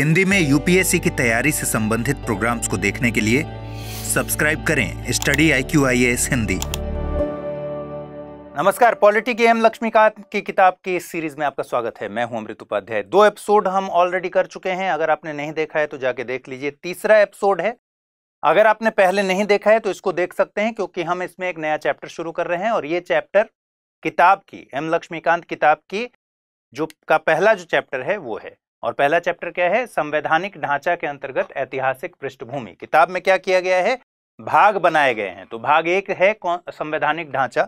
हिंदी में यूपीएससी की तैयारी से संबंधित प्रोग्राम्स को देखने के लिए सब्सक्राइब करें study I Q I S Hindi नमस्कार पॉलिटी के एम लक्ष्मीकांत की किताब की इस सीरीज में आपका स्वागत है मैं हूं अमृत उपाध्याय दो एपिसोड हम ऑलरेडी कर चुके हैं अगर आपने नहीं देखा है तो जाके देख लीजिए तीसरा एपिसोड है अगर आपने पहले नहीं देखा है तो इसको देख सकते हैं क्योंकि हम इसमें एक नया चैप्टर शुरू कर रहे हैं और ये चैप्टर किताब की एम लक्ष्मीकांत किताब की जो का पहला जो चैप्टर है वो है और पहला चैप्टर क्या है संवैधानिक ढांचा के अंतर्गत ऐतिहासिक पृष्ठभूमि किताब में क्या किया गया है भाग बनाए गए हैं तो भाग एक है संवैधानिक ढांचा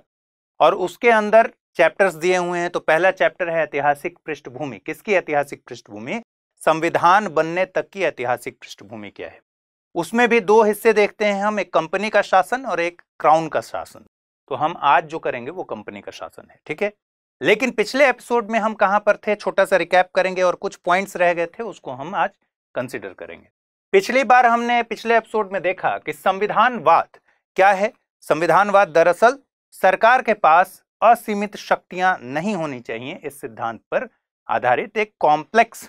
और उसके अंदर चैप्टर्स दिए हुए हैं तो पहला चैप्टर है ऐतिहासिक पृष्ठभूमि किसकी ऐतिहासिक पृष्ठभूमि संविधान बनने तक की ऐतिहासिक पृष्ठभूमि क्या है उसमें भी दो हिस्से देखते हैं हम एक कंपनी का शासन और एक क्राउन का शासन तो हम आज जो करेंगे वो कंपनी का शासन है ठीक है लेकिन पिछले एपिसोड में हम कहां पर थे छोटा सा रिकैप करेंगे और कुछ पॉइंट्स रह गए थे उसको हम आज कंसिडर करेंगे पिछली बार हमने पिछले एपिसोड में देखा कि संविधानवाद क्या है संविधानवाद दरअसल सरकार के पास असीमित शक्तियां नहीं होनी चाहिए इस सिद्धांत पर आधारित एक कॉम्प्लेक्स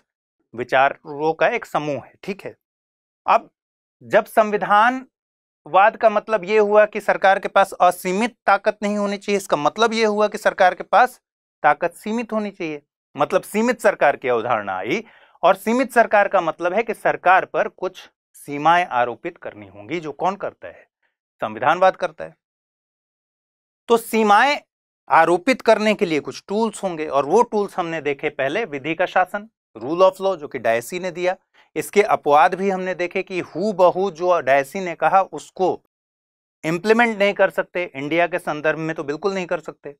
विचारों का एक समूह है ठीक है अब जब संविधान वाद का मतलब ये हुआ कि सरकार के पास असीमित ताकत नहीं होनी चाहिए इसका मतलब ये हुआ कि सरकार के पास ताकत सीमित होनी चाहिए मतलब सीमित सरकार की अवधारणा आई और सीमित सरकार का मतलब है कि सरकार पर कुछ सीमाएं आरोपित करनी होंगी जो कौन करता है संविधानवाद करता है तो सीमाएं आरोपित करने के लिए कुछ टूल्स होंगे और वो टूल्स हमने देखे पहले विधि का शासन रूल ऑफ लॉ जो कि डायसी ने दिया इसके अपवाद भी हमने देखे कि हु बहु जो डायसी ने कहा उसको इंप्लीमेंट नहीं कर सकते इंडिया के संदर्भ में तो बिल्कुल नहीं कर सकते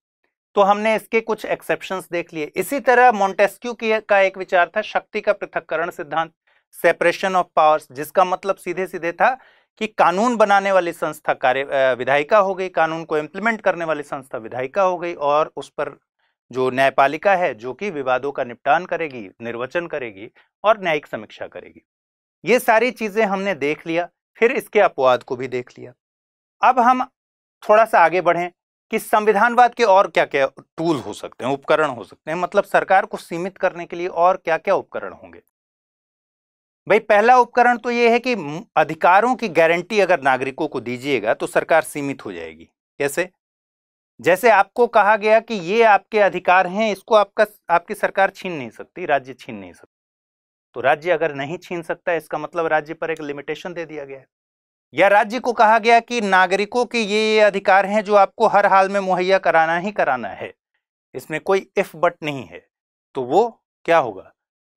तो हमने इसके कुछ एक्सेप्शंस देख लिए इसी तरह मोन्टेस्क्यू की का एक विचार था शक्ति का पृथककरण सिद्धांत सेपरेशन ऑफ पावर्स जिसका मतलब सीधे सीधे था कि कानून बनाने वाली संस्था कार्य विधायिका हो गई कानून को इम्प्लीमेंट करने वाली संस्था विधायिका हो गई और उस पर जो न्यायपालिका है जो कि विवादों का निपटान करेगी निर्वचन करेगी और न्यायिक समीक्षा करेगी ये सारी चीज़ें हमने देख लिया फिर इसके अपवाद को भी देख लिया अब हम थोड़ा सा आगे बढ़ें कि संविधानवाद के और क्या क्या टूल हो सकते हैं उपकरण हो सकते हैं मतलब सरकार को सीमित करने के लिए और क्या क्या उपकरण होंगे भाई पहला उपकरण तो ये है कि अधिकारों की गारंटी अगर नागरिकों को दीजिएगा तो सरकार सीमित हो जाएगी कैसे जैसे आपको कहा गया कि ये आपके अधिकार हैं इसको आपका आपकी सरकार छीन नहीं सकती राज्य छीन नहीं सकती तो राज्य अगर नहीं छीन सकता इसका मतलब राज्य पर एक लिमिटेशन दे दिया गया है या राज्य को कहा गया कि नागरिकों के ये ये अधिकार हैं जो आपको हर हाल में मुहैया कराना ही कराना है इसमें कोई इफ बट नहीं है तो वो क्या होगा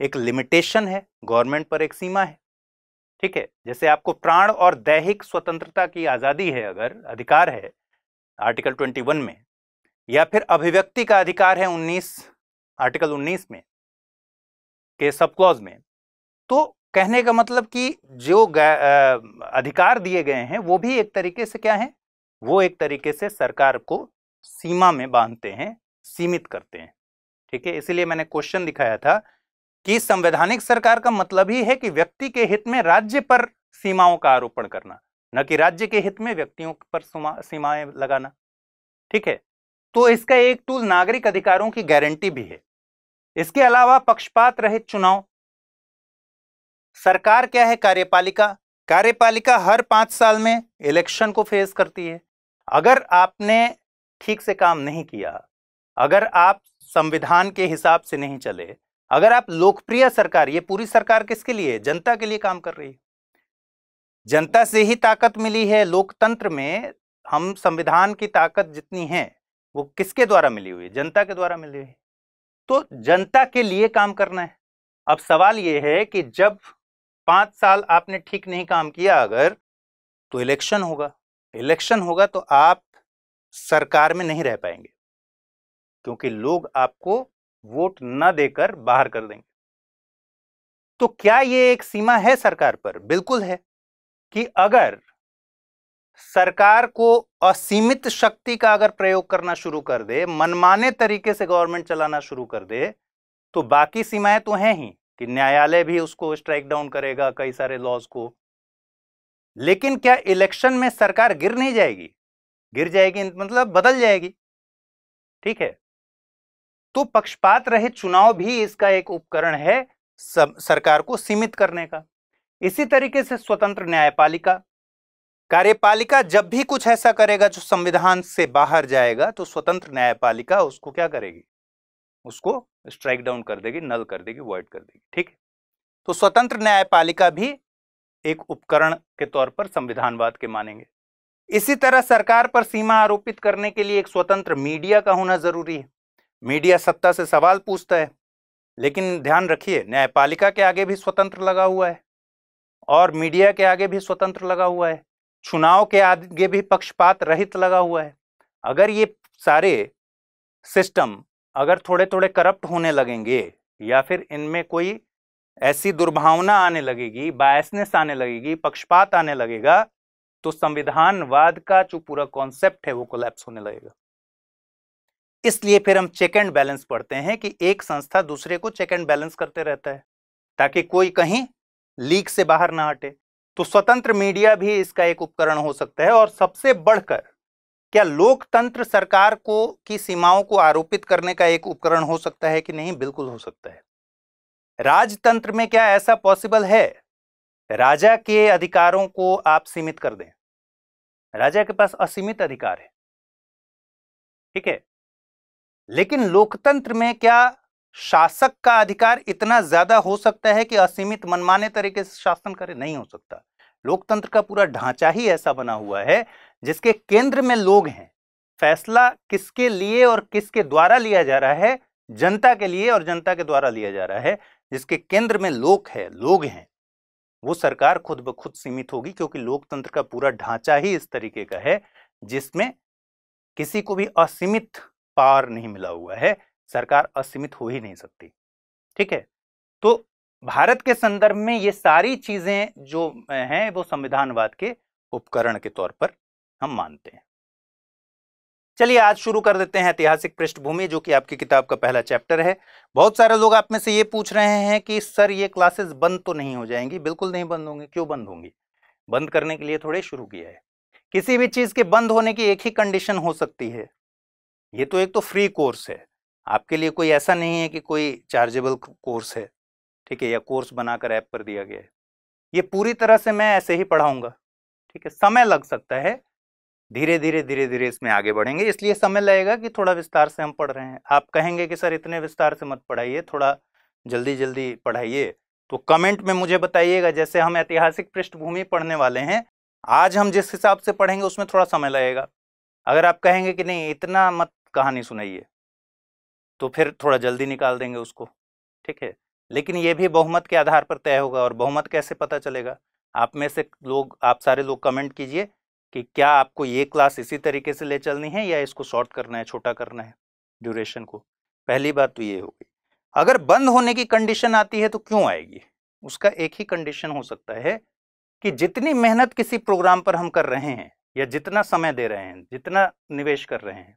एक लिमिटेशन है गवर्नमेंट पर एक सीमा है ठीक है जैसे आपको प्राण और दैहिक स्वतंत्रता की आज़ादी है अगर अधिकार है आर्टिकल 21 में या फिर अभिव्यक्ति का अधिकार है 19 आर्टिकल 19 में के सब क्लॉज में तो कहने का मतलब कि जो अधिकार दिए गए हैं वो भी एक तरीके से क्या है वो एक तरीके से सरकार को सीमा में बांधते हैं सीमित करते हैं ठीक है इसीलिए मैंने क्वेश्चन दिखाया था कि संवैधानिक सरकार का मतलब ही है कि व्यक्ति के हित में राज्य पर सीमाओं का आरोपण करना न कि राज्य के हित में व्यक्तियों पर सीमाएं लगाना ठीक है तो इसका एक टूल नागरिक अधिकारों की गारंटी भी है इसके अलावा पक्षपात रहित चुनाव सरकार क्या है कार्यपालिका कार्यपालिका हर पाँच साल में इलेक्शन को फेस करती है अगर आपने ठीक से काम नहीं किया अगर आप संविधान के हिसाब से नहीं चले अगर आप लोकप्रिय सरकार ये पूरी सरकार किसके लिए जनता के लिए काम कर रही है जनता से ही ताकत मिली है लोकतंत्र में हम संविधान की ताकत जितनी है वो किसके द्वारा मिली हुई है जनता के द्वारा मिली हुई है तो जनता के लिए काम करना है अब सवाल ये है कि जब पांच साल आपने ठीक नहीं काम किया अगर तो इलेक्शन होगा इलेक्शन होगा तो आप सरकार में नहीं रह पाएंगे क्योंकि लोग आपको वोट न देकर बाहर कर देंगे तो क्या ये एक सीमा है सरकार पर बिल्कुल है कि अगर सरकार को असीमित शक्ति का अगर प्रयोग करना शुरू कर दे मनमाने तरीके से गवर्नमेंट चलाना शुरू कर दे तो बाकी सीमाएं तो हैं ही कि न्यायालय भी उसको स्ट्राइक डाउन करेगा कई सारे लॉज को लेकिन क्या इलेक्शन में सरकार गिर नहीं जाएगी गिर जाएगी मतलब बदल जाएगी ठीक है तो पक्षपात रहित चुनाव भी इसका एक उपकरण है सब सरकार को सीमित करने का इसी तरीके से स्वतंत्र न्यायपालिका कार्यपालिका जब भी कुछ ऐसा करेगा जो संविधान से बाहर जाएगा तो स्वतंत्र न्यायपालिका उसको क्या करेगी उसको स्ट्राइक डाउन कर देगी नल कर देगी वॉइड कर देगी ठीक है तो स्वतंत्र न्यायपालिका भी एक उपकरण के तौर पर संविधानवाद के मानेंगे इसी तरह सरकार पर सीमा आरोपित करने के लिए एक स्वतंत्र मीडिया का होना जरूरी है मीडिया सत्ता से सवाल पूछता है लेकिन ध्यान रखिए न्यायपालिका के आगे भी स्वतंत्र लगा हुआ है और मीडिया के आगे भी स्वतंत्र लगा हुआ है चुनाव के आगे भी पक्षपात रहित लगा हुआ है अगर ये सारे सिस्टम अगर थोड़े थोड़े करप्ट होने लगेंगे या फिर इनमें कोई ऐसी दुर्भावना आने लगेगी बायसनेस आने लगेगी पक्षपात आने लगेगा तो संविधानवाद का जो पूरा कॉन्सेप्ट है वो कोलैप्स होने लगेगा इसलिए फिर हम चेक एंड बैलेंस पढ़ते हैं कि एक संस्था दूसरे को चेक एंड बैलेंस करते रहता है ताकि कोई कहीं लीक से बाहर ना हटे तो स्वतंत्र मीडिया भी इसका एक उपकरण हो सकता है और सबसे बढ़कर क्या लोकतंत्र सरकार को की सीमाओं को आरोपित करने का एक उपकरण हो सकता है कि नहीं बिल्कुल हो सकता है राजतंत्र में क्या ऐसा पॉसिबल है राजा के अधिकारों को आप सीमित कर दें राजा के पास असीमित अधिकार है ठीक है लेकिन लोकतंत्र में क्या शासक का अधिकार इतना ज्यादा हो सकता है कि असीमित मनमाने तरीके से शासन करे नहीं हो सकता लोकतंत्र का पूरा ढांचा ही ऐसा बना हुआ है जिसके केंद्र में लोग हैं फैसला किसके लिए और किसके द्वारा लिया जा रहा है जनता के लिए और जनता के द्वारा लिया जा रहा है जिसके केंद्र में लोक है लोग हैं वो सरकार खुद ब खुद सीमित होगी क्योंकि लोकतंत्र का पूरा ढांचा ही इस तरीके का है जिसमें किसी को भी असीमित पावर नहीं मिला हुआ है सरकार असीमित हो ही नहीं सकती ठीक है तो भारत के संदर्भ में ये सारी चीज़ें जो हैं वो संविधानवाद के उपकरण के तौर पर हम मानते हैं चलिए आज शुरू कर देते हैं ऐतिहासिक पृष्ठभूमि जो कि आपकी किताब का पहला चैप्टर है बहुत सारे लोग आप में से ये पूछ रहे हैं कि सर ये क्लासेस बंद तो नहीं हो जाएंगी बिल्कुल नहीं बंद होंगी क्यों बंद होंगी बंद करने के लिए थोड़े शुरू किया है किसी भी चीज़ के बंद होने की एक ही कंडीशन हो सकती है ये तो एक तो फ्री कोर्स है आपके लिए कोई ऐसा नहीं है कि कोई चार्जेबल कोर्स है ठीक है या कोर्स बनाकर ऐप पर दिया गया है ये पूरी तरह से मैं ऐसे ही पढ़ाऊंगा ठीक है समय लग सकता है धीरे धीरे धीरे धीरे इसमें आगे बढ़ेंगे इसलिए समय लगेगा कि थोड़ा विस्तार से हम पढ़ रहे हैं आप कहेंगे कि सर इतने विस्तार से मत पढ़ाइए थोड़ा जल्दी जल्दी पढ़ाइए तो कमेंट में मुझे बताइएगा जैसे हम ऐतिहासिक पृष्ठभूमि पढ़ने वाले हैं आज हम जिस हिसाब से पढ़ेंगे उसमें थोड़ा समय लगेगा अगर आप कहेंगे कि नहीं इतना मत कहानी सुनाइए तो फिर थोड़ा जल्दी निकाल देंगे उसको ठीक है लेकिन ये भी बहुमत के आधार पर तय होगा और बहुमत कैसे पता चलेगा आप में से लोग आप सारे लोग कमेंट कीजिए कि क्या आपको ये क्लास इसी तरीके से ले चलनी है या इसको शॉर्ट करना है छोटा करना है ड्यूरेशन को पहली बात तो ये हो गई अगर बंद होने की कंडीशन आती है तो क्यों आएगी उसका एक ही कंडीशन हो सकता है कि जितनी मेहनत किसी प्रोग्राम पर हम कर रहे हैं या जितना समय दे रहे हैं जितना निवेश कर रहे हैं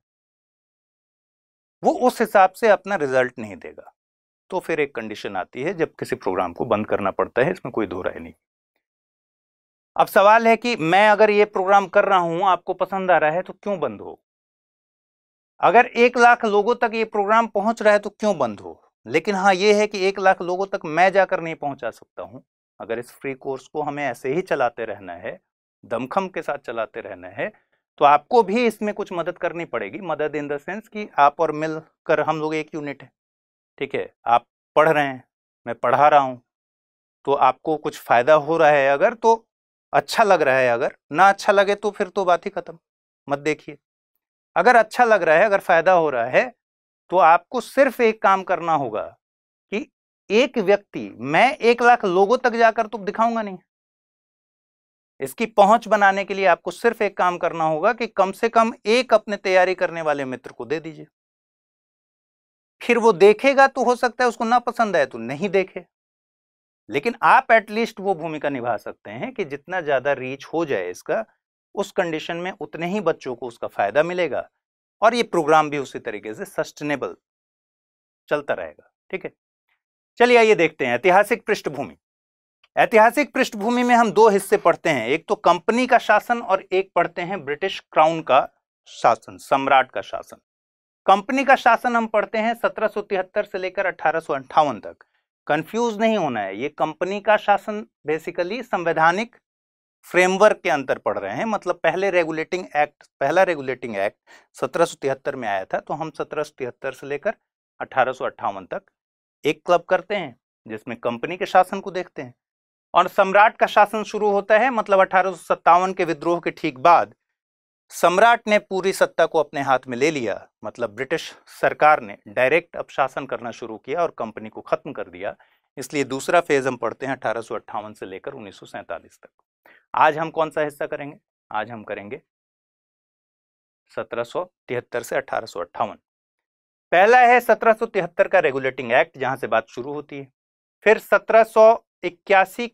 वो उस हिसाब से अपना रिजल्ट नहीं देगा तो फिर एक कंडीशन आती है जब किसी प्रोग्राम को बंद करना पड़ता है इसमें कोई दो राय नहीं अब सवाल है कि मैं अगर ये प्रोग्राम कर रहा हूं आपको पसंद आ रहा है तो क्यों बंद हो अगर एक लाख लोगों तक ये प्रोग्राम पहुंच रहा है तो क्यों बंद हो लेकिन हाँ ये है कि एक लाख लोगों तक मैं जाकर नहीं पहुंचा सकता हूं अगर इस फ्री कोर्स को हमें ऐसे ही चलाते रहना है दमखम के साथ चलाते रहना है तो आपको भी इसमें कुछ मदद करनी पड़ेगी मदद इन द सेंस कि आप और मिल कर हम लोग एक यूनिट है ठीक है आप पढ़ रहे हैं मैं पढ़ा रहा हूं तो आपको कुछ फ़ायदा हो रहा है अगर तो अच्छा लग रहा है अगर ना अच्छा लगे तो फिर तो बात ही खत्म मत देखिए अगर अच्छा लग रहा है अगर फायदा हो रहा है तो आपको सिर्फ एक काम करना होगा कि एक व्यक्ति मैं एक लाख लोगों तक जाकर तो दिखाऊंगा नहीं इसकी पहुंच बनाने के लिए आपको सिर्फ एक काम करना होगा कि कम से कम एक अपने तैयारी करने वाले मित्र को दे दीजिए फिर वो देखेगा तो हो सकता है उसको ना पसंद आए तो नहीं देखे लेकिन आप एटलीस्ट वो भूमिका निभा सकते हैं कि जितना ज़्यादा रीच हो जाए इसका उस कंडीशन में उतने ही बच्चों को उसका फ़ायदा मिलेगा और ये प्रोग्राम भी उसी तरीके से सस्टेनेबल चलता रहेगा ठीक है चलिए आइए देखते हैं ऐतिहासिक पृष्ठभूमि ऐतिहासिक पृष्ठभूमि में हम दो हिस्से पढ़ते हैं एक तो कंपनी का शासन और एक पढ़ते हैं ब्रिटिश क्राउन का शासन सम्राट का शासन कंपनी का शासन हम पढ़ते हैं सत्रह से लेकर अठारह तक कंफ्यूज नहीं होना है ये कंपनी का शासन बेसिकली संवैधानिक फ्रेमवर्क के अंतर पड़ रहे हैं मतलब पहले रेगुलेटिंग एक्ट पहला रेगुलेटिंग एक्ट सत्रह में आया था तो हम सत्रह से लेकर अठारह तक एक क्लब करते हैं जिसमें कंपनी के शासन को देखते हैं और सम्राट का शासन शुरू होता है मतलब अठारह के विद्रोह के ठीक बाद सम्राट ने पूरी सत्ता को अपने हाथ में ले लिया मतलब ब्रिटिश सरकार ने डायरेक्ट अब शासन करना शुरू किया और कंपनी को ख़त्म कर दिया इसलिए दूसरा फेज़ हम पढ़ते हैं अठारह से लेकर उन्नीस तक आज हम कौन सा हिस्सा करेंगे आज हम करेंगे सत्रह से अठारह पहला है सत्रह का रेगुलेटिंग एक्ट जहां से बात शुरू होती है फिर सत्रह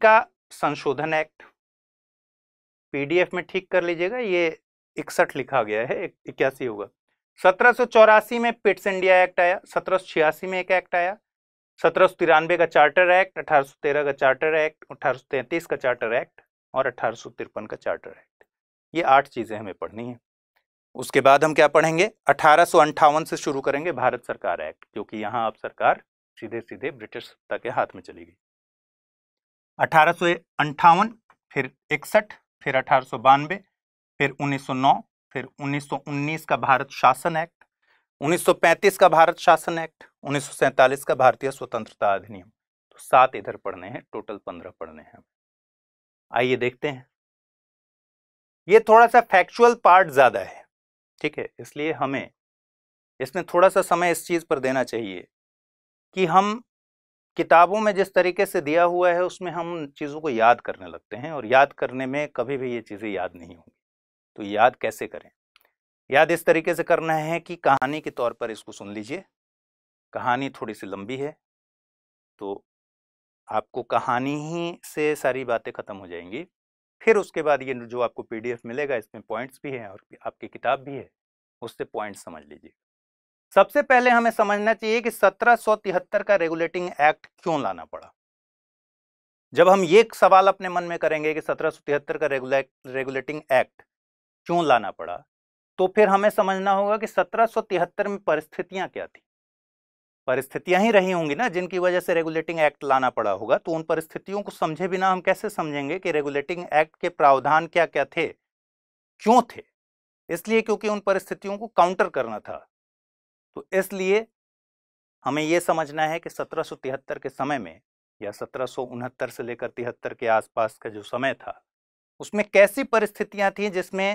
का संशोधन एक्ट पीडीएफ में ठीक कर लीजिएगा ये इकसठ लिखा गया है इक्यासी होगा सत्रह में पिट्स इंडिया एक्ट आया सत्रह में एक एक्ट आया सत्रह का चार्टर एक्ट अठारह का चार्टर एक्ट अठारह का चार्टर एक्ट और अठारह का चार्टर एक्ट ये आठ चीज़ें हमें पढ़नी है उसके बाद हम क्या पढ़ेंगे अठारह से शुरू करेंगे भारत सरकार एक्ट क्योंकि यहाँ अब सरकार सीधे सीधे ब्रिटिश सत्ता के हाथ में चली गई अठारह फिर इकसठ फिर अठारह फिर 1909 फिर 1919 का भारत शासन एक्ट 1935 का भारत शासन एक्ट उन्नीस का भारतीय स्वतंत्रता अधिनियम तो सात इधर पढ़ने हैं टोटल पंद्रह पढ़ने हैं आइए देखते हैं ये थोड़ा सा फैक्चुअल पार्ट ज़्यादा है ठीक है इसलिए हमें इसमें थोड़ा सा समय इस चीज़ पर देना चाहिए कि हम किताबों में जिस तरीके से दिया हुआ है उसमें हम चीज़ों को याद करने लगते हैं और याद करने में कभी भी ये चीज़ें याद नहीं होंगी तो याद कैसे करें याद इस तरीके से करना है कि कहानी के तौर पर इसको सुन लीजिए कहानी थोड़ी सी लंबी है तो आपको कहानी ही से सारी बातें ख़त्म हो जाएंगी फिर उसके बाद ये जो आपको पीडीएफ मिलेगा इसमें पॉइंट्स भी हैं और आपकी किताब भी है उससे पॉइंट समझ लीजिए सबसे पहले हमें समझना चाहिए कि सत्रह का रेगुलेटिंग एक्ट क्यों लाना पड़ा जब हम ये सवाल अपने मन में करेंगे कि सत्रह का रेगुलेटिंग एक्ट क्यों लाना पड़ा तो फिर हमें समझना होगा कि 1773 में परिस्थितियां क्या थी परिस्थितियां ही रही होंगी ना जिनकी वजह से रेगुलेटिंग एक्ट लाना पड़ा होगा तो उन परिस्थितियों को समझे बिना हम कैसे समझेंगे कि रेगुलेटिंग एक्ट के प्रावधान क्या क्या थे क्यों थे इसलिए क्योंकि उन परिस्थितियों को काउंटर करना था तो इसलिए हमें यह समझना है कि सत्रह के समय में या सत्रह से लेकर तिहत्तर के आसपास का जो समय था उसमें कैसी परिस्थितियां थी जिसमें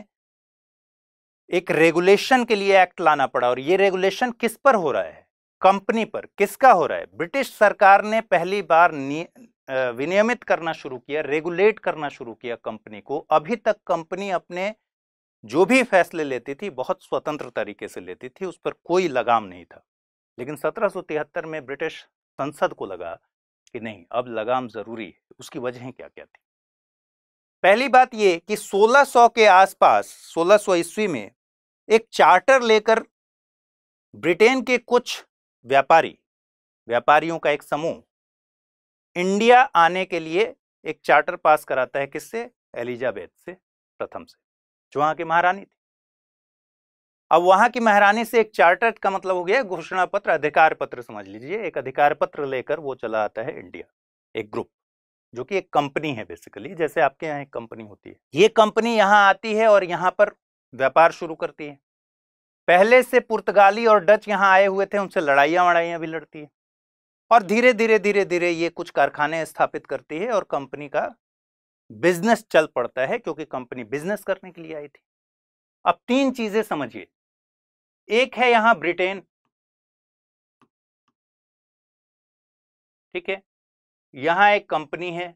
एक रेगुलेशन के लिए एक्ट लाना पड़ा और ये रेगुलेशन किस पर हो रहा है कंपनी पर किसका हो रहा है ब्रिटिश सरकार ने पहली बार विनियमित करना शुरू किया रेगुलेट करना शुरू किया कंपनी को अभी तक कंपनी अपने जो भी फैसले लेती थी बहुत स्वतंत्र तरीके से लेती थी उस पर कोई लगाम नहीं था लेकिन 1773 में ब्रिटिश संसद को लगा कि नहीं अब लगाम जरूरी है उसकी वजह क्या क्या थी पहली बात यह कि 1600 के आसपास 1600 ईस्वी में एक चार्टर लेकर ब्रिटेन के कुछ व्यापारी व्यापारियों का एक समूह इंडिया आने के लिए एक चार्टर पास कराता है किससे एलिजाबेथ से प्रथम से जो वहां की महारानी थी अब वहां की महारानी से एक चार्टर का मतलब हो गया घोषणा पत्र अधिकार पत्र समझ लीजिए एक अधिकार पत्र लेकर वो चला आता है इंडिया एक ग्रुप जो कि एक कंपनी है बेसिकली जैसे आपके यहाँ एक कंपनी होती है ये कंपनी यहाँ आती है और यहाँ पर व्यापार शुरू करती है पहले से पुर्तगाली और डच यहाँ आए हुए थे उनसे लड़ाइयाँ वड़ाइयाँ भी लड़ती है और धीरे धीरे धीरे धीरे ये कुछ कारखाने स्थापित करती है और कंपनी का बिजनेस चल पड़ता है क्योंकि कंपनी बिजनेस करने के लिए आई थी अब तीन चीजें समझिए एक है यहां ब्रिटेन ठीक है यहां एक कंपनी है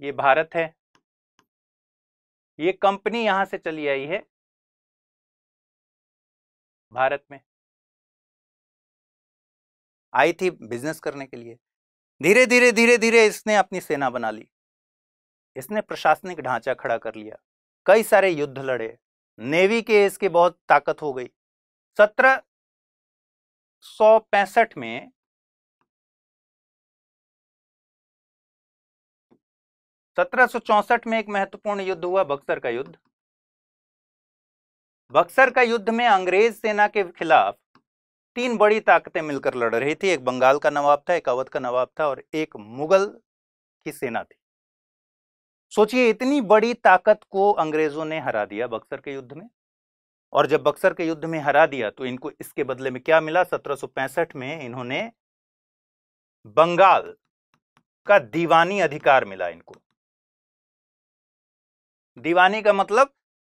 ये भारत है ये कंपनी यहां से चली आई है भारत में आई थी बिजनेस करने के लिए धीरे धीरे धीरे धीरे इसने अपनी सेना बना ली इसने प्रशासनिक ढांचा खड़ा कर लिया कई सारे युद्ध लड़े नेवी के इसकी बहुत ताकत हो गई सत्रह सौ पैंसठ में सत्रह में एक महत्वपूर्ण युद्ध हुआ बक्सर का युद्ध बक्सर का युद्ध में अंग्रेज सेना के खिलाफ तीन बड़ी ताकतें मिलकर लड़ रही थी एक बंगाल का नवाब था एक अवध का नवाब था और एक मुगल की सेना थी सोचिए इतनी बड़ी ताकत को अंग्रेजों ने हरा दिया बक्सर के युद्ध में और जब बक्सर के युद्ध में हरा दिया तो इनको इसके बदले में क्या मिला 1765 में इन्होंने बंगाल का दीवानी अधिकार मिला इनको दीवानी का मतलब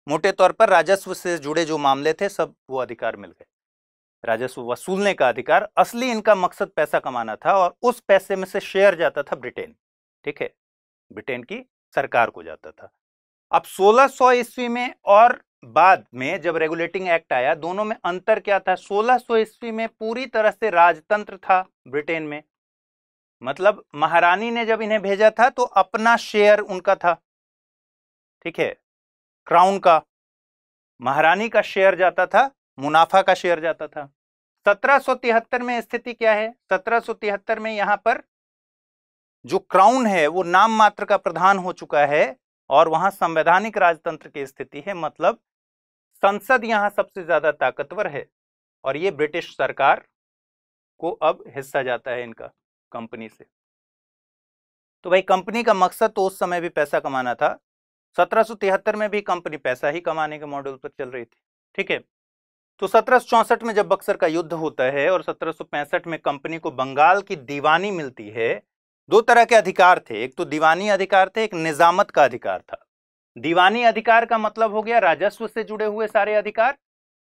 मोटे तौर पर राजस्व से जुड़े जो मामले थे सब वो अधिकार मिल गए राजस्व वसूलने का अधिकार असली इनका मकसद पैसा कमाना था और उस पैसे में से शेयर जाता था ब्रिटेन ठीक है ब्रिटेन की सरकार को जाता था अब 1600 सौ ईस्वी में और बाद में जब रेगुलेटिंग एक्ट आया दोनों में अंतर क्या था 1600 सौ ईस्वी में पूरी तरह से राजतंत्र था ब्रिटेन में मतलब महारानी ने जब इन्हें भेजा था तो अपना शेयर उनका था ठीक है क्राउन का महारानी का शेयर जाता था मुनाफा का शेयर जाता था सत्रह में स्थिति क्या है सत्रह में यहां पर जो क्राउन है वो नाम मात्र का प्रधान हो चुका है और वहां संवैधानिक राजतंत्र की स्थिति है मतलब संसद यहां सबसे ज्यादा ताकतवर है और ये ब्रिटिश सरकार को अब हिस्सा जाता है इनका कंपनी से तो भाई कंपनी का मकसद तो उस समय भी पैसा कमाना था सत्रह में भी कंपनी पैसा ही कमाने के मॉडल पर चल रही थी ठीक है तो सत्रह में जब बक्सर का युद्ध होता है और सत्रह में कंपनी को बंगाल की दीवानी मिलती है दो तरह के अधिकार थे एक तो दीवानी अधिकार थे एक निजामत का अधिकार था दीवानी अधिकार का मतलब हो गया राजस्व से जुड़े हुए सारे अधिकार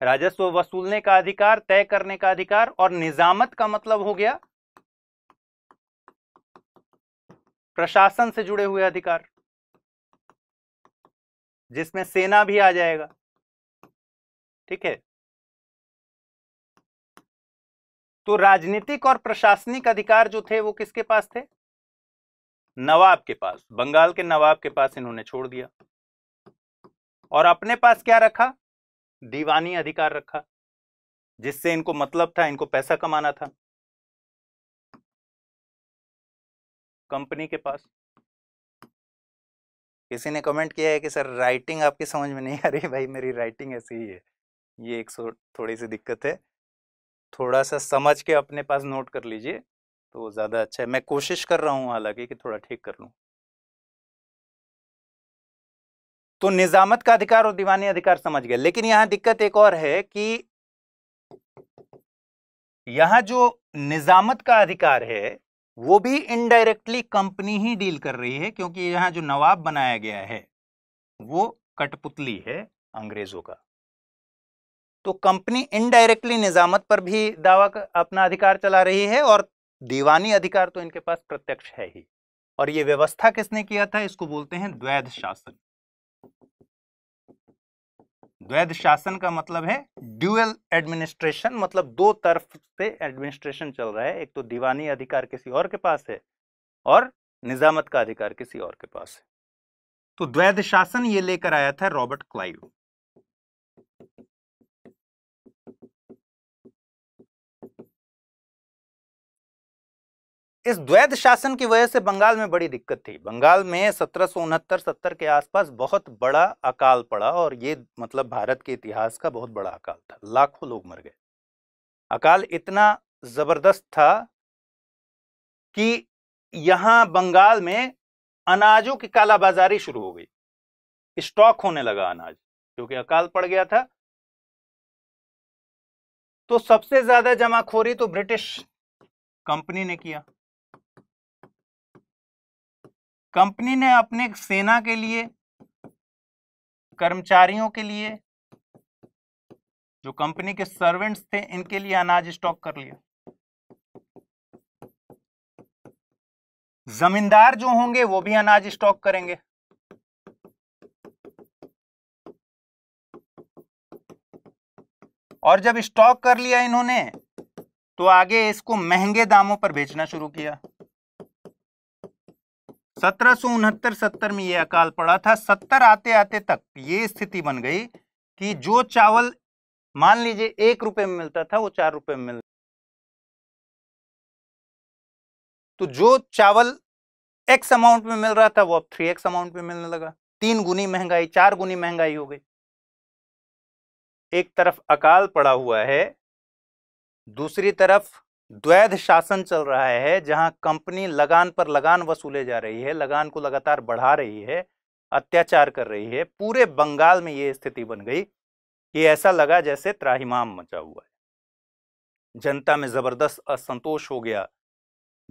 राजस्व वसूलने का अधिकार तय करने का अधिकार और निजामत का मतलब हो गया प्रशासन से जुड़े हुए अधिकार जिसमें सेना भी आ जाएगा ठीक है तो राजनीतिक और प्रशासनिक अधिकार जो थे वो किसके पास थे नवाब के पास बंगाल के नवाब के पास इन्होंने छोड़ दिया और अपने पास क्या रखा दीवानी अधिकार रखा जिससे इनको मतलब था इनको पैसा कमाना था कंपनी के पास किसी ने कमेंट किया है कि सर राइटिंग आपकी समझ में नहीं आ रही भाई मेरी राइटिंग ऐसी ही है ये एक सो थोड़ी सी दिक्कत है थोड़ा सा समझ के अपने पास नोट कर लीजिए तो ज़्यादा अच्छा है मैं कोशिश कर रहा हूँ हालांकि कि थोड़ा ठीक कर लूँ तो निजामत का अधिकार और दीवानी अधिकार समझ गए लेकिन यहाँ दिक्कत एक और है कि यहाँ जो निजामत का अधिकार है वो भी इनडायरेक्टली कंपनी ही डील कर रही है क्योंकि यहाँ जो नवाब बनाया गया है वो कठपुतली है अंग्रेजों का तो कंपनी इनडायरेक्टली निजामत पर भी दावा अपना अधिकार चला रही है और दीवानी अधिकार तो इनके पास प्रत्यक्ष है ही और ये व्यवस्था किसने किया था इसको बोलते हैं द्वैध शासन द्वैध शासन का मतलब है ड्यूअल एडमिनिस्ट्रेशन मतलब दो तरफ से एडमिनिस्ट्रेशन चल रहा है एक तो दीवानी अधिकार किसी और के पास है और निजामत का अधिकार किसी और के पास है तो द्वैध शासन ये लेकर आया था रॉबर्ट क्लाइव इस द्वैध शासन की वजह से बंगाल में बड़ी दिक्कत थी बंगाल में सत्रह सौ उनहत्तर सत्तर के आसपास बहुत बड़ा अकाल पड़ा और ये मतलब भारत के इतिहास का बहुत बड़ा अकाल था लाखों लोग मर गए अकाल इतना जबरदस्त था कि यहाँ बंगाल में अनाजों की कालाबाजारी शुरू हो गई स्टॉक होने लगा अनाज क्योंकि अकाल पड़ गया था तो सबसे ज्यादा जमाखोरी तो ब्रिटिश कंपनी ने किया कंपनी ने अपने सेना के लिए कर्मचारियों के लिए जो कंपनी के सर्वेंट्स थे इनके लिए अनाज स्टॉक कर लिया जमींदार जो होंगे वो भी अनाज स्टॉक करेंगे और जब स्टॉक कर लिया इन्होंने तो आगे इसको महंगे दामों पर बेचना शुरू किया सत्रह सौ उनहत्तर सत्तर में ये अकाल पड़ा था सत्तर आते आते तक ये स्थिति बन गई कि जो चावल मान लीजिए एक रुपए में मिलता था वो चार रुपए में मिल तो जो चावल एक्स अमाउंट में मिल रहा था वो अब थ्री एक्स अमाउंट में मिलने लगा तीन गुनी महंगाई चार गुनी महंगाई हो गई एक तरफ अकाल पड़ा हुआ है दूसरी तरफ द्वैध शासन चल रहा है जहां कंपनी लगान पर लगान वसूले जा रही है लगान को लगातार बढ़ा रही है अत्याचार कर रही है पूरे बंगाल में ये स्थिति बन गई कि ऐसा लगा जैसे त्राहिमाम मचा हुआ है जनता में जबरदस्त असंतोष हो गया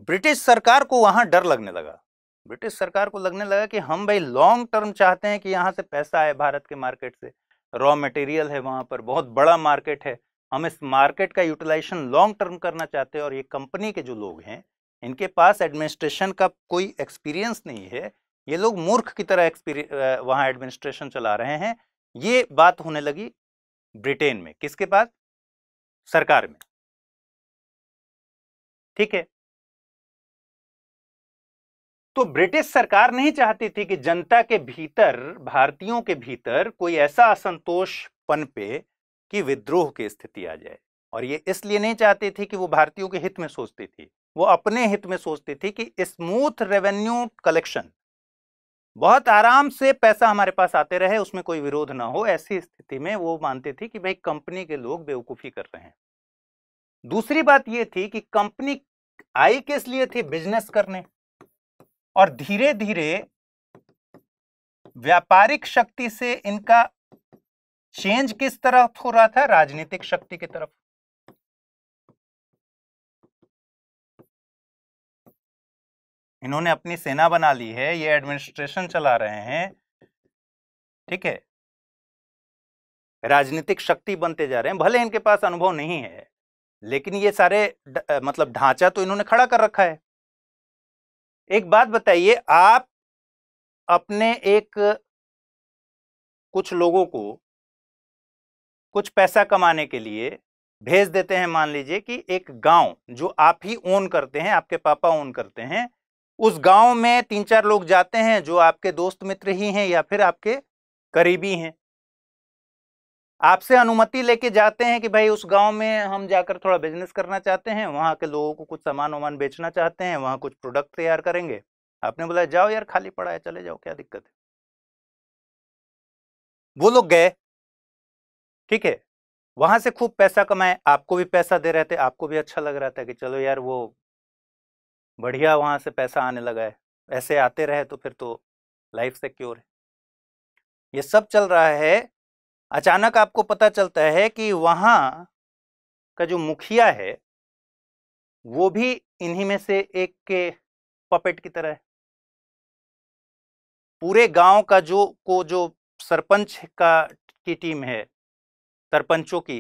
ब्रिटिश सरकार को वहां डर लगने लगा ब्रिटिश सरकार को लगने लगा कि हम भाई लॉन्ग टर्म चाहते हैं कि यहाँ से पैसा आए भारत के मार्केट से रॉ मटेरियल है वहां पर बहुत बड़ा मार्केट है हम इस मार्केट का यूटिलाइजेशन लॉन्ग टर्म करना चाहते हैं और ये कंपनी के जो लोग हैं इनके पास एडमिनिस्ट्रेशन का कोई एक्सपीरियंस नहीं है ये लोग मूर्ख की तरह वहाँ एडमिनिस्ट्रेशन चला रहे हैं ये बात होने लगी ब्रिटेन में किसके पास सरकार में ठीक है तो ब्रिटिश सरकार नहीं चाहती थी कि जनता के भीतर भारतीयों के भीतर कोई ऐसा असंतोष पनपे कि विद्रोह की स्थिति आ जाए और ये इसलिए नहीं चाहते थे कि वो भारतीयों के हित में सोचते थे वो अपने हित में सोचते थे कि स्मूथ रेवेन्यू कलेक्शन बहुत आराम से पैसा हमारे पास आते रहे उसमें कोई विरोध ना हो ऐसी स्थिति में वो मानते थे कि भाई कंपनी के लोग बेवकूफ़ी कर रहे हैं दूसरी बात ये थी कि कंपनी आई किस लिए थी बिजनेस करने और धीरे धीरे व्यापारिक शक्ति से इनका चेंज किस तरफ हो रहा था राजनीतिक शक्ति की तरफ इन्होंने अपनी सेना बना ली है ये एडमिनिस्ट्रेशन चला रहे हैं ठीक है राजनीतिक शक्ति बनते जा रहे हैं भले इनके पास अनुभव नहीं है लेकिन ये सारे द, मतलब ढांचा तो इन्होंने खड़ा कर रखा है एक बात बताइए आप अपने एक कुछ लोगों को कुछ पैसा कमाने के लिए भेज देते हैं मान लीजिए कि एक गांव जो आप ही ओन करते हैं आपके पापा ओन करते हैं उस गांव में तीन चार लोग जाते हैं जो आपके दोस्त मित्र ही हैं या फिर आपके करीबी हैं आपसे अनुमति लेके जाते हैं कि भाई उस गांव में हम जाकर थोड़ा बिजनेस करना चाहते हैं वहां के लोगों को कुछ सामान वामान बेचना चाहते हैं वहां कुछ प्रोडक्ट तैयार करेंगे आपने बोला जाओ यार खाली पड़ा है चले जाओ क्या दिक्कत है वो लोग गए ठीक है वहां से खूब पैसा कमाए आपको भी पैसा दे रहे थे आपको भी अच्छा लग रहा था कि चलो यार वो बढ़िया वहां से पैसा आने लगा है ऐसे आते रहे तो फिर तो लाइफ सिक्योर है ये सब चल रहा है अचानक आपको पता चलता है कि वहां का जो मुखिया है वो भी इन्हीं में से एक के पपेट की तरह है पूरे गांव का जो को जो सरपंच का की टीम है सरपंचों की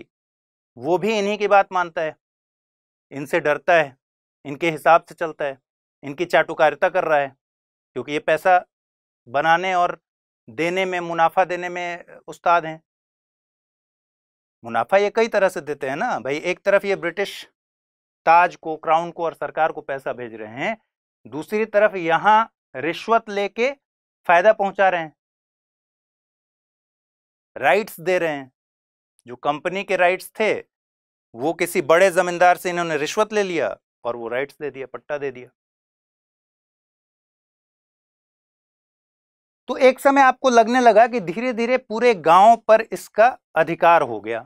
वो भी इन्हीं की बात मानता है इनसे डरता है इनके हिसाब से चलता है इनकी चाटुकारिता कर रहा है क्योंकि ये पैसा बनाने और देने में मुनाफा देने में उस्ताद हैं मुनाफा ये कई तरह से देते हैं ना भाई एक तरफ ये ब्रिटिश ताज को क्राउन को और सरकार को पैसा भेज रहे हैं दूसरी तरफ यहाँ रिश्वत लेके फायदा पहुंचा रहे हैं राइट्स दे रहे हैं जो कंपनी के राइट्स थे वो किसी बड़े जमींदार से इन्होंने रिश्वत ले लिया और वो राइट्स दे दिया पट्टा दे दिया तो एक समय आपको लगने लगा कि धीरे धीरे पूरे गांव पर इसका अधिकार हो गया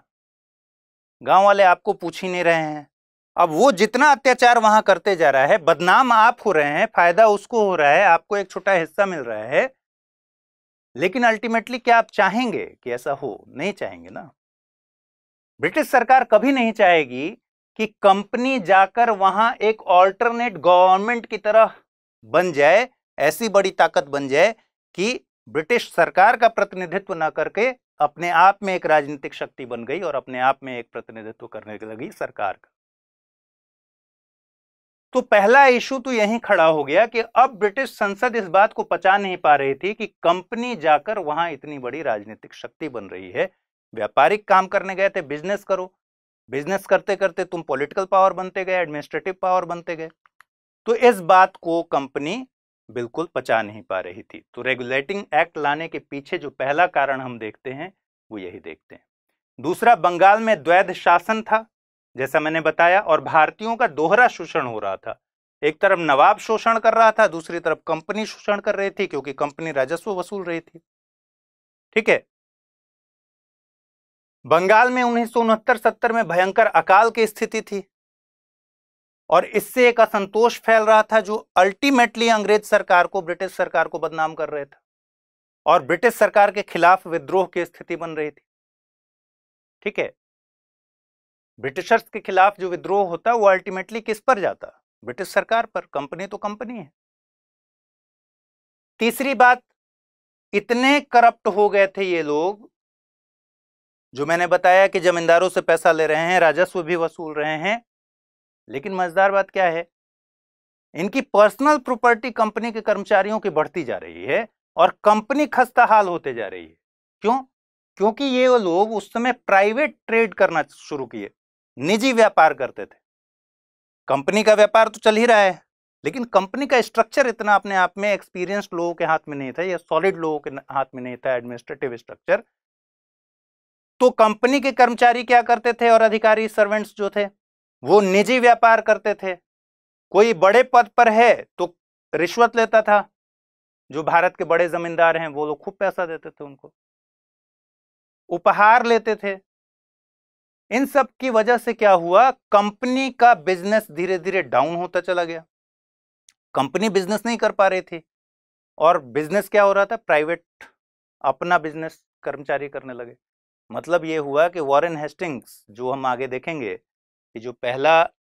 गांव वाले आपको पूछ ही नहीं रहे हैं अब वो जितना अत्याचार वहां करते जा रहा है बदनाम आप हो रहे हैं फायदा उसको हो रहा है आपको एक छोटा हिस्सा मिल रहा है लेकिन अल्टीमेटली क्या आप चाहेंगे कि ऐसा हो नहीं चाहेंगे ना ब्रिटिश सरकार कभी नहीं चाहेगी कि कंपनी जाकर वहां एक ऑल्टरनेट गवर्नमेंट की तरह बन जाए ऐसी बड़ी ताकत बन जाए कि ब्रिटिश सरकार का प्रतिनिधित्व न करके अपने आप में एक राजनीतिक शक्ति बन गई और अपने आप में एक प्रतिनिधित्व करने लगी सरकार का तो पहला इशू तो यहीं खड़ा हो गया कि अब ब्रिटिश संसद इस बात को पचा नहीं पा रही थी कि कंपनी जाकर वहां इतनी बड़ी राजनीतिक शक्ति बन रही है व्यापारिक काम करने गए थे बिजनेस करो बिजनेस करते करते तुम पॉलिटिकल पावर बनते गए एडमिनिस्ट्रेटिव पावर बनते गए तो इस बात को कंपनी बिल्कुल पचा नहीं पा रही थी तो रेगुलेटिंग एक्ट लाने के पीछे जो पहला कारण हम देखते हैं वो यही देखते हैं दूसरा बंगाल में द्वैध शासन था जैसा मैंने बताया और भारतीयों का दोहरा शोषण हो रहा था एक तरफ नवाब शोषण कर रहा था दूसरी तरफ कंपनी शोषण कर रही थी क्योंकि कंपनी राजस्व वसूल रही थी ठीक है बंगाल में उन्नीस सौ में भयंकर अकाल की स्थिति थी और इससे एक असंतोष फैल रहा था जो अल्टीमेटली अंग्रेज सरकार को ब्रिटिश सरकार को बदनाम कर रहे थे और ब्रिटिश सरकार के खिलाफ विद्रोह की स्थिति बन रही थी ठीक है ब्रिटिशर्स के खिलाफ जो विद्रोह होता वो अल्टीमेटली किस पर जाता ब्रिटिश सरकार पर कंपनी तो कंपनी है तीसरी बात इतने करप्ट हो गए थे ये लोग जो मैंने बताया कि जमींदारों से पैसा ले रहे हैं राजस्व भी वसूल रहे हैं लेकिन मजेदार बात क्या है इनकी पर्सनल प्रॉपर्टी कंपनी के कर्मचारियों की बढ़ती जा रही है और कंपनी खस्ता हाल होते जा रही है क्यों क्योंकि ये वो लोग उस समय प्राइवेट ट्रेड करना शुरू किए निजी व्यापार करते थे कंपनी का व्यापार तो चल ही रहा है लेकिन कंपनी का स्ट्रक्चर इतना अपने आप में एक्सपीरियंस लोगों के हाथ में नहीं था या सॉलिड लोगों के हाथ में नहीं था एडमिनिस्ट्रेटिव स्ट्रक्चर तो कंपनी के कर्मचारी क्या करते थे और अधिकारी सर्वेंट्स जो थे वो निजी व्यापार करते थे कोई बड़े पद पर है तो रिश्वत लेता था जो भारत के बड़े जमींदार हैं वो लोग खूब पैसा देते थे उनको उपहार लेते थे इन सब की वजह से क्या हुआ कंपनी का बिजनेस धीरे धीरे डाउन होता चला गया कंपनी बिजनेस नहीं कर पा रही थी और बिजनेस क्या हो रहा था प्राइवेट अपना बिजनेस कर्मचारी करने लगे मतलब ये हुआ कि वॉरेन हेस्टिंग्स जो हम आगे देखेंगे कि जो पहला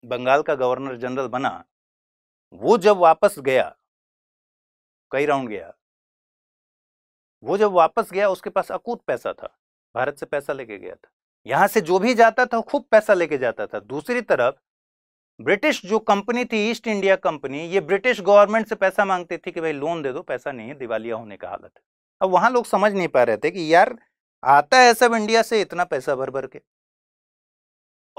बंगाल का गवर्नर जनरल बना वो जब वापस गया कई राउंड गया वो जब वापस गया उसके पास अकूत पैसा था भारत से पैसा लेके गया था यहां से जो भी जाता था खूब पैसा लेके जाता था दूसरी तरफ ब्रिटिश जो कंपनी थी ईस्ट इंडिया कंपनी ये ब्रिटिश गवर्नमेंट से पैसा मांगती थी कि भाई लोन दे दो पैसा नहीं है दिवालिया होने का हालत है अब वहां लोग समझ नहीं पा रहे थे कि यार आता है सब इंडिया से इतना पैसा भर भर के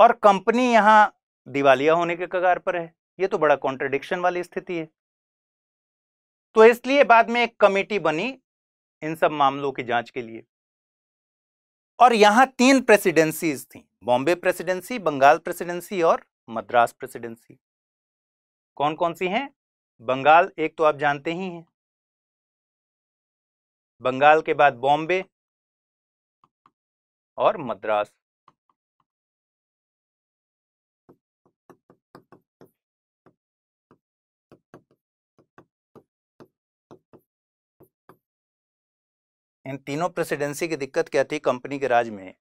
और कंपनी यहां दिवालिया होने के कगार पर है ये तो बड़ा कॉन्ट्रडिक्शन वाली स्थिति है तो इसलिए बाद में एक कमेटी बनी इन सब मामलों की जांच के लिए और यहां तीन प्रेसिडेंसीज थी बॉम्बे प्रेसिडेंसी बंगाल प्रेसिडेंसी और मद्रास प्रेसिडेंसी कौन कौन सी हैं बंगाल एक तो आप जानते ही हैं बंगाल के बाद बॉम्बे और मद्रास इन तीनों प्रेसिडेंसी की दिक्कत क्या थी कंपनी के राज में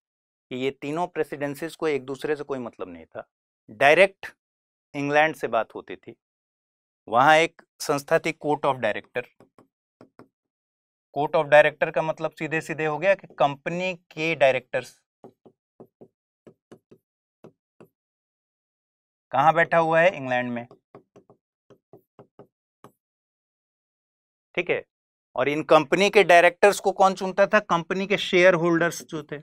कि ये तीनों प्रेसिडेंसीज को एक दूसरे से कोई मतलब नहीं था डायरेक्ट इंग्लैंड से बात होती थी वहां एक संस्था थी court of director court of director का मतलब सीधे सीधे हो गया कि कंपनी के डायरेक्टर्स कहा बैठा हुआ है इंग्लैंड में ठीक है और इन कंपनी के डायरेक्टर्स को कौन चुनता था कंपनी के शेयर होल्डर्स जो थे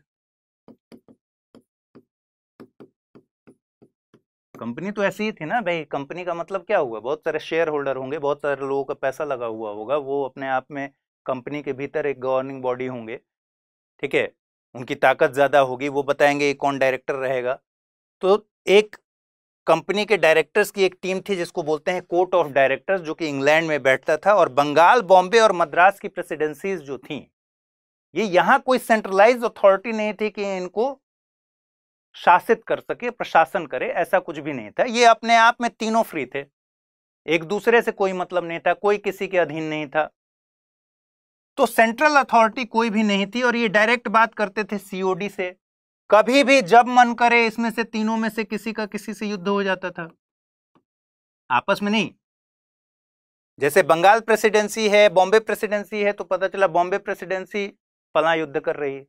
कंपनी तो ऐसी ही थी ना भाई कंपनी का मतलब क्या हुआ बहुत सारे शेयर होल्डर होंगे बहुत सारे लोगों का पैसा लगा हुआ होगा वो अपने आप में कंपनी के भीतर एक गवर्निंग बॉडी होंगे ठीक है उनकी ताकत ज़्यादा होगी वो बताएंगे ये कौन डायरेक्टर रहेगा तो एक कंपनी के डायरेक्टर्स की एक टीम थी जिसको बोलते हैं कोर्ट ऑफ डायरेक्टर्स जो कि इंग्लैंड में बैठता था और बंगाल बॉम्बे और मद्रास की प्रेसिडेंसीज जो थी ये यहाँ कोई सेंट्रलाइज अथॉरिटी नहीं थी कि इनको शासित कर सके प्रशासन करे ऐसा कुछ भी नहीं था ये अपने आप में तीनों फ्री थे एक दूसरे से कोई मतलब नहीं था कोई किसी के अधीन नहीं था तो सेंट्रल अथॉरिटी कोई भी नहीं थी और ये डायरेक्ट बात करते थे सीओडी से कभी भी जब मन करे इसमें से तीनों में से किसी का किसी से युद्ध हो जाता था आपस में नहीं जैसे बंगाल प्रेसिडेंसी है बॉम्बे प्रेसिडेंसी है तो पता चला बॉम्बे प्रेसिडेंसी फला युद्ध कर रही है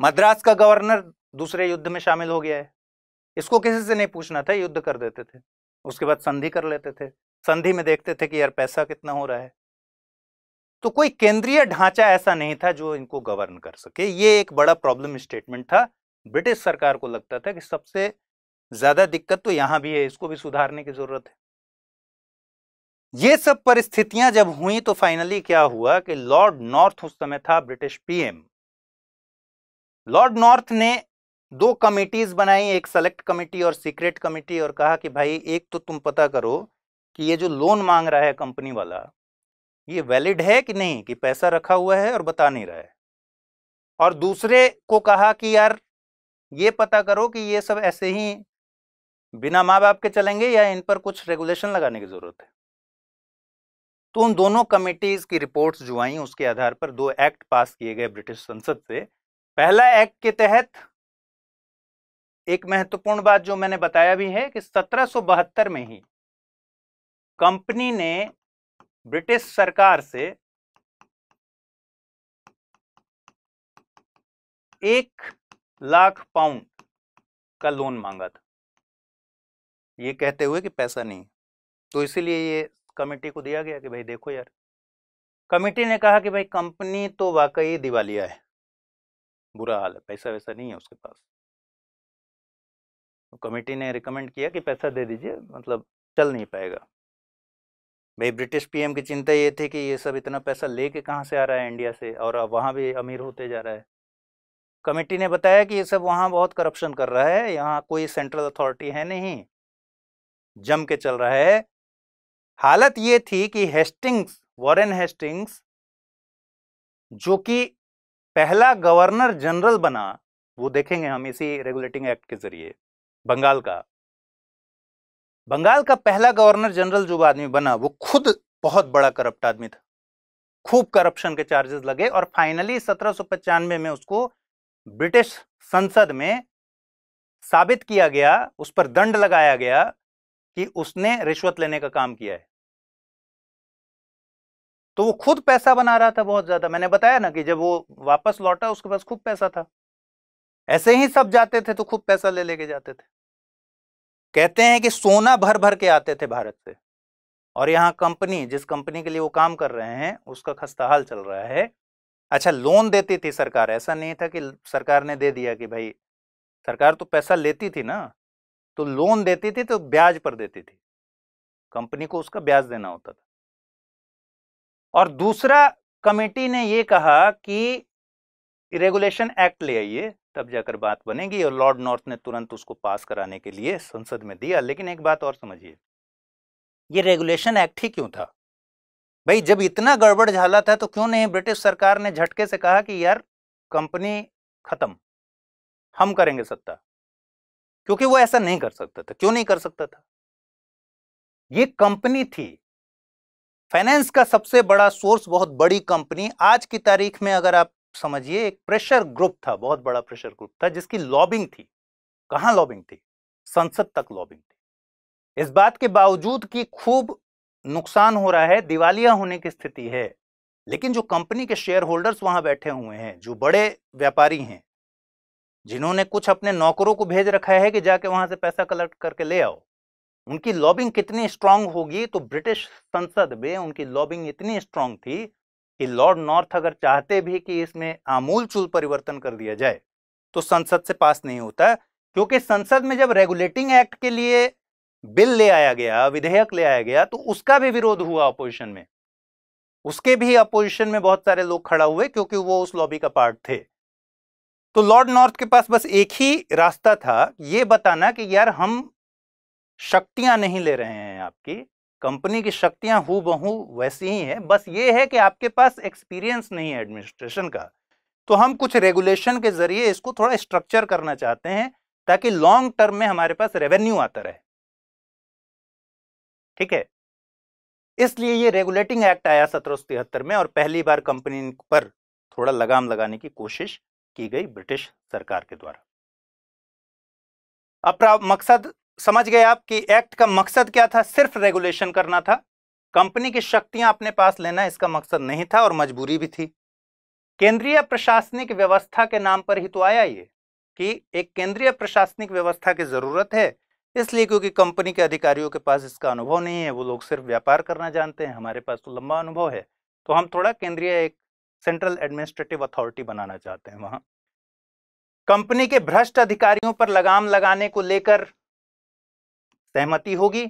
मद्रास का गवर्नर दूसरे युद्ध में शामिल हो गया है इसको किसी से नहीं पूछना था युद्ध कर देते थे उसके बाद संधि कर लेते थे संधि में देखते थे कि यार पैसा कितना हो रहा है तो कोई केंद्रीय ढांचा ऐसा नहीं था जो इनको गवर्न कर सके ये एक बड़ा प्रॉब्लम स्टेटमेंट था ब्रिटिश सरकार को लगता था कि सबसे ज्यादा दिक्कत तो यहां भी है इसको भी सुधारने की जरूरत है ये सब परिस्थितियां जब हुई तो फाइनली क्या हुआ कि लॉर्ड नॉर्थ उस समय था ब्रिटिश पीएम लॉर्ड नॉर्थ ने दो कमेटीज बनाई एक सेलेक्ट कमेटी और सीक्रेट कमेटी और कहा कि भाई एक तो तुम पता करो कि ये जो लोन मांग रहा है कंपनी वाला ये वैलिड है कि नहीं कि पैसा रखा हुआ है और बता नहीं रहा है और दूसरे को कहा कि यार ये पता करो कि ये सब ऐसे ही बिना माँ बाप के चलेंगे या इन पर कुछ रेगुलेशन लगाने की ज़रूरत है तो उन दोनों कमेटीज़ की रिपोर्ट्स जो आई उसके आधार पर दो एक्ट पास किए गए ब्रिटिश संसद से पहला एक्ट के तहत एक महत्वपूर्ण बात जो मैंने बताया भी है कि सत्रह में ही कंपनी ने ब्रिटिश सरकार से एक लाख पाउंड का लोन मांगा था ये कहते हुए कि पैसा नहीं तो इसीलिए ये कमेटी को दिया गया कि भाई देखो यार कमेटी ने कहा कि भाई कंपनी तो वाकई दिवालिया है बुरा हाल है पैसा वैसा नहीं है उसके पास तो कमेटी ने रिकमेंड किया कि पैसा दे दीजिए मतलब चल नहीं पाएगा भाई ब्रिटिश पीएम की चिंता ये थी कि ये सब इतना पैसा लेके कहाँ से आ रहा है इंडिया से और वहाँ भी अमीर होते जा रहा है कमेटी ने बताया कि ये सब वहाँ बहुत करप्शन कर रहा है यहाँ कोई सेंट्रल अथॉरिटी है नहीं जम के चल रहा है हालत ये थी कि हेस्टिंग्स वॉरेन हेस्टिंग्स जो कि पहला गवर्नर जनरल बना वो देखेंगे हम इसी रेगुलेटिंग एक्ट के जरिए बंगाल का बंगाल का पहला गवर्नर जनरल जो आदमी बना वो खुद बहुत बड़ा करप्ट आदमी था खूब करप्शन के चार्जेस लगे और फाइनली सत्रह में उसको ब्रिटिश संसद में साबित किया गया उस पर दंड लगाया गया कि उसने रिश्वत लेने का काम किया है तो वो खुद पैसा बना रहा था बहुत ज्यादा मैंने बताया ना कि जब वो वापस लौटा उसके पास खूब पैसा था ऐसे ही सब जाते थे तो खूब पैसा ले लेके जाते थे कहते हैं कि सोना भर भर के आते थे भारत से और यहाँ कंपनी जिस कंपनी के लिए वो काम कर रहे हैं उसका खस्ताहाल चल रहा है अच्छा लोन देती थी सरकार ऐसा नहीं था कि सरकार ने दे दिया कि भाई सरकार तो पैसा लेती थी ना तो लोन देती थी तो ब्याज पर देती थी कंपनी को उसका ब्याज देना होता था और दूसरा कमेटी ने ये कहा कि रेगुलेशन एक्ट ले आइए तब जाकर बात बनेगी और लॉर्ड नॉर्थ ने तुरंत उसको पास कराने के लिए संसद में दिया लेकिन एक बात और समझिए ये रेगुलेशन एक्ट ही क्यों था भाई जब इतना गड़बड़ झाला था तो क्यों नहीं ब्रिटिश सरकार ने झटके से कहा कि यार कंपनी खत्म हम करेंगे सत्ता क्योंकि वो ऐसा नहीं कर सकता था क्यों नहीं कर सकता था ये कंपनी थी फाइनेंस का सबसे बड़ा सोर्स बहुत बड़ी कंपनी आज की तारीख में अगर आप समझिए एक प्रेशर ग्रुप था बहुत बड़ा प्रेशर ग्रुप था जिसकी लॉबिंग थी कहां लॉबिंग थी संसद तक लॉबिंग थी इस बात के बावजूद कि खूब नुकसान हो रहा है दिवालिया होने की स्थिति है लेकिन जो कंपनी के शेयर होल्डर्स वहां बैठे हुए हैं जो बड़े व्यापारी हैं जिन्होंने कुछ अपने नौकरों को भेज रखा है कि जाके वहां से पैसा कलेक्ट करके ले आओ उनकी लॉबिंग कितनी स्ट्रांग होगी तो ब्रिटिश संसद में उनकी लॉबिंग इतनी स्ट्रांग थी कि लॉर्ड नॉर्थ अगर चाहते भी कि इसमें आमूल चूल परिवर्तन कर दिया जाए तो संसद से पास नहीं होता क्योंकि संसद में जब रेगुलेटिंग एक्ट के लिए बिल ले आया गया विधेयक ले आया गया तो उसका भी विरोध हुआ अपोजिशन में उसके भी अपोजिशन में बहुत सारे लोग खड़ा हुए क्योंकि वो उस लॉबी का पार्ट थे तो लॉर्ड नॉर्थ के पास बस एक ही रास्ता था ये बताना कि यार हम शक्तियां नहीं ले रहे हैं आपकी कंपनी की शक्तियां हु बहू वैसी ही हैं बस ये है कि आपके पास एक्सपीरियंस नहीं है एडमिनिस्ट्रेशन का तो हम कुछ रेगुलेशन के जरिए इसको थोड़ा स्ट्रक्चर करना चाहते हैं ताकि लॉन्ग टर्म में हमारे पास रेवेन्यू आता रहे ठीक है इसलिए ये रेगुलेटिंग एक्ट आया सत्रह में और पहली बार कंपनी पर थोड़ा लगाम लगाने की कोशिश की गई ब्रिटिश सरकार के द्वारा अब मकसद समझ गए आप कि एक्ट का मकसद क्या था सिर्फ रेगुलेशन करना था कंपनी की शक्तियां अपने पास लेना इसका मकसद नहीं था और मजबूरी भी थी केंद्रीय प्रशासनिक व्यवस्था के नाम पर ही तो आया ये कि एक केंद्रीय प्रशासनिक व्यवस्था की ज़रूरत है इसलिए क्योंकि कंपनी के अधिकारियों के पास इसका अनुभव नहीं है वो लोग सिर्फ व्यापार करना जानते हैं हमारे पास तो लंबा अनुभव है तो हम थोड़ा केंद्रीय एक सेंट्रल एडमिनिस्ट्रेटिव अथॉरिटी बनाना चाहते हैं वहां कंपनी के भ्रष्ट अधिकारियों पर लगाम लगाने को लेकर सहमति होगी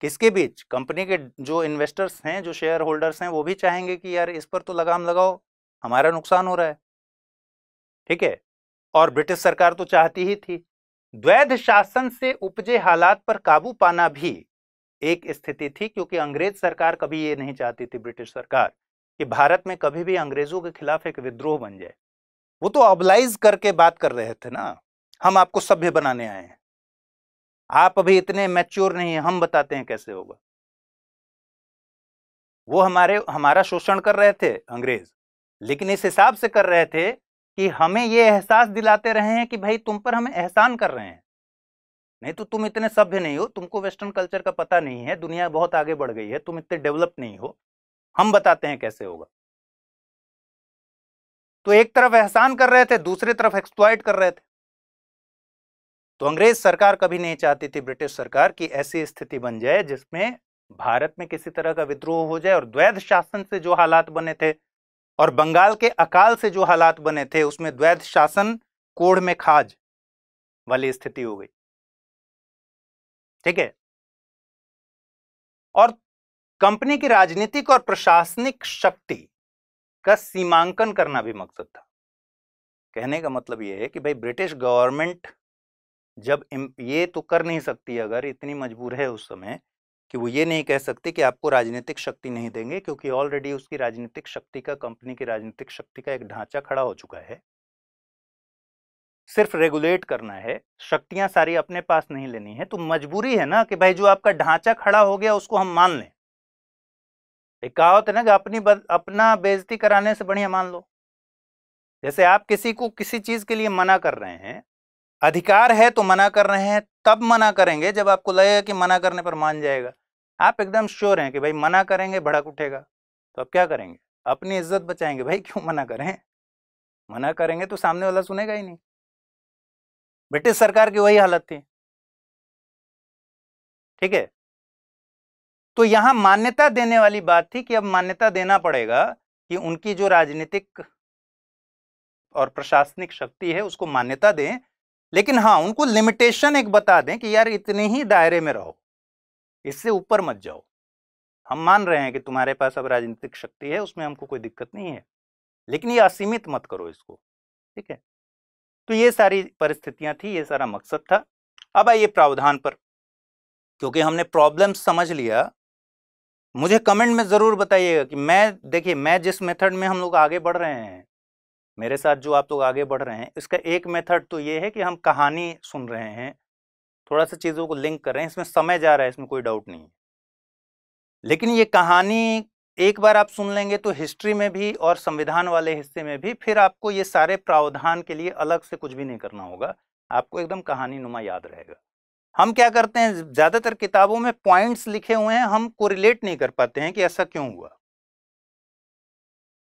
किसके बीच कंपनी के जो इन्वेस्टर्स हैं जो शेयर होल्डर्स हैं वो भी चाहेंगे कि यार इस पर तो लगाम लगाओ हमारा नुकसान हो रहा है ठीक है और ब्रिटिश सरकार तो चाहती ही थी द्वैध शासन से उपजे हालात पर काबू पाना भी एक स्थिति थी क्योंकि अंग्रेज सरकार कभी ये नहीं चाहती थी ब्रिटिश सरकार कि भारत में कभी भी अंग्रेजों के खिलाफ एक विद्रोह बन जाए वो तो अबलाइज करके बात कर रहे थे ना हम आपको सभ्य बनाने आए हैं आप अभी इतने मैच्योर नहीं हैं हम बताते हैं कैसे होगा वो हमारे हमारा शोषण कर रहे थे अंग्रेज लेकिन इस हिसाब से कर रहे थे कि हमें ये एहसास दिलाते रहे हैं कि भाई तुम पर हम एहसान कर रहे हैं नहीं तो तुम इतने सभ्य नहीं हो तुमको वेस्टर्न कल्चर का पता नहीं है दुनिया बहुत आगे बढ़ गई है तुम इतने डेवलप नहीं हो हम बताते हैं कैसे होगा तो एक तरफ एहसान कर रहे थे दूसरी तरफ एक्सप्लॉयट कर रहे थे तो अंग्रेज सरकार कभी नहीं चाहती थी ब्रिटिश सरकार की ऐसी स्थिति बन जाए जिसमें भारत में किसी तरह का विद्रोह हो जाए और द्वैध शासन से जो हालात बने थे और बंगाल के अकाल से जो हालात बने थे उसमें द्वैध शासन कोढ़ में खाज वाली स्थिति हो गई ठीक है और कंपनी की राजनीतिक और प्रशासनिक शक्ति का सीमांकन करना भी मकसद था कहने का मतलब यह है कि भाई ब्रिटिश गवर्नमेंट जब ये तो कर नहीं सकती अगर इतनी मजबूर है उस समय कि वो ये नहीं कह सकती कि आपको राजनीतिक शक्ति नहीं देंगे क्योंकि ऑलरेडी उसकी राजनीतिक शक्ति का कंपनी की राजनीतिक शक्ति का एक ढांचा खड़ा हो चुका है सिर्फ रेगुलेट करना है शक्तियां सारी अपने पास नहीं लेनी है तो मजबूरी है ना कि भाई जो आपका ढांचा खड़ा हो गया उसको हम मान लें एक कहावत है ना कि अपनी बद, अपना बेजती कराने से बढ़िया मान लो जैसे आप किसी को किसी चीज के लिए मना कर रहे हैं अधिकार है तो मना कर रहे हैं तब मना करेंगे जब आपको लगेगा कि मना करने पर मान जाएगा आप एकदम श्योर हैं कि भाई मना करेंगे भड़क उठेगा तो अब क्या करेंगे अपनी इज्जत बचाएंगे भाई क्यों मना करें मना करेंगे तो सामने वाला सुनेगा ही नहीं ब्रिटिश सरकार की वही हालत थी ठीक है तो यहां मान्यता देने वाली बात थी कि अब मान्यता देना पड़ेगा कि उनकी जो राजनीतिक और प्रशासनिक शक्ति है उसको मान्यता दें लेकिन हाँ उनको लिमिटेशन एक बता दें कि यार इतने ही दायरे में रहो इससे ऊपर मत जाओ हम मान रहे हैं कि तुम्हारे पास अब राजनीतिक शक्ति है उसमें हमको कोई दिक्कत नहीं है लेकिन ये असीमित मत करो इसको ठीक है तो ये सारी परिस्थितियां थी ये सारा मकसद था अब आइए प्रावधान पर क्योंकि हमने प्रॉब्लम समझ लिया मुझे कमेंट में ज़रूर बताइएगा कि मैं देखिए मैं जिस मेथड में हम लोग आगे बढ़ रहे हैं मेरे साथ जो आप लोग तो आगे बढ़ रहे हैं इसका एक मेथड तो ये है कि हम कहानी सुन रहे हैं थोड़ा सा चीज़ों को लिंक कर रहे हैं इसमें समय जा रहा है इसमें कोई डाउट नहीं है लेकिन ये कहानी एक बार आप सुन लेंगे तो हिस्ट्री में भी और संविधान वाले हिस्से में भी फिर आपको ये सारे प्रावधान के लिए अलग से कुछ भी नहीं करना होगा आपको एकदम कहानी नुमा याद रहेगा हम क्या करते हैं ज़्यादातर किताबों में पॉइंट्स लिखे हुए हैं हम कोरिलेट नहीं कर पाते हैं कि ऐसा क्यों हुआ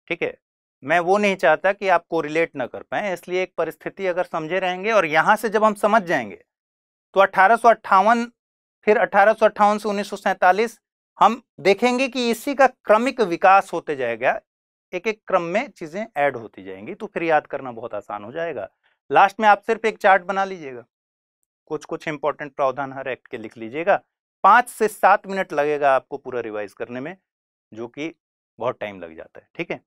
ठीक है मैं वो नहीं चाहता कि आप कोरिलेट ना कर पाए इसलिए एक परिस्थिति अगर समझे रहेंगे और यहाँ से जब हम समझ जाएंगे तो अठारह फिर अठारह से उन्नीस हम देखेंगे कि इसी का क्रमिक विकास होते जाएगा एक एक क्रम में चीज़ें ऐड होती जाएंगी तो फिर याद करना बहुत आसान हो जाएगा लास्ट में आप सिर्फ एक चार्ट बना लीजिएगा कुछ कुछ इंपॉर्टेंट प्रावधान हर एक्ट के लिख लीजिएगा पाँच से सात मिनट लगेगा आपको पूरा रिवाइज करने में जो कि बहुत टाइम लग जाता है ठीक है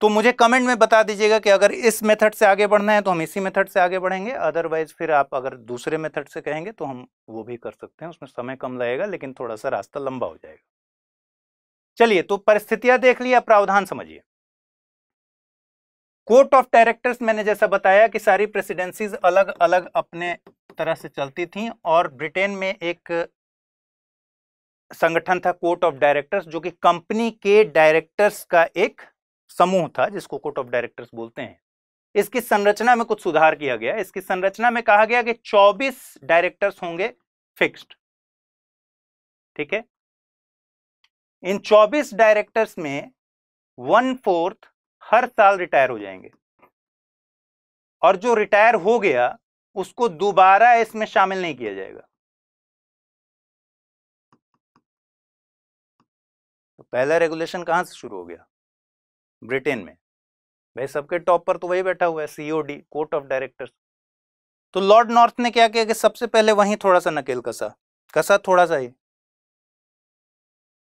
तो मुझे कमेंट में बता दीजिएगा कि अगर इस मेथड से आगे बढ़ना है तो हम इसी मेथड से आगे बढ़ेंगे अदरवाइज फिर आप अगर दूसरे मेथड से कहेंगे तो हम वो भी कर सकते हैं उसमें समय कम लगेगा लेकिन थोड़ा सा रास्ता लंबा हो जाएगा चलिए तो परिस्थितियां देख लिया प्रावधान समझिए कोर्ट ऑफ डायरेक्टर्स मैंने जैसा बताया कि सारी प्रेसिडेंसीज अलग अलग अपने तरह से चलती थी और ब्रिटेन में एक संगठन था कोर्ट ऑफ डायरेक्टर्स जो कि कंपनी के डायरेक्टर्स का एक समूह था जिसको कोर्ट ऑफ डायरेक्टर्स बोलते हैं इसकी संरचना में कुछ सुधार किया गया इसकी संरचना में कहा गया कि 24 डायरेक्टर्स होंगे फिक्स्ड ठीक है इन 24 डायरेक्टर्स में वन फोर्थ हर साल रिटायर हो जाएंगे और जो रिटायर हो गया उसको दोबारा इसमें शामिल नहीं किया जाएगा तो पहला रेगुलेशन कहां से शुरू हो गया ब्रिटेन में भाई सबके टॉप पर तो वही बैठा हुआ है सीओडी कोर्ट ऑफ डायरेक्टर्स तो लॉर्ड नॉर्थ ने क्या किया कि सबसे पहले वहीं थोड़ा सा नकेल कसा कसा थोड़ा सा ही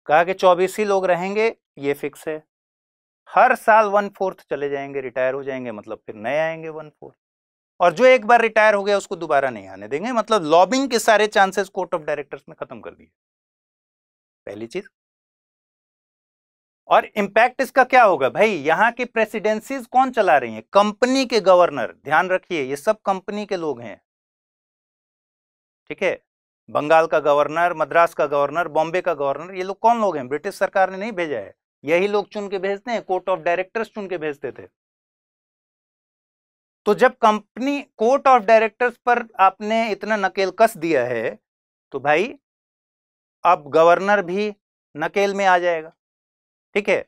कहा कि चौबीस ही लोग रहेंगे ये फिक्स है हर साल वन फोर्थ चले जाएंगे रिटायर हो जाएंगे मतलब फिर नए आएंगे वन फोर्थ और जो एक बार रिटायर हो गया उसको दोबारा नहीं आने देंगे मतलब लॉबिंग के सारे चांसेस कोर्ट ऑफ डायरेक्टर्स ने खत्म कर दिए पहली चीज और इम्पैक्ट इसका क्या होगा भाई यहाँ की प्रेसिडेंसीज कौन चला रही हैं कंपनी के गवर्नर ध्यान रखिए ये सब कंपनी के लोग हैं ठीक है बंगाल का गवर्नर मद्रास का गवर्नर बॉम्बे का गवर्नर ये लोग कौन लोग हैं ब्रिटिश सरकार ने नहीं भेजा है यही लोग चुन के भेजते हैं कोर्ट ऑफ डायरेक्टर्स चुन के भेजते थे तो जब कंपनी कोर्ट ऑफ डायरेक्टर्स पर आपने इतना नकेल कस दिया है तो भाई अब गवर्नर भी नकेल में आ जाएगा ठीक है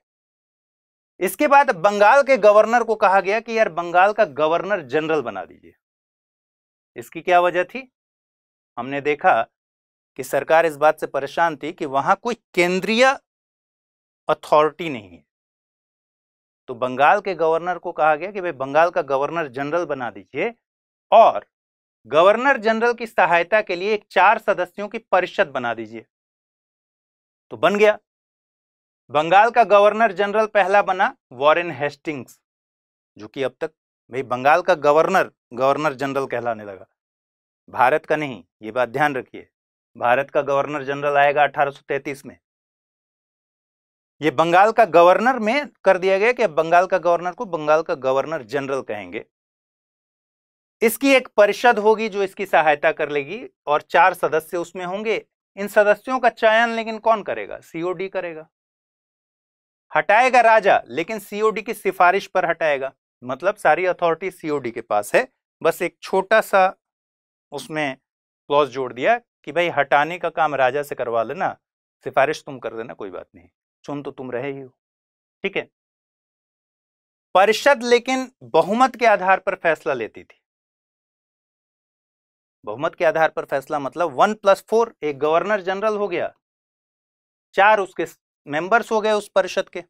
इसके बाद बंगाल के गवर्नर को कहा गया कि यार बंगाल का गवर्नर जनरल बना दीजिए इसकी क्या वजह थी हमने देखा कि सरकार इस बात से परेशान थी कि वहां कोई केंद्रीय अथॉरिटी नहीं है तो बंगाल के गवर्नर को कहा गया कि भाई बंगाल का गवर्नर जनरल बना दीजिए और गवर्नर जनरल की सहायता के लिए एक चार सदस्यों की परिषद बना दीजिए तो बन गया बंगाल का गवर्नर जनरल पहला बना वॉरेन हेस्टिंग्स जो कि अब तक भाई बंगाल का गवर्नर गवर्नर जनरल कहलाने लगा भारत का नहीं ये बात ध्यान रखिए भारत का गवर्नर जनरल आएगा 1833 में ये बंगाल का गवर्नर में कर दिया गया कि बंगाल का गवर्नर को बंगाल का गवर्नर जनरल कहेंगे इसकी एक परिषद होगी जो इसकी सहायता कर लेगी और चार सदस्य उसमें होंगे इन सदस्यों का चयन लेकिन कौन करेगा सीओडी करेगा हटाएगा राजा लेकिन सीओडी की सिफारिश पर हटाएगा मतलब सारी अथॉरिटी सीओडी के पास है बस एक छोटा सा उसमें क्लॉज जोड़ दिया कि भाई हटाने का काम राजा से करवा लेना सिफारिश तुम कर देना कोई बात नहीं चुन तो तुम रहे ही हो ठीक है परिषद लेकिन बहुमत के आधार पर फैसला लेती थी बहुमत के आधार पर फैसला मतलब वन प्लस फोर एक गवर्नर जनरल हो गया चार उसके मेंबर्स हो गए उस परिषद के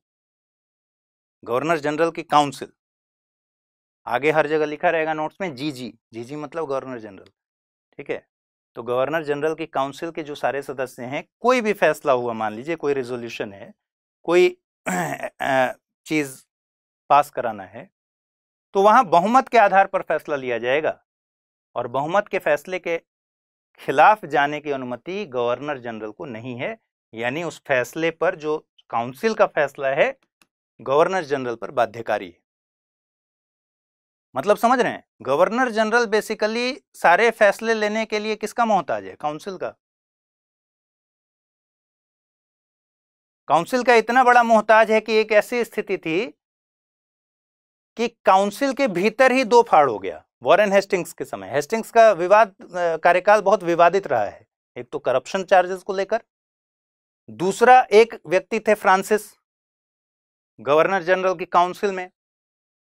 गवर्नर जनरल की काउंसिल आगे हर जगह लिखा रहेगा नोट्स में जी जी जी जी मतलब गवर्नर जनरल ठीक है तो गवर्नर जनरल की काउंसिल के जो सारे सदस्य हैं कोई भी फैसला हुआ मान लीजिए कोई रेजोल्यूशन है कोई चीज़ पास कराना है तो वहां बहुमत के आधार पर फैसला लिया जाएगा और बहुमत के फैसले के खिलाफ जाने की अनुमति गवर्नर जनरल को नहीं है यानी उस फैसले पर जो काउंसिल का फैसला है गवर्नर जनरल पर बाध्यकारी है मतलब समझ रहे हैं गवर्नर जनरल बेसिकली सारे फैसले लेने के लिए किसका मोहताज है काउंसिल का काउंसिल का इतना बड़ा मोहताज है कि एक ऐसी स्थिति थी कि काउंसिल के भीतर ही दो फाड़ हो गया वॉरेन हेस्टिंग्स के समय हेस्टिंग्स का विवाद कार्यकाल बहुत विवादित रहा है एक तो करप्शन चार्जेस को लेकर दूसरा एक व्यक्ति थे फ्रांसिस गवर्नर जनरल की काउंसिल में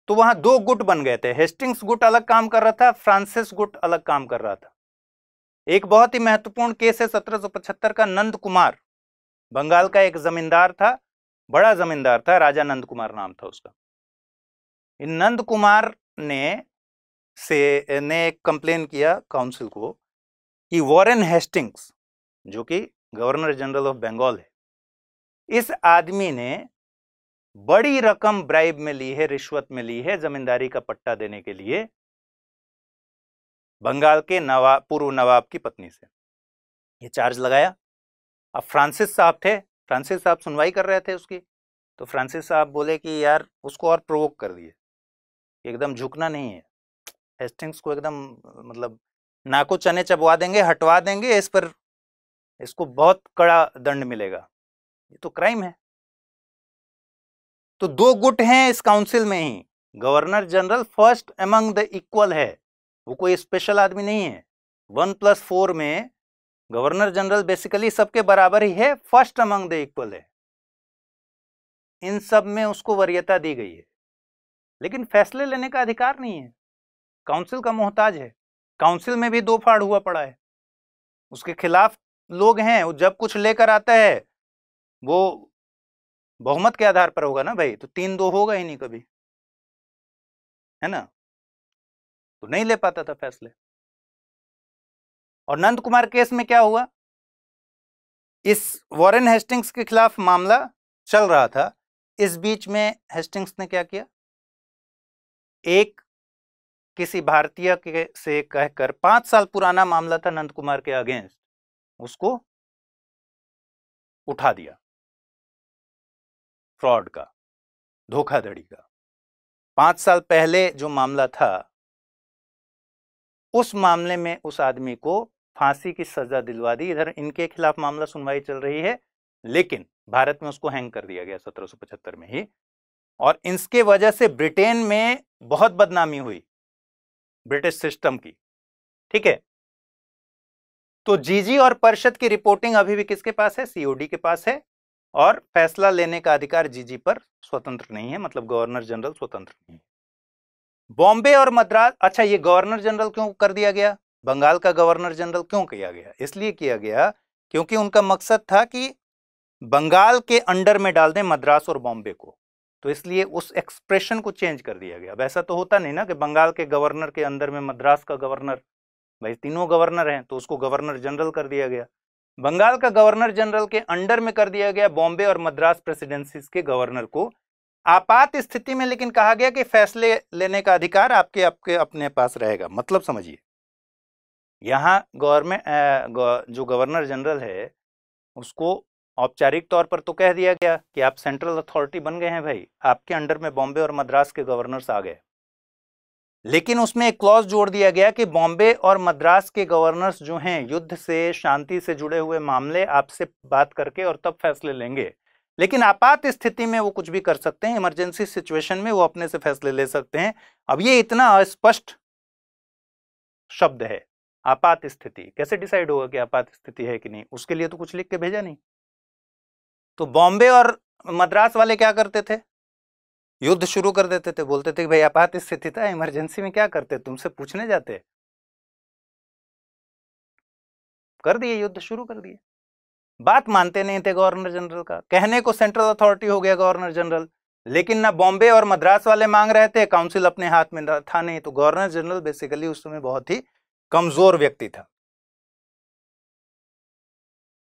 तो वहां दो गुट बन गए थे हेस्टिंग्स गुट अलग काम कर रहा था फ्रांसिस गुट अलग काम कर रहा था एक बहुत ही महत्वपूर्ण केस है सत्रह का नंद कुमार बंगाल का एक जमींदार था बड़ा जमींदार था राजा नंद कुमार नाम था उसका इन नंद कुमार ने से ने एक कंप्लेन किया काउंसिल को कि वॉरेन हेस्टिंग्स जो कि गवर्नर जनरल ऑफ बंगाल है इस आदमी ने बड़ी रकम ब्राइब में ली है रिश्वत में ली है जमींदारी का पट्टा देने के लिए बंगाल के नवाब पूर्व नवाब की पत्नी से ये चार्ज लगाया अब फ्रांसिस साहब थे फ्रांसिस साहब सुनवाई कर रहे थे उसकी तो फ्रांसिस साहब बोले कि यार उसको और प्रोवोक कर दिए एकदम झुकना नहीं है हेस्टिंग्स को एकदम मतलब नाको चने चबवा देंगे हटवा देंगे इस पर इसको बहुत कड़ा दंड मिलेगा ये तो क्राइम है तो दो गुट हैं इस काउंसिल में ही governor general first among the equal है वो कोई स्पेशल आदमी नहीं है वन प्लस फोर में गवर्नर जनरल बेसिकली सबके बराबर ही है फर्स्ट अमंग द इक्वल है इन सब में उसको वरीयता दी गई है लेकिन फैसले लेने का अधिकार नहीं है काउंसिल का मोहताज है काउंसिल में भी दो फाड़ हुआ पड़ा है उसके खिलाफ लोग हैं वो जब कुछ लेकर आता है वो बहुमत के आधार पर होगा ना भाई तो तीन दो होगा ही नहीं कभी है ना तो नहीं ले पाता था फैसले और नंद कुमार केस में क्या हुआ इस वॉरेन हेस्टिंग्स के खिलाफ मामला चल रहा था इस बीच में हेस्टिंग्स ने क्या किया एक किसी भारतीय के से कहकर पांच साल पुराना मामला था नंद कुमार के अगेंस्ट उसको उठा दिया फ्रॉड का धोखाधड़ी का पांच साल पहले जो मामला था उस मामले में उस आदमी को फांसी की सजा दिलवा दी इधर इनके खिलाफ मामला सुनवाई चल रही है लेकिन भारत में उसको हैंग कर दिया गया 1775 में ही और इसके वजह से ब्रिटेन में बहुत बदनामी हुई ब्रिटिश सिस्टम की ठीक है तो जीजी और परिषद की रिपोर्टिंग अभी भी किसके पास है सीओडी के पास है और फैसला लेने का अधिकार जीजी पर स्वतंत्र नहीं है मतलब गवर्नर जनरल स्वतंत्र नहीं है बॉम्बे और मद्रास अच्छा ये गवर्नर जनरल क्यों कर दिया गया बंगाल का गवर्नर जनरल क्यों किया गया इसलिए किया गया क्योंकि उनका मकसद था कि बंगाल के अंडर में डाल दें मद्रास और बॉम्बे को तो इसलिए उस एक्सप्रेशन को चेंज कर दिया गया वैसा तो होता नहीं ना कि बंगाल के गवर्नर के अंदर में मद्रास का गवर्नर भाई तीनों गवर्नर हैं तो उसको गवर्नर जनरल कर दिया गया बंगाल का गवर्नर जनरल के अंडर में कर दिया गया बॉम्बे और मद्रास प्रेसिडेंसी के गवर्नर को आपात स्थिति में लेकिन कहा गया कि फैसले लेने का अधिकार आपके आपके अपने पास रहेगा मतलब समझिए यहाँ गवर्नमेंट जो गवर्नर जनरल है उसको औपचारिक तौर पर तो कह दिया गया कि आप सेंट्रल अथॉरिटी बन गए हैं भाई आपके अंडर में बॉम्बे और मद्रास के गवर्नर्स आ गए लेकिन उसमें एक क्लॉज जोड़ दिया गया कि बॉम्बे और मद्रास के गवर्नर्स जो हैं युद्ध से शांति से जुड़े हुए मामले आपसे बात करके और तब फैसले लेंगे लेकिन आपात स्थिति में वो कुछ भी कर सकते हैं इमरजेंसी सिचुएशन में वो अपने से फैसले ले सकते हैं अब ये इतना अस्पष्ट शब्द है आपात स्थिति कैसे डिसाइड होगा कि आपात स्थिति है कि नहीं उसके लिए तो कुछ लिख के भेजा नहीं तो बॉम्बे और मद्रास वाले क्या करते थे युद्ध शुरू कर देते थे बोलते थे कि भाई आपात स्थिति था इमरजेंसी में क्या करते तुमसे पूछने जाते कर दिए युद्ध शुरू कर दिए बात मानते नहीं थे गवर्नर जनरल का कहने को सेंट्रल अथॉरिटी हो गया गवर्नर जनरल लेकिन ना बॉम्बे और मद्रास वाले मांग रहे थे काउंसिल अपने हाथ में था नहीं तो गवर्नर जनरल बेसिकली उस समय बहुत ही कमजोर व्यक्ति था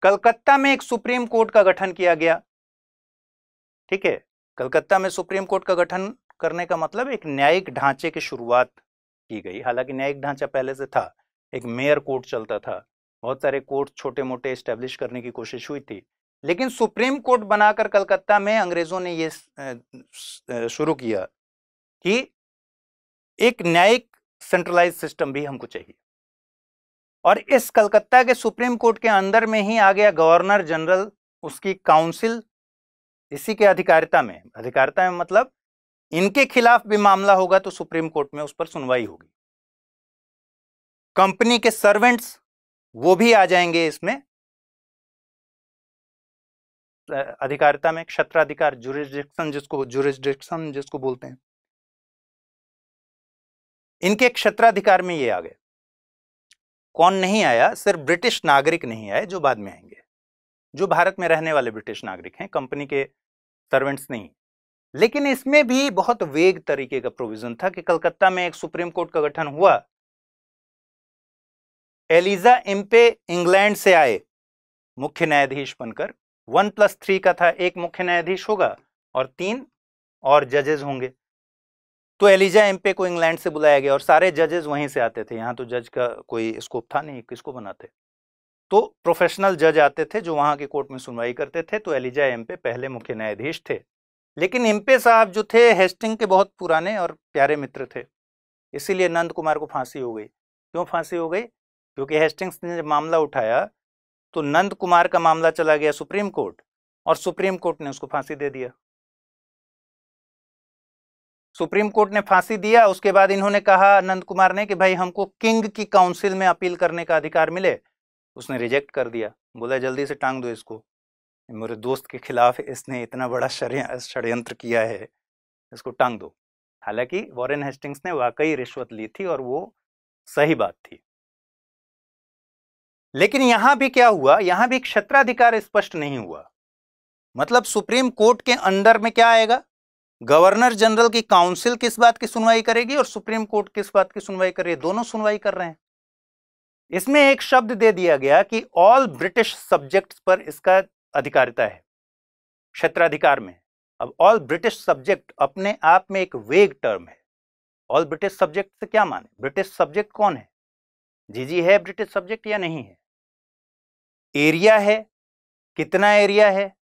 कलकत्ता में एक सुप्रीम कोर्ट का गठन किया गया ठीक है कलकत्ता में सुप्रीम कोर्ट का गठन करने का मतलब एक न्यायिक ढांचे की शुरुआत की गई हालांकि न्यायिक ढांचा पहले से था एक मेयर कोर्ट चलता था बहुत सारे कोर्ट छोटे मोटे इस्टेब्लिश करने की कोशिश हुई थी लेकिन सुप्रीम कोर्ट बनाकर कलकत्ता में अंग्रेजों ने ये शुरू किया कि एक न्यायिक सेंट्रलाइज सिस्टम भी हमको चाहिए और इस कलकत्ता के सुप्रीम कोर्ट के अंदर में ही आ गया गवर्नर जनरल उसकी काउंसिल इसी के अधिकारिता में अधिकारिता में मतलब इनके खिलाफ भी मामला होगा तो सुप्रीम कोर्ट में उस पर सुनवाई होगी कंपनी के सर्वेंट्स वो भी आ जाएंगे इसमें अधिकारिता में क्षत्राधिकार जुरिस्डिक्शन जिसको जुरिस्डिक्शन जिसको बोलते हैं इनके क्षेत्राधिकार में ये आ गए कौन नहीं आया सिर्फ ब्रिटिश नागरिक नहीं आए जो बाद में आएंगे जो भारत में रहने वाले ब्रिटिश नागरिक हैं कंपनी के सर्वेंट्स नहीं लेकिन इसमें भी बहुत वेग तरीके का प्रोविजन था कि कलकत्ता में एक सुप्रीम कोर्ट का गठन हुआ एलिजा इम्पे इंग्लैंड से आए मुख्य न्यायाधीश बनकर वन प्लस थ्री का था एक मुख्य न्यायाधीश होगा और तीन और जजेस होंगे तो एलिजा एम्पे को इंग्लैंड से बुलाया गया और सारे जजेस वहीं से आते थे यहां तो जज का कोई स्कोप था नहीं किसको बनाते तो प्रोफेशनल जज आते थे जो वहां के कोर्ट में सुनवाई करते थे तो एलिजा एम्पे पहले मुख्य न्यायाधीश थे लेकिन एम्पे साहब जो थे हेस्टिंग के बहुत पुराने और प्यारे मित्र थे इसीलिए नंद कुमार को फांसी हो गई क्यों फांसी हो गई क्योंकि हेस्टिंग्स ने जब मामला उठाया तो नंद कुमार का मामला चला गया सुप्रीम कोर्ट और सुप्रीम कोर्ट ने उसको फांसी दे दिया सुप्रीम कोर्ट ने फांसी दिया उसके बाद इन्होंने कहा नंद कुमार ने कि भाई हमको किंग की काउंसिल में अपील करने का अधिकार मिले उसने रिजेक्ट कर दिया बोला जल्दी से टांग दो इसको मेरे दोस्त के खिलाफ इसने इतना बड़ा षडयंत्र किया है इसको टांग दो हालांकि वॉरेन हेस्टिंग्स ने वाकई रिश्वत ली थी और वो सही बात थी लेकिन यहां भी क्या हुआ यहां भी क्षेत्राधिकार स्पष्ट नहीं हुआ मतलब सुप्रीम कोर्ट के अंडर में क्या आएगा गवर्नर जनरल की काउंसिल किस बात की सुनवाई करेगी और सुप्रीम कोर्ट किस बात की सुनवाई करेगी दोनों सुनवाई कर रहे हैं इसमें एक शब्द दे दिया गया कि ऑल ब्रिटिश सब्जेक्ट्स पर इसका अधिकारिता है क्षेत्राधिकार में अब ऑल ब्रिटिश सब्जेक्ट अपने आप में एक वेग टर्म है ऑल ब्रिटिश सब्जेक्ट से क्या माने ब्रिटिश सब्जेक्ट कौन है जीजी है ब्रिटिश सब्जेक्ट या नहीं है एरिया है कितना एरिया है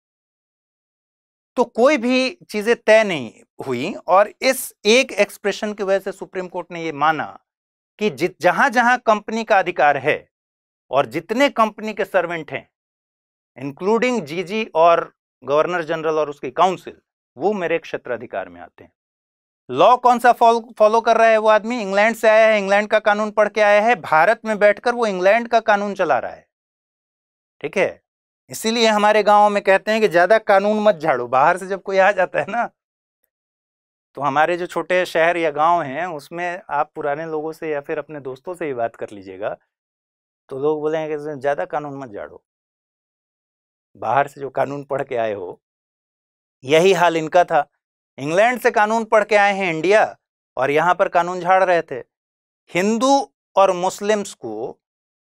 तो कोई भी चीज़ें तय नहीं हुई और इस एक एक्सप्रेशन की वजह से सुप्रीम कोर्ट ने यह माना कि जित जहां जहां कंपनी का अधिकार है और जितने कंपनी के सर्वेंट हैं इंक्लूडिंग जीजी और गवर्नर जनरल और उसकी काउंसिल वो मेरे क्षेत्र अधिकार में आते हैं लॉ कौन सा फॉलो कर रहा है वो आदमी इंग्लैंड से आया है इंग्लैंड का कानून पढ़ के आया है भारत में बैठकर वो इंग्लैंड का कानून चला रहा है ठीक है इसीलिए हमारे गाँव में कहते हैं कि ज्यादा कानून मत झाड़ो बाहर से जब कोई आ जाता है ना तो हमारे जो छोटे शहर या गांव हैं उसमें आप पुराने लोगों से या फिर अपने दोस्तों से ही बात कर लीजिएगा तो लोग बोलेंगे कि ज़्यादा कानून मत जाड़ो बाहर से जो कानून पढ़ के आए हो यही हाल इनका था इंग्लैंड से कानून पढ़ के आए हैं इंडिया और यहाँ पर कानून झाड़ रहे थे हिंदू और मुस्लिम्स को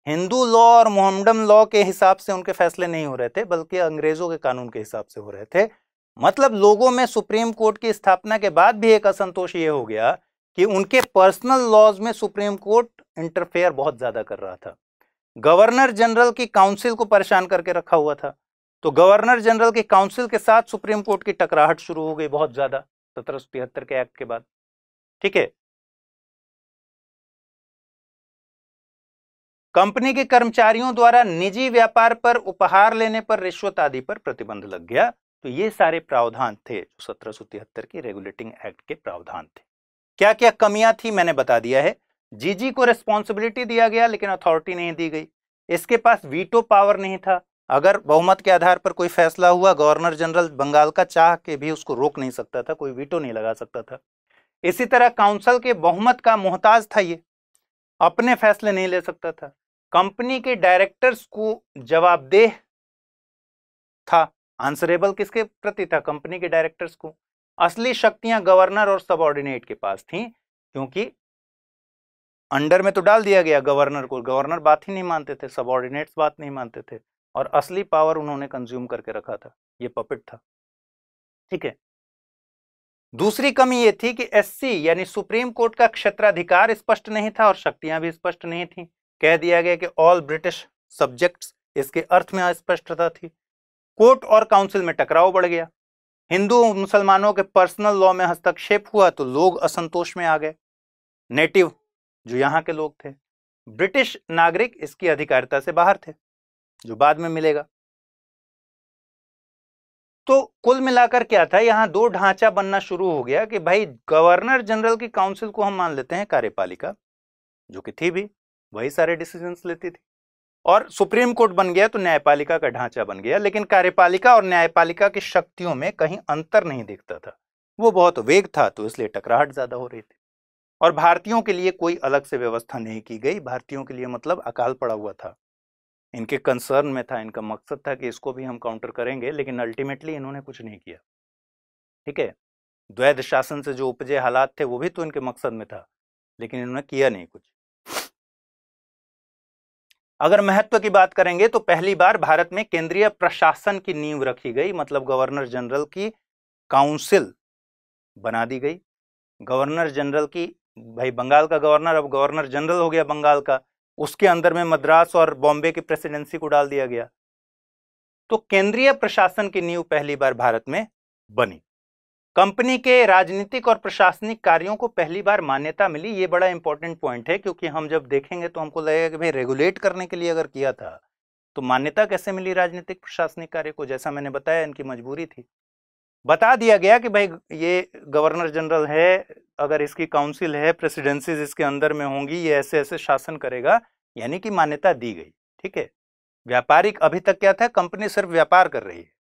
हिंदू लॉ और मोहम्मडम लॉ के हिसाब से उनके फैसले नहीं हो रहे थे बल्कि अंग्रेज़ों के कानून के हिसाब से हो रहे थे मतलब लोगों में सुप्रीम कोर्ट की स्थापना के बाद भी एक असंतोष ये हो गया कि उनके पर्सनल लॉज में सुप्रीम कोर्ट इंटरफेयर बहुत ज़्यादा कर रहा था गवर्नर जनरल की काउंसिल को परेशान करके रखा हुआ था तो गवर्नर जनरल की काउंसिल के साथ सुप्रीम कोर्ट की टकराहट शुरू हो गई बहुत ज़्यादा सत्रह सौ तिहत्तर के एक्ट के बाद ठीक है कंपनी के कर्मचारियों द्वारा निजी व्यापार पर उपहार लेने पर रिश्वत आदि पर प्रतिबंध लग गया तो ये सारे प्रावधान थे जो सत्रह के रेगुलेटिंग एक्ट के प्रावधान थे क्या क्या कमियां थी मैंने बता दिया है जीजी को रेस्पॉन्सिबिलिटी दिया गया लेकिन अथॉरिटी नहीं दी गई इसके पास वीटो पावर नहीं था अगर बहुमत के आधार पर कोई फैसला हुआ गवर्नर जनरल बंगाल का चाह के भी उसको रोक नहीं सकता था कोई वीटो नहीं लगा सकता था इसी तरह काउंसिल के बहुमत का मोहताज था ये अपने फैसले नहीं ले सकता था कंपनी के डायरेक्टर्स को जवाबदेह था आंसरेबल किसके प्रति था कंपनी के डायरेक्टर्स को असली शक्तियां गवर्नर और सबऑर्डिनेट के पास थी क्योंकि अंडर में तो डाल दिया गया गवर्नर को गवर्नर बात ही नहीं मानते थे सबऑर्डिनेट्स बात नहीं मानते थे और असली पावर उन्होंने कंज्यूम करके रखा था ये पपिट था ठीक है दूसरी कमी ये थी कि एससी यानी सुप्रीम कोर्ट का क्षेत्राधिकार स्पष्ट नहीं था और शक्तियां भी स्पष्ट नहीं थी कह दिया गया कि ऑल ब्रिटिश सब्जेक्ट्स इसके अर्थ में अस्पष्टता थी कोर्ट और काउंसिल में टकराव बढ़ गया हिंदू मुसलमानों के पर्सनल लॉ में हस्तक्षेप हुआ तो लोग असंतोष में आ गए नेटिव जो यहाँ के लोग थे ब्रिटिश नागरिक इसकी अधिकारिता से बाहर थे जो बाद में मिलेगा तो कुल मिलाकर क्या था यहाँ दो ढांचा बनना शुरू हो गया कि भाई गवर्नर जनरल की काउंसिल को हम मान लेते हैं कार्यपालिका जो कि थी भी वही सारे डिसीजंस लेती थी और सुप्रीम कोर्ट बन गया तो न्यायपालिका का ढांचा बन गया लेकिन कार्यपालिका और न्यायपालिका की शक्तियों में कहीं अंतर नहीं दिखता था वो बहुत वेग था तो इसलिए टकराहट ज़्यादा हो रही थी और भारतीयों के लिए कोई अलग से व्यवस्था नहीं की गई भारतीयों के लिए मतलब अकाल पड़ा हुआ था इनके कंसर्न में था इनका मकसद था कि इसको भी हम काउंटर करेंगे लेकिन अल्टीमेटली इन्होंने कुछ नहीं किया ठीक है द्वैध शासन से जो उपजे हालात थे वो भी तो इनके मकसद में था लेकिन इन्होंने किया नहीं कुछ अगर महत्व की बात करेंगे तो पहली बार भारत में केंद्रीय प्रशासन की नींव रखी गई मतलब गवर्नर जनरल की काउंसिल बना दी गई गवर्नर जनरल की भाई बंगाल का गवर्नर अब गवर्नर जनरल हो गया बंगाल का उसके अंदर में मद्रास और बॉम्बे की प्रेसिडेंसी को डाल दिया गया तो केंद्रीय प्रशासन की नींव पहली बार भारत में बनी कंपनी के राजनीतिक और प्रशासनिक कार्यों को पहली बार मान्यता मिली ये बड़ा इंपॉर्टेंट पॉइंट है क्योंकि हम जब देखेंगे तो हमको लगेगा कि भाई रेगुलेट करने के लिए अगर किया था तो मान्यता कैसे मिली राजनीतिक प्रशासनिक कार्य को जैसा मैंने बताया इनकी मजबूरी थी बता दिया गया कि भाई ये गवर्नर जनरल है अगर इसकी काउंसिल है प्रेसिडेंसीज इसके अंदर में होंगी ये ऐसे ऐसे शासन करेगा यानी कि मान्यता दी गई ठीक है व्यापारिक अभी तक क्या था कंपनी सिर्फ व्यापार कर रही है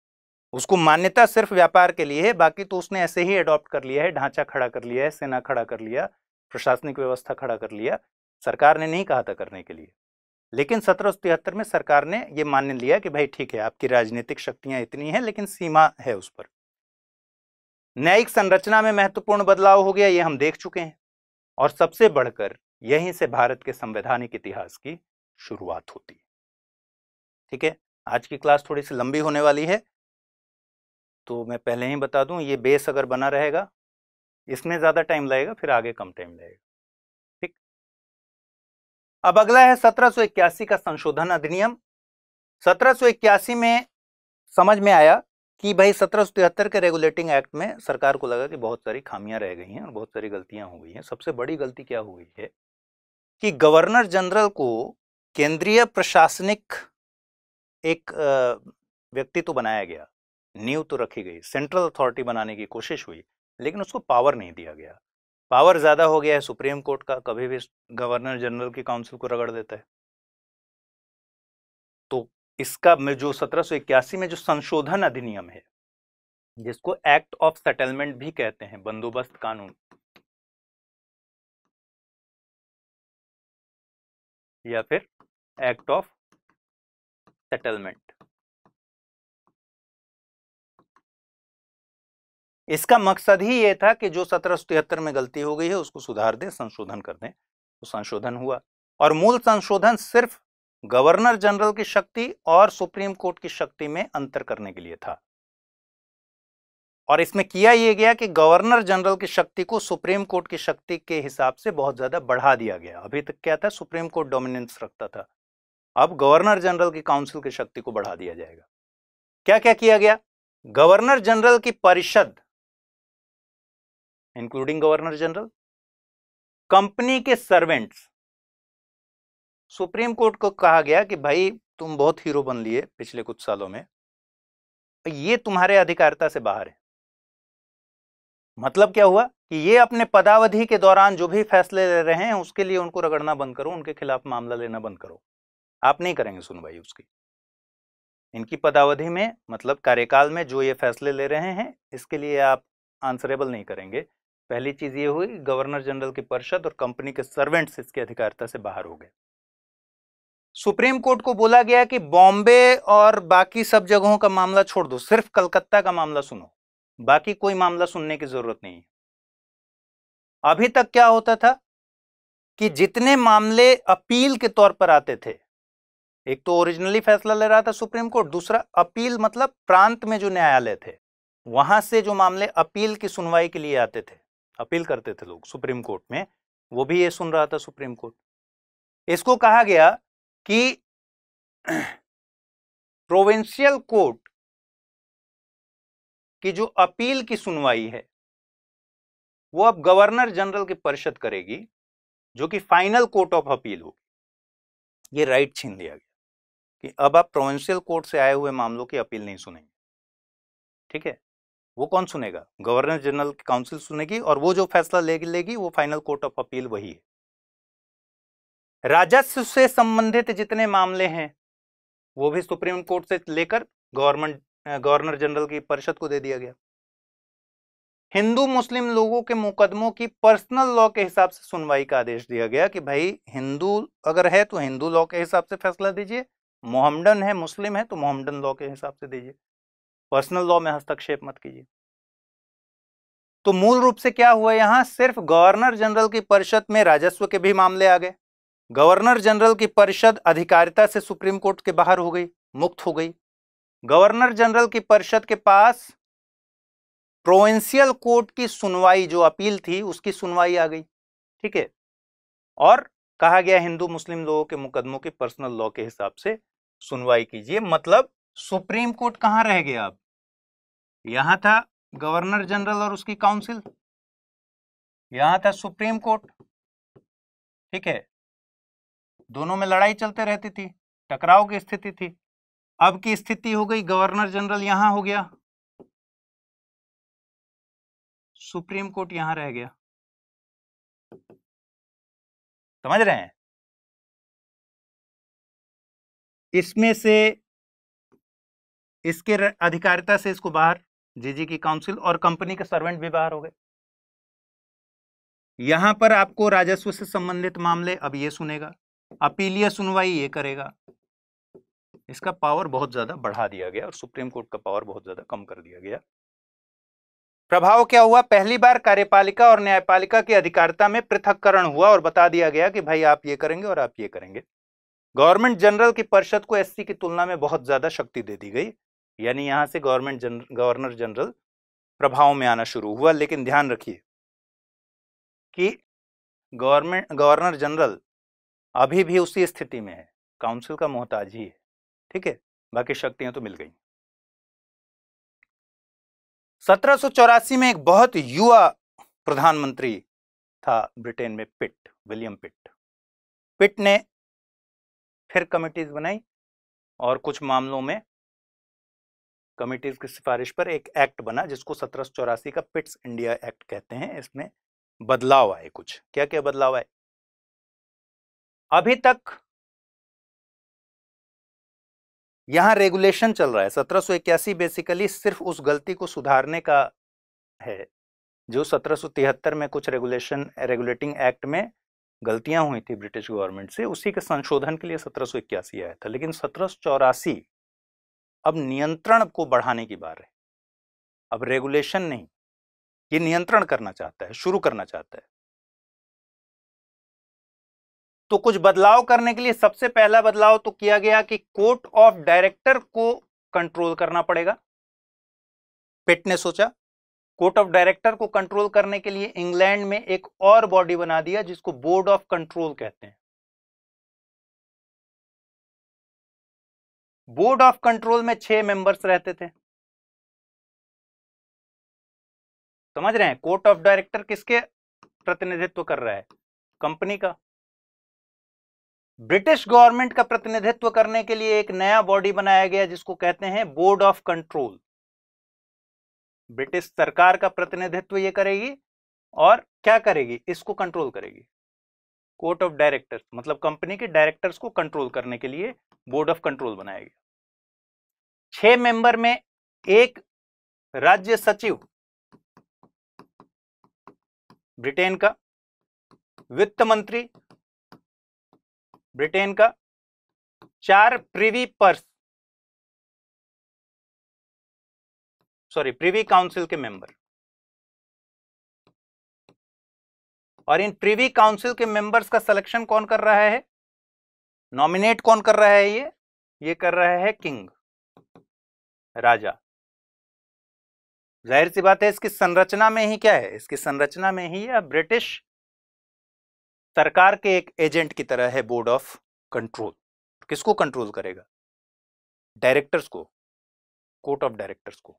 उसको मान्यता सिर्फ व्यापार के लिए है बाकी तो उसने ऐसे ही अडॉप्ट कर लिया है ढांचा खड़ा कर लिया है सेना खड़ा कर लिया प्रशासनिक व्यवस्था खड़ा कर लिया सरकार ने नहीं कहा था करने के लिए लेकिन सत्रह में सरकार ने ये मान्य लिया कि भाई ठीक है आपकी राजनीतिक शक्तियां इतनी हैं लेकिन सीमा है उस पर न्यायिक संरचना में महत्वपूर्ण बदलाव हो गया ये हम देख चुके हैं और सबसे बढ़कर यहीं से भारत के संवैधानिक इतिहास की शुरुआत होती है ठीक है आज की क्लास थोड़ी सी लंबी होने वाली है तो मैं पहले ही बता दूं ये बेस अगर बना रहेगा इसमें ज़्यादा टाइम लगेगा फिर आगे कम टाइम लगेगा ठीक अब अगला है 1781 का संशोधन अधिनियम 1781 में समझ में आया कि भाई सत्रह के रेगुलेटिंग एक्ट में सरकार को लगा कि बहुत सारी खामियां रह गई हैं और बहुत सारी गलतियां हो गई हैं सबसे बड़ी गलती क्या हुई है कि गवर्नर जनरल को केंद्रीय प्रशासनिक एक व्यक्ति तो बनाया गया नींव तो रखी गई सेंट्रल अथॉरिटी बनाने की कोशिश हुई लेकिन उसको पावर नहीं दिया गया पावर ज़्यादा हो गया है सुप्रीम कोर्ट का कभी भी गवर्नर जनरल की काउंसिल को रगड़ देता है तो इसका में जो सत्रह में जो संशोधन अधिनियम है जिसको एक्ट ऑफ सेटलमेंट भी कहते हैं बंदोबस्त कानून या फिर एक्ट ऑफ सेटलमेंट इसका मकसद ही ये था कि जो सत्रह में गलती हो गई है उसको सुधार दें संशोधन कर दें तो संशोधन हुआ और मूल संशोधन सिर्फ गवर्नर जनरल की शक्ति और सुप्रीम कोर्ट की शक्ति में अंतर करने के लिए था और इसमें किया यह गया कि गवर्नर जनरल की शक्ति को सुप्रीम कोर्ट की शक्ति के हिसाब से बहुत ज्यादा बढ़ा दिया गया अभी तक क्या था सुप्रीम कोर्ट डोमिनेंस रखता था अब गवर्नर जनरल की काउंसिल की शक्ति को बढ़ा दिया जाएगा क्या क्या किया गया गवर्नर जनरल की परिषद इंक्लूडिंग गवर्नर जनरल कंपनी के सर्वेंट्स सुप्रीम कोर्ट को कहा गया कि भाई तुम बहुत हीरो बन लिए पिछले कुछ सालों में ये तुम्हारे अधिकारिता से बाहर है मतलब क्या हुआ कि ये अपने पदावधि के दौरान जो भी फैसले ले रहे हैं उसके लिए उनको रगड़ना बंद करो उनके खिलाफ मामला लेना बंद करो आप नहीं करेंगे सुनवाई उसकी इनकी पदावधि में मतलब कार्यकाल में जो ये फैसले ले रहे हैं इसके लिए आप आंसरेबल नहीं करेंगे पहली चीज़ ये हुई गवर्नर जनरल की परिषद और कंपनी के सर्वेंट्स इसके अधिकारिता से बाहर हो गए सुप्रीम कोर्ट को बोला गया कि बॉम्बे और बाकी सब जगहों का मामला छोड़ दो सिर्फ कलकत्ता का मामला सुनो बाकी कोई मामला सुनने की जरूरत नहीं अभी तक क्या होता था कि जितने मामले अपील के तौर पर आते थे एक तो ओरिजिनली फैसला ले रहा था सुप्रीम कोर्ट दूसरा अपील मतलब प्रांत में जो न्यायालय थे वहां से जो मामले अपील की सुनवाई के लिए आते थे अपील करते थे लोग सुप्रीम कोर्ट में वो भी ये सुन रहा था सुप्रीम कोर्ट इसको कहा गया कि प्रोविंशियल कोर्ट की जो अपील की सुनवाई है वो अब गवर्नर जनरल की परिषद करेगी जो कि फाइनल कोर्ट ऑफ अपील होगी ये राइट छीन लिया गया कि अब आप प्रोविंशियल कोर्ट से आए हुए मामलों की अपील नहीं सुनेंगे ठीक है वो कौन सुनेगा गवर्नर जनरल काउंसिल सुनेगी और वो जो फैसला ले लेगी वो फाइनल कोर्ट ऑफ अपील वही है राजस्व से संबंधित जितने मामले हैं वो भी सुप्रीम कोर्ट से लेकर गवर्नमेंट गवर्नर जनरल की परिषद को दे दिया गया हिंदू मुस्लिम लोगों के मुकदमों की पर्सनल लॉ के हिसाब से सुनवाई का आदेश दिया गया कि भाई हिंदू अगर है तो हिंदू लॉ के हिसाब से फैसला दीजिए मोहम्मडन है मुस्लिम है तो मोहम्मडन लॉ के हिसाब से दीजिए पर्सनल लॉ में हस्तक्षेप मत कीजिए तो मूल रूप से क्या हुआ यहाँ सिर्फ गवर्नर जनरल की परिषद में राजस्व के भी मामले आ गए गवर्नर जनरल की परिषद अधिकारिता से सुप्रीम कोर्ट के बाहर हो गई मुक्त हो गई गवर्नर जनरल की परिषद के पास प्रोविंशियल कोर्ट की सुनवाई जो अपील थी उसकी सुनवाई आ गई ठीक है और कहा गया हिंदू मुस्लिम लोगों के मुकदमों के पर्सनल लॉ के हिसाब से सुनवाई कीजिए मतलब सुप्रीम कोर्ट कहां रह गया अब यहां था गवर्नर जनरल और उसकी काउंसिल यहां था सुप्रीम कोर्ट ठीक है दोनों में लड़ाई चलते रहती थी टकराव की स्थिति थी अब की स्थिति हो गई गवर्नर जनरल यहां हो गया सुप्रीम कोर्ट यहां रह गया समझ रहे हैं इसमें से इसके अधिकारिता से इसको बाहर जीजी की काउंसिल और कंपनी के सर्वेंट भी बाहर हो गए यहां पर आपको राजस्व से संबंधित मामले अब ये सुनेगा अपीलीय सुनवाई ये करेगा इसका पावर बहुत ज्यादा बढ़ा दिया गया और सुप्रीम कोर्ट का पावर बहुत ज्यादा कम कर दिया गया प्रभाव क्या हुआ पहली बार कार्यपालिका और न्यायपालिका की अधिकारिता में पृथककरण हुआ और बता दिया गया कि भाई आप ये करेंगे और आप ये करेंगे गवर्नमेंट जनरल की परिषद को एससी की तुलना में बहुत ज्यादा शक्ति दे दी गई यानी यहाँ से गवर्नमेंट जन गवर्नर जनरल प्रभाव में आना शुरू हुआ लेकिन ध्यान रखिए कि गवर्नमेंट गवर्नर जनरल अभी भी उसी स्थिति में है काउंसिल का मोहताज ही है ठीक है बाकी शक्तियां तो मिल गई सत्रह में एक बहुत युवा प्रधानमंत्री था ब्रिटेन में पिट विलियम पिट पिट ने फिर कमिटीज बनाई और कुछ मामलों में कमेटीज की सिफारिश पर एक एक्ट बना जिसको सत्रह का पिट्स इंडिया एक्ट कहते हैं इसमें बदलाव आए कुछ क्या क्या बदलाव आए अभी तक यहां रेगुलेशन चल रहा है सत्रह बेसिकली सिर्फ उस गलती को सुधारने का है जो सत्रह में कुछ रेगुलेशन रेगुलेटिंग एक्ट में गलतियां हुई थी ब्रिटिश गवर्नमेंट से उसी के संशोधन के लिए सत्रह आया था लेकिन सत्रह अब नियंत्रण को बढ़ाने की बार है अब रेगुलेशन नहीं ये नियंत्रण करना चाहता है शुरू करना चाहता है तो कुछ बदलाव करने के लिए सबसे पहला बदलाव तो किया गया कि कोर्ट ऑफ डायरेक्टर को कंट्रोल करना पड़ेगा पिट ने सोचा कोर्ट ऑफ डायरेक्टर को कंट्रोल करने के लिए इंग्लैंड में एक और बॉडी बना दिया जिसको बोर्ड ऑफ कंट्रोल कहते हैं बोर्ड ऑफ कंट्रोल में छह मेंबर्स रहते थे समझ रहे हैं कोर्ट ऑफ डायरेक्टर किसके प्रतिनिधित्व कर रहा है कंपनी का ब्रिटिश गवर्नमेंट का प्रतिनिधित्व करने के लिए एक नया बॉडी बनाया गया जिसको कहते हैं बोर्ड ऑफ कंट्रोल ब्रिटिश सरकार का प्रतिनिधित्व ये करेगी और क्या करेगी इसको कंट्रोल करेगी कोर्ट ऑफ डायरेक्टर्स मतलब कंपनी के डायरेक्टर्स को कंट्रोल करने के लिए बोर्ड ऑफ कंट्रोल बनाया गया छह मेंबर में एक राज्य सचिव ब्रिटेन का वित्त मंत्री ब्रिटेन का चार privy purse sorry privy council के मेंबर और इन प्रीवी काउंसिल के मेंबर्स का सिलेक्शन कौन कर रहा है नॉमिनेट कौन कर रहा है ये ये कर रहा है किंग राजा जाहिर सी बात है इसकी संरचना में ही क्या है इसकी संरचना में ही ब्रिटिश सरकार के एक एजेंट की तरह है बोर्ड ऑफ कंट्रोल किसको कंट्रोल करेगा डायरेक्टर्स को कोर्ट ऑफ डायरेक्टर्स को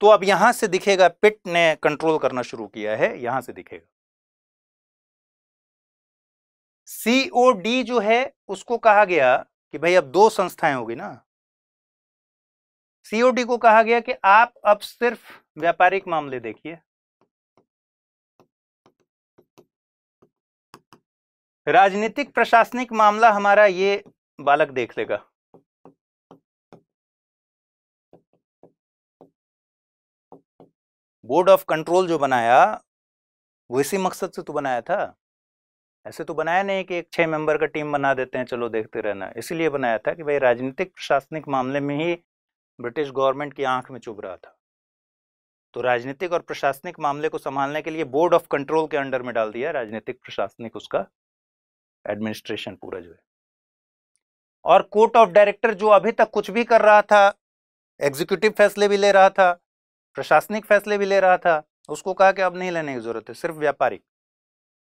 तो अब यहां से दिखेगा पिट ने कंट्रोल करना शुरू किया है यहां से दिखेगा सीओडी जो है उसको कहा गया कि भाई अब दो संस्थाएं होगी ना सीओडी को कहा गया कि आप अब सिर्फ व्यापारिक मामले देखिए राजनीतिक प्रशासनिक मामला हमारा ये बालक देख लेगा बोर्ड ऑफ कंट्रोल जो बनाया वो इसी मकसद से तो बनाया था ऐसे तो बनाया नहीं कि एक छः मेंबर का टीम बना देते हैं चलो देखते रहना इसीलिए बनाया था कि भाई राजनीतिक प्रशासनिक मामले में ही ब्रिटिश गवर्नमेंट की आंख में चुभ रहा था तो राजनीतिक और प्रशासनिक मामले को संभालने के लिए बोर्ड ऑफ कंट्रोल के अंडर में डाल दिया राजनीतिक प्रशासनिक उसका एडमिनिस्ट्रेशन पूरा जो है और कोर्ट ऑफ डायरेक्टर जो अभी तक कुछ भी कर रहा था एग्जीक्यूटिव फैसले भी ले रहा था प्रशासनिक फैसले भी ले रहा था उसको कहा कि अब नहीं लेने की जरूरत है सिर्फ व्यापारिक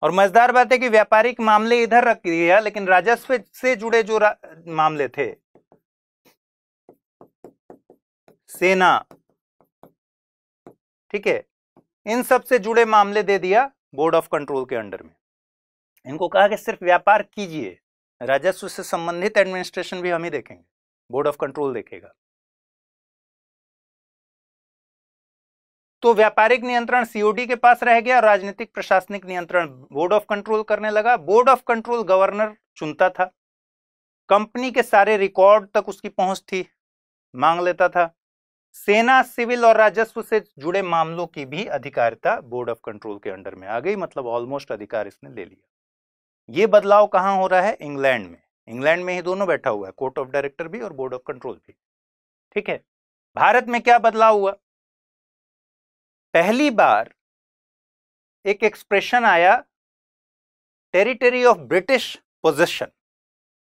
और मजेदार बात है कि व्यापारिक मामले इधर रख दिया लेकिन राजस्व से जुड़े जो मामले थे सेना ठीक है इन सब से जुड़े मामले दे दिया बोर्ड ऑफ कंट्रोल के अंडर में इनको कहा कि सिर्फ व्यापार कीजिए राजस्व से संबंधित एडमिनिस्ट्रेशन भी हम ही देखेंगे बोर्ड ऑफ कंट्रोल देखेगा तो व्यापारिक नियंत्रण सीओडी के पास रह गया राजनीतिक प्रशासनिक नियंत्रण बोर्ड ऑफ कंट्रोल करने लगा बोर्ड ऑफ कंट्रोल गवर्नर चुनता था कंपनी के सारे रिकॉर्ड तक उसकी पहुंच थी मांग लेता था सेना सिविल और राजस्व से जुड़े मामलों की भी अधिकारिता बोर्ड ऑफ कंट्रोल के अंडर में आ गई मतलब ऑलमोस्ट अधिकार इसने ले लिया ये बदलाव कहाँ हो रहा है इंग्लैंड में इंग्लैंड में ही दोनों बैठा हुआ है कोर्ट ऑफ डायरेक्टर भी और बोर्ड ऑफ कंट्रोल भी ठीक है भारत में क्या बदलाव हुआ पहली बार एक एक्सप्रेशन आया टेरिटरी ऑफ ब्रिटिश पोजिशन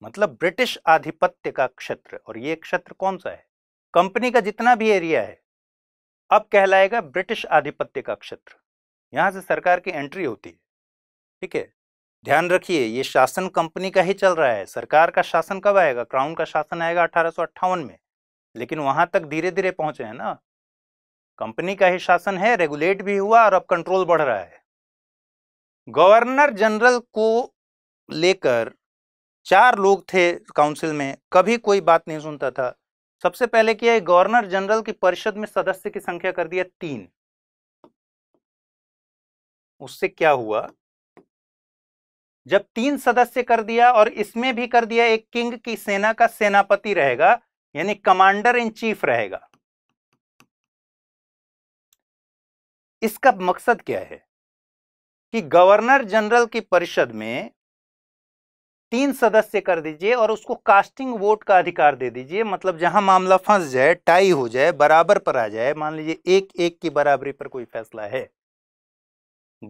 मतलब ब्रिटिश आधिपत्य का क्षेत्र और ये क्षेत्र कौन सा है कंपनी का जितना भी एरिया है अब कहलाएगा ब्रिटिश आधिपत्य का क्षेत्र यहां से सरकार की एंट्री होती है ठीक है ध्यान रखिए ये शासन कंपनी का ही चल रहा है सरकार का शासन कब आएगा क्राउन का शासन आएगा अठारह में लेकिन वहां तक धीरे धीरे पहुंचे हैं ना कंपनी का ही शासन है रेगुलेट भी हुआ और अब कंट्रोल बढ़ रहा है गवर्नर जनरल को लेकर चार लोग थे काउंसिल में कभी कोई बात नहीं सुनता था सबसे पहले किया गवर्नर जनरल की परिषद में सदस्य की संख्या कर दिया तीन उससे क्या हुआ जब तीन सदस्य कर दिया और इसमें भी कर दिया एक किंग की सेना का सेनापति रहेगा यानी कमांडर इन चीफ रहेगा इसका मकसद क्या है कि गवर्नर जनरल की परिषद में तीन सदस्य कर दीजिए और उसको कास्टिंग वोट का अधिकार दे दीजिए मतलब जहां मामला फंस जाए टाई हो जाए बराबर पर आ जाए मान लीजिए एक एक की बराबरी पर कोई फैसला है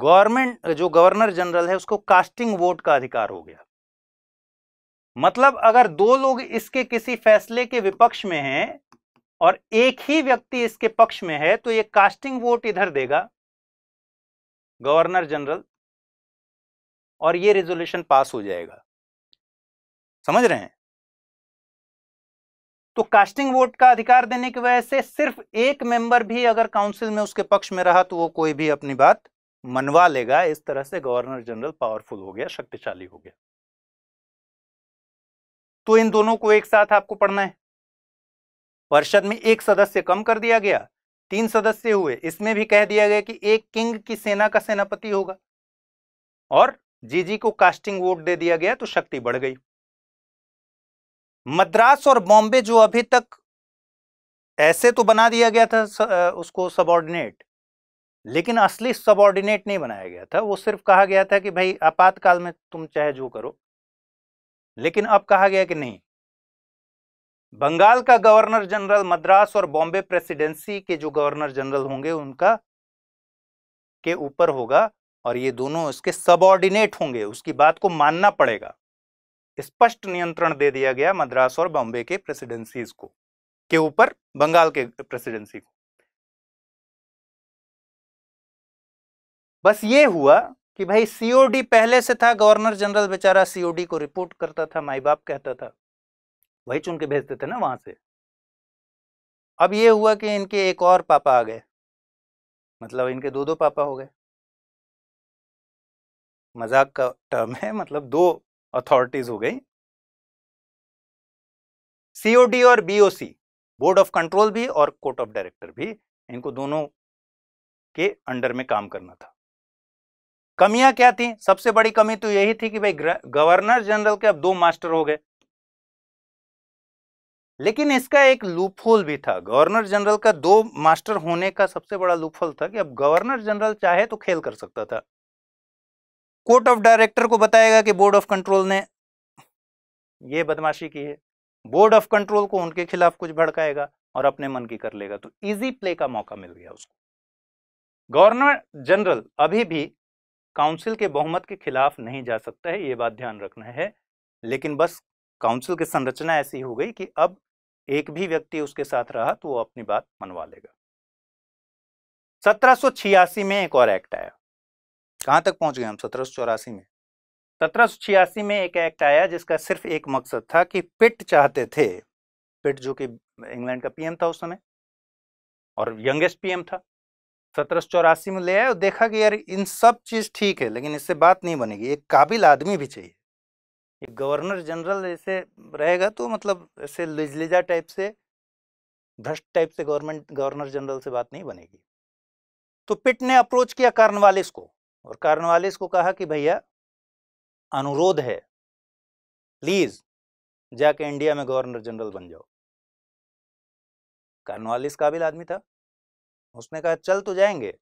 गवर्नमेंट जो गवर्नर जनरल है उसको कास्टिंग वोट का अधिकार हो गया मतलब अगर दो लोग इसके किसी फैसले के विपक्ष में हैं और एक ही व्यक्ति इसके पक्ष में है तो ये कास्टिंग वोट इधर देगा गवर्नर जनरल और ये रेजोल्यूशन पास हो जाएगा समझ रहे हैं तो कास्टिंग वोट का अधिकार देने की वजह से सिर्फ एक मेंबर भी अगर काउंसिल में उसके पक्ष में रहा तो वो कोई भी अपनी बात मनवा लेगा इस तरह से गवर्नर जनरल पावरफुल हो गया शक्तिशाली हो गया तो इन दोनों को एक साथ आपको पढ़ना है परिषद में एक सदस्य कम कर दिया गया तीन सदस्य हुए इसमें भी कह दिया गया कि एक किंग की सेना का सेनापति होगा और जीजी को कास्टिंग वोट दे दिया गया तो शक्ति बढ़ गई मद्रास और बॉम्बे जो अभी तक ऐसे तो बना दिया गया था उसको सबॉर्डिनेट लेकिन असली सबॉर्डिनेट नहीं बनाया गया था वो सिर्फ कहा गया था कि भाई आपातकाल में तुम चाहे जो करो लेकिन अब कहा गया कि नहीं बंगाल का गवर्नर जनरल मद्रास और बॉम्बे प्रेसिडेंसी के जो गवर्नर जनरल होंगे उनका के ऊपर होगा और ये दोनों इसके सबऑर्डिनेट होंगे उसकी बात को मानना पड़ेगा स्पष्ट नियंत्रण दे दिया गया मद्रास और बॉम्बे के प्रेसिडेंसीज को के ऊपर बंगाल के प्रेसिडेंसी को बस ये हुआ कि भाई सीओडी पहले से था गवर्नर जनरल बेचारा सीओडी को रिपोर्ट करता था माई बाप कहता था वही चुन के भेजते थे ना वहां से अब ये हुआ कि इनके एक और पापा आ गए मतलब इनके दो दो पापा हो गए मजाक का टर्म है मतलब दो अथॉरिटीज हो गई सीओडी और बीओसी बोर्ड ऑफ कंट्रोल भी और कोर्ट ऑफ डायरेक्टर भी इनको दोनों के अंडर में काम करना था कमियां क्या थी सबसे बड़ी कमी तो यही थी कि भाई गवर्नर जनरल के अब दो मास्टर हो गए लेकिन इसका एक लूपहोल भी था गवर्नर जनरल का दो मास्टर होने का सबसे बड़ा लूपहोल था कि अब गवर्नर जनरल चाहे तो खेल कर सकता था कोर्ट ऑफ डायरेक्टर को बताएगा कि बोर्ड ऑफ कंट्रोल ने ये बदमाशी की है बोर्ड ऑफ कंट्रोल को उनके खिलाफ कुछ भड़काएगा और अपने मन की कर लेगा तो इजी प्ले का मौका मिल गया उसको गवर्नर जनरल अभी भी काउंसिल के बहुमत के खिलाफ नहीं जा सकता है ये बात ध्यान रखना है लेकिन बस काउंसिल की संरचना ऐसी हो गई कि अब एक भी व्यक्ति उसके साथ रहा तो वो अपनी बात मनवा लेगा सत्रह में एक और एक्ट आया कहां तक पहुंच गए हम सत्रह में सत्रह में एक एक्ट आया जिसका सिर्फ एक मकसद था कि पिट चाहते थे पिट जो कि इंग्लैंड का पीएम था उस समय और यंगेस्ट पीएम था सत्रह में ले आया और देखा कि यार इन सब चीज़ ठीक है लेकिन इससे बात नहीं बनेगी एक काबिल आदमी भी चाहिए ये गवर्नर जनरल ऐसे रहेगा तो मतलब ऐसे लिजलिजा टाइप से भ्रष्ट टाइप से गवर्नमेंट गवर्नर जनरल से बात नहीं बनेगी तो पिट ने अप्रोच किया कार्नवालिस को और कार्नवालिस को कहा कि भैया अनुरोध है प्लीज जाके इंडिया में गवर्नर जनरल बन जाओ कार्नवालिस काबिल आदमी था उसने कहा चल तो जाएंगे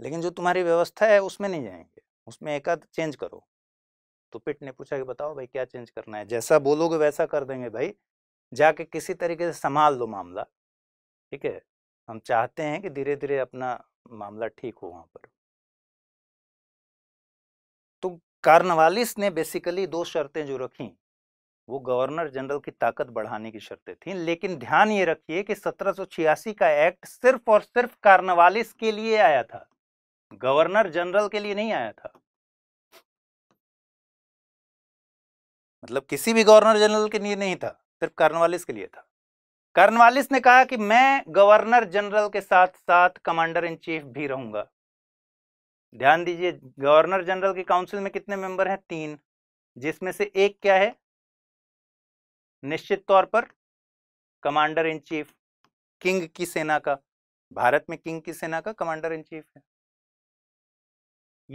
लेकिन जो तुम्हारी व्यवस्था है उसमें नहीं जाएंगे उसमें एक आध चेंज करो तो पिट ने पूछा कि बताओ भाई क्या चेंज करना है जैसा बोलोगे वैसा कर देंगे भाई जाके किसी तरीके से संभाल लो मामला ठीक है हम चाहते हैं कि धीरे धीरे अपना मामला ठीक हो वहां पर तो कार्नवालिस ने बेसिकली दो शर्तें जो रखी वो गवर्नर जनरल की ताकत बढ़ाने की शर्तें थी लेकिन ध्यान ये रखिए कि सत्रह का एक्ट सिर्फ और सिर्फ कार्नवालिस के लिए आया था गवर्नर जनरल के लिए नहीं आया था मतलब किसी भी गवर्नर जनरल के लिए नहीं था सिर्फ कार्नवालिस के लिए था कार्नवालिस ने कहा कि मैं गवर्नर जनरल के साथ साथ कमांडर इन चीफ भी रहूंगा ध्यान दीजिए गवर्नर जनरल की काउंसिल में कितने मेंबर हैं तीन जिसमें से एक क्या है निश्चित तौर पर कमांडर इन चीफ किंग की सेना का भारत में किंग की सेना का कमांडर इन चीफ है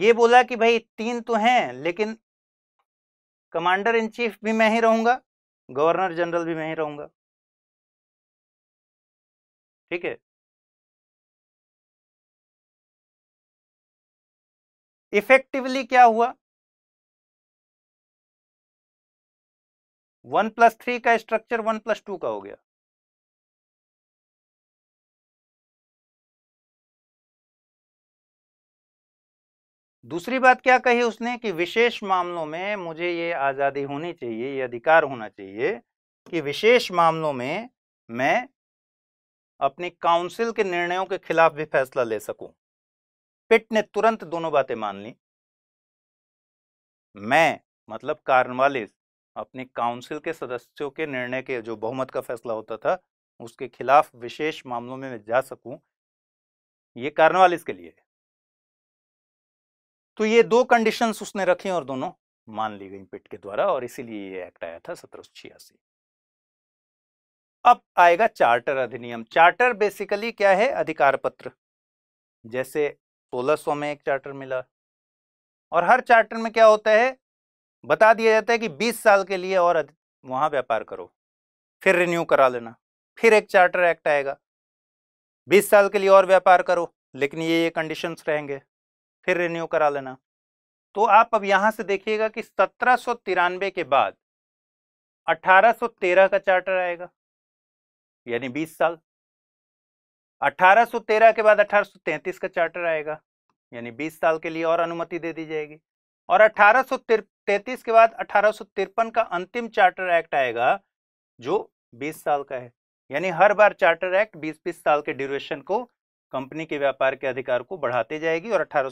ये बोला कि भाई तीन तो हैं लेकिन कमांडर इन चीफ भी मैं ही रहूंगा गवर्नर जनरल भी मैं ही रहूंगा ठीक है इफेक्टिवली क्या हुआ वन प्लस थ्री का स्ट्रक्चर वन प्लस टू का हो गया दूसरी बात क्या कही उसने कि विशेष मामलों में मुझे ये आज़ादी होनी चाहिए ये अधिकार होना चाहिए कि विशेष मामलों में मैं अपनी काउंसिल के निर्णयों के खिलाफ भी फैसला ले सकूं। पिट ने तुरंत दोनों बातें मान ली मैं मतलब कार्नवालिस अपनी काउंसिल के सदस्यों के निर्णय के जो बहुमत का फैसला होता था उसके खिलाफ विशेष मामलों में मैं जा सकूं ये कार्नवालिस के लिए है तो ये दो कंडीशन उसने रखी और दोनों मान ली गई पिट के द्वारा और इसीलिए ये एक्ट आया था सत्रह अब आएगा चार्टर अधिनियम चार्टर बेसिकली क्या है अधिकार पत्र जैसे सौ में एक चार्टर मिला और हर चार्टर में क्या होता है बता दिया जाता है कि 20 साल के लिए और वहां व्यापार करो फिर रिन्यू करा लेना फिर एक चार्टर एक्ट आएगा 20 साल के लिए और व्यापार करो लेकिन ये ये कंडीशंस रहेंगे फिर रिन्यू करा लेना तो आप अब यहां से देखिएगा कि सत्रह के बाद 1813 का चार्टर आएगा यानी 20 साल 1813 के बाद 1833 का चार्टर आएगा यानी 20 साल के लिए और अनुमति दे दी जाएगी और अठारह के बाद अठारह का अंतिम चार्टर एक्ट आएगा जो 20 साल का है यानी हर बार चार्टर एक्ट 20-20 साल के ड्यूरेशन को कंपनी के व्यापार के अधिकार को बढ़ाते जाएगी और अठारह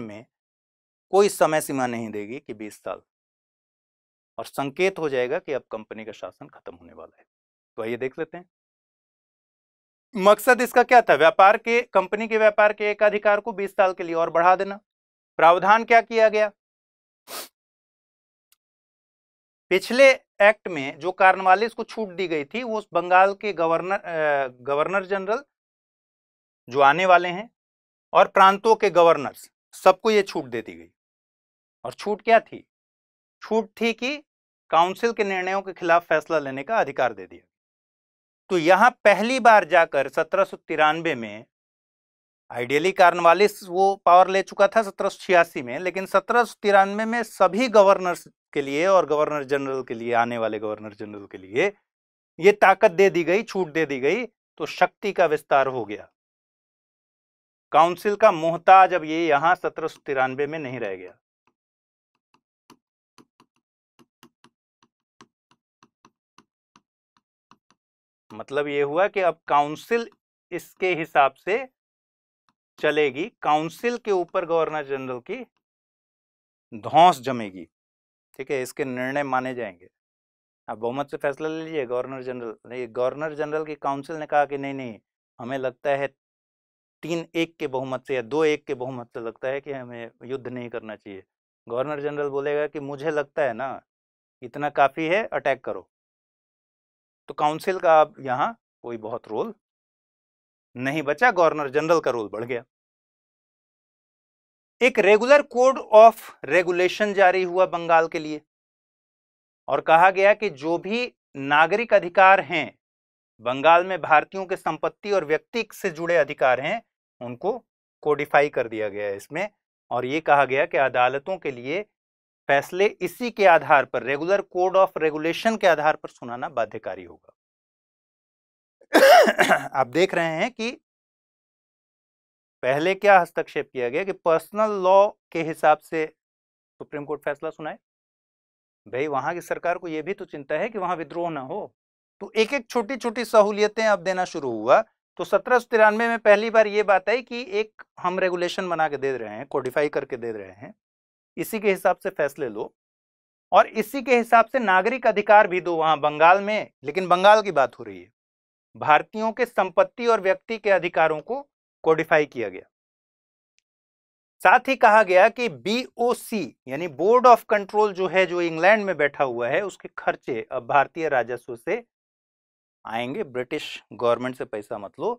में कोई समय सीमा नहीं देगी कि 20 साल और संकेत हो जाएगा कि अब कंपनी का शासन खत्म होने वाला है तो आइए देख लेते हैं मकसद इसका क्या था व्यापार के कंपनी के व्यापार के एक अधिकार को 20 साल के लिए और बढ़ा देना प्रावधान क्या किया गया पिछले एक्ट में जो कार्नवालिस को छूट दी गई थी वो बंगाल के गवर्नर गवर्नर जनरल जो आने वाले हैं और प्रांतों के गवर्नर्स सबको ये छूट दे दी गई और छूट क्या थी छूट थी कि काउंसिल के निर्णयों के खिलाफ फैसला लेने का अधिकार दे दिया तो यहां पहली बार जाकर सत्रह में आइडियली कार्नवालिस वो पावर ले चुका था सत्रह में लेकिन सत्रह में सभी गवर्नर्स के लिए और गवर्नर जनरल के लिए आने वाले गवर्नर जनरल के लिए ये ताकत दे दी गई छूट दे दी गई तो शक्ति का विस्तार हो गया काउंसिल का मोहताज अब ये यहां सत्रह तिरानवे में नहीं रह गया मतलब ये हुआ कि अब काउंसिल इसके हिसाब से चलेगी काउंसिल के ऊपर गवर्नर जनरल की धौस जमेगी ठीक है इसके निर्णय माने जाएंगे आप बहुमत से फैसला ले लीजिए गवर्नर जनरल गवर्नर जनरल की काउंसिल ने कहा कि नहीं नहीं हमें लगता है तीन एक के बहुमत से या दो एक के बहुमत से लगता है कि हमें युद्ध नहीं करना चाहिए गवर्नर जनरल बोलेगा कि मुझे लगता है ना इतना काफ़ी है अटैक करो तो काउंसिल का अब यहाँ कोई बहुत रोल नहीं बचा गवर्नर जनरल का रोल बढ़ गया एक रेगुलर कोड ऑफ रेगुलेशन जारी हुआ बंगाल के लिए और कहा गया कि जो भी नागरिक अधिकार हैं बंगाल में भारतीयों के संपत्ति और व्यक्ति से जुड़े अधिकार हैं उनको कोडिफाई कर दिया गया है इसमें और ये कहा गया कि अदालतों के लिए फैसले इसी के आधार पर रेगुलर कोड ऑफ रेगुलेशन के आधार पर सुनाना बाध्यकारी होगा आप देख रहे हैं कि पहले क्या हस्तक्षेप किया गया कि पर्सनल लॉ के हिसाब से सुप्रीम कोर्ट फैसला सुनाए भाई वहां की सरकार को यह भी तो चिंता है कि वहां विद्रोह ना हो तो एक एक छोटी छोटी सहूलियतें अब देना शुरू हुआ तो सत्रह सौ तिरानवे में पहली बार ये बात आई कि एक हम रेगुलेशन बना के दे रहे हैं कोडिफाई करके दे रहे हैं इसी के हिसाब से फैसले लो और इसी के हिसाब से नागरिक अधिकार भी दो वहां बंगाल में लेकिन बंगाल की बात हो रही है भारतीयों के संपत्ति और व्यक्ति के अधिकारों को कोडिफाई किया गया साथ ही कहा गया कि बीओसी यानी बोर्ड ऑफ कंट्रोल जो है जो इंग्लैंड में बैठा हुआ है उसके खर्चे अब भारतीय राजस्व से आएंगे ब्रिटिश गवर्नमेंट से पैसा मत लो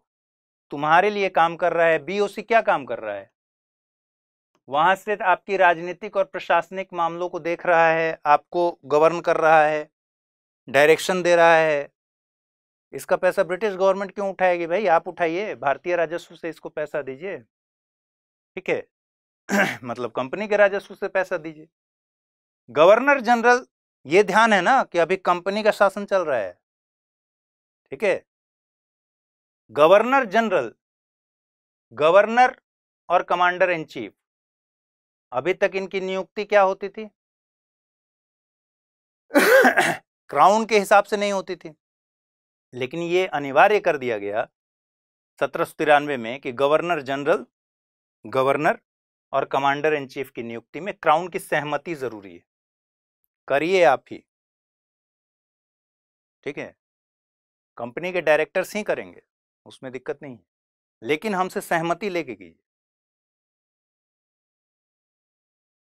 तुम्हारे लिए काम कर रहा है बीओसी क्या काम कर रहा है वहां से आपकी राजनीतिक और प्रशासनिक मामलों को देख रहा है आपको गवर्न कर रहा है डायरेक्शन दे रहा है इसका पैसा ब्रिटिश गवर्नमेंट क्यों उठाएगी भाई आप उठाइए भारतीय राजस्व से इसको पैसा दीजिए ठीक है मतलब कंपनी के राजस्व से पैसा दीजिए गवर्नर जनरल ये ध्यान है ना कि अभी कंपनी का शासन चल रहा है ठीक है गवर्नर जनरल गवर्नर और कमांडर इन चीफ अभी तक इनकी नियुक्ति क्या होती थी क्राउन के हिसाब से नहीं होती थी लेकिन ये अनिवार्य कर दिया गया सत्रह में कि गवर्नर जनरल गवर्नर और कमांडर इन चीफ की नियुक्ति में क्राउन की सहमति जरूरी है करिए आप ही ठीक है कंपनी के डायरेक्टर्स ही करेंगे उसमें दिक्कत नहीं है लेकिन हमसे सहमति लेके कीजिए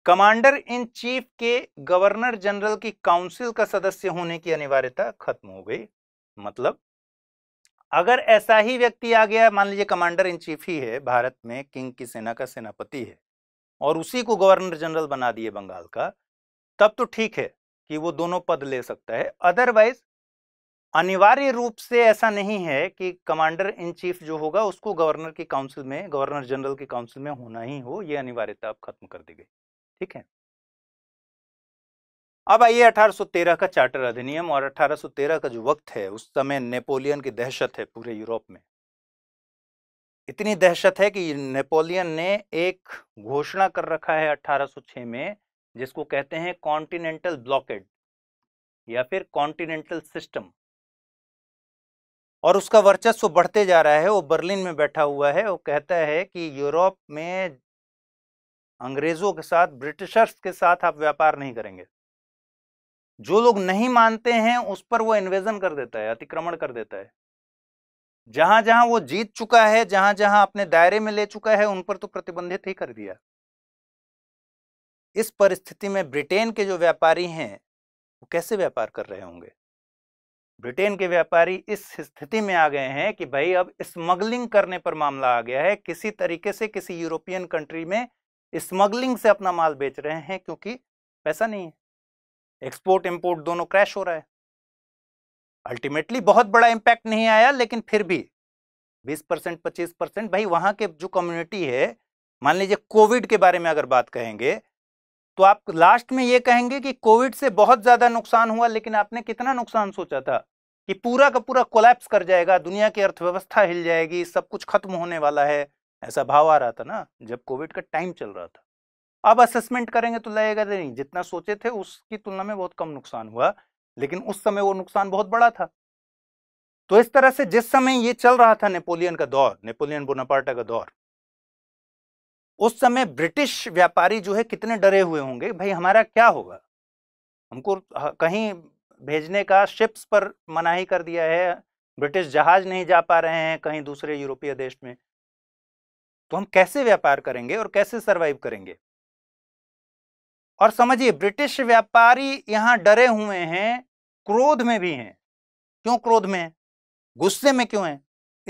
कमांडर इन चीफ के गवर्नर जनरल की काउंसिल का सदस्य होने की अनिवार्यता खत्म हो गई मतलब अगर ऐसा ही व्यक्ति आ गया मान लीजिए कमांडर इन चीफ ही है भारत में किंग की सेना का सेनापति है और उसी को गवर्नर जनरल बना दिए बंगाल का तब तो ठीक है कि वो दोनों पद ले सकता है अदरवाइज अनिवार्य रूप से ऐसा नहीं है कि कमांडर इन चीफ जो होगा उसको गवर्नर की काउंसिल में गवर्नर जनरल की काउंसिल में होना ही हो यह अनिवार्यता अब खत्म कर दी गई ठीक है अब आइए 1813 का चार्टर अधिनियम और 1813 का जो वक्त है उस समय नेपोलियन की दहशत है पूरे यूरोप में इतनी दहशत है कि नेपोलियन ने एक घोषणा कर रखा है 1806 में जिसको कहते हैं कॉन्टिनेंटल ब्लॉकेट या फिर कॉन्टिनेंटल सिस्टम और उसका वर्चस्व बढ़ते जा रहा है वो बर्लिन में बैठा हुआ है वो कहता है कि यूरोप में अंग्रेज़ों के साथ ब्रिटिशर्स के साथ आप व्यापार नहीं करेंगे जो लोग नहीं मानते हैं उस पर वो इन्वेजन कर देता है अतिक्रमण कर देता है जहां जहां वो जीत चुका है जहां जहां अपने दायरे में ले चुका है उन पर तो प्रतिबंधित ही कर दिया इस परिस्थिति में ब्रिटेन के जो व्यापारी हैं वो कैसे व्यापार कर रहे होंगे ब्रिटेन के व्यापारी इस स्थिति में आ गए हैं कि भाई अब स्मगलिंग करने पर मामला आ गया है किसी तरीके से किसी यूरोपियन कंट्री में स्मगलिंग से अपना माल बेच रहे हैं क्योंकि पैसा नहीं है एक्सपोर्ट इम्पोर्ट दोनों क्रैश हो रहा है अल्टीमेटली बहुत बड़ा इंपैक्ट नहीं आया लेकिन फिर भी 20 परसेंट पच्चीस परसेंट भाई वहां के जो कम्युनिटी है मान लीजिए कोविड के बारे में अगर बात कहेंगे तो आप लास्ट में ये कहेंगे कि कोविड से बहुत ज़्यादा नुकसान हुआ लेकिन आपने कितना नुकसान सोचा था कि पूरा का पूरा कोलैप्स कर जाएगा दुनिया की अर्थव्यवस्था हिल जाएगी सब कुछ खत्म होने वाला है ऐसा भाव आ रहा था ना जब कोविड का टाइम चल रहा था अब असेसमेंट करेंगे तो लगेगा नहीं जितना सोचे थे उसकी तुलना में बहुत कम नुकसान हुआ लेकिन उस समय वो नुकसान बहुत बड़ा था तो इस तरह से जिस समय ये चल रहा था नेपोलियन का दौर नेपोलियन बोनापार्टा का दौर उस समय ब्रिटिश व्यापारी जो है कितने डरे हुए होंगे भाई हमारा क्या होगा हमको कहीं भेजने का शिप्स पर मनाही कर दिया है ब्रिटिश जहाज नहीं जा पा रहे हैं कहीं दूसरे यूरोपीय देश में तो हम कैसे व्यापार करेंगे और कैसे सरवाइव करेंगे और समझिए ब्रिटिश व्यापारी यहां डरे हुए हैं क्रोध में भी हैं क्यों क्रोध में है गुस्से में क्यों है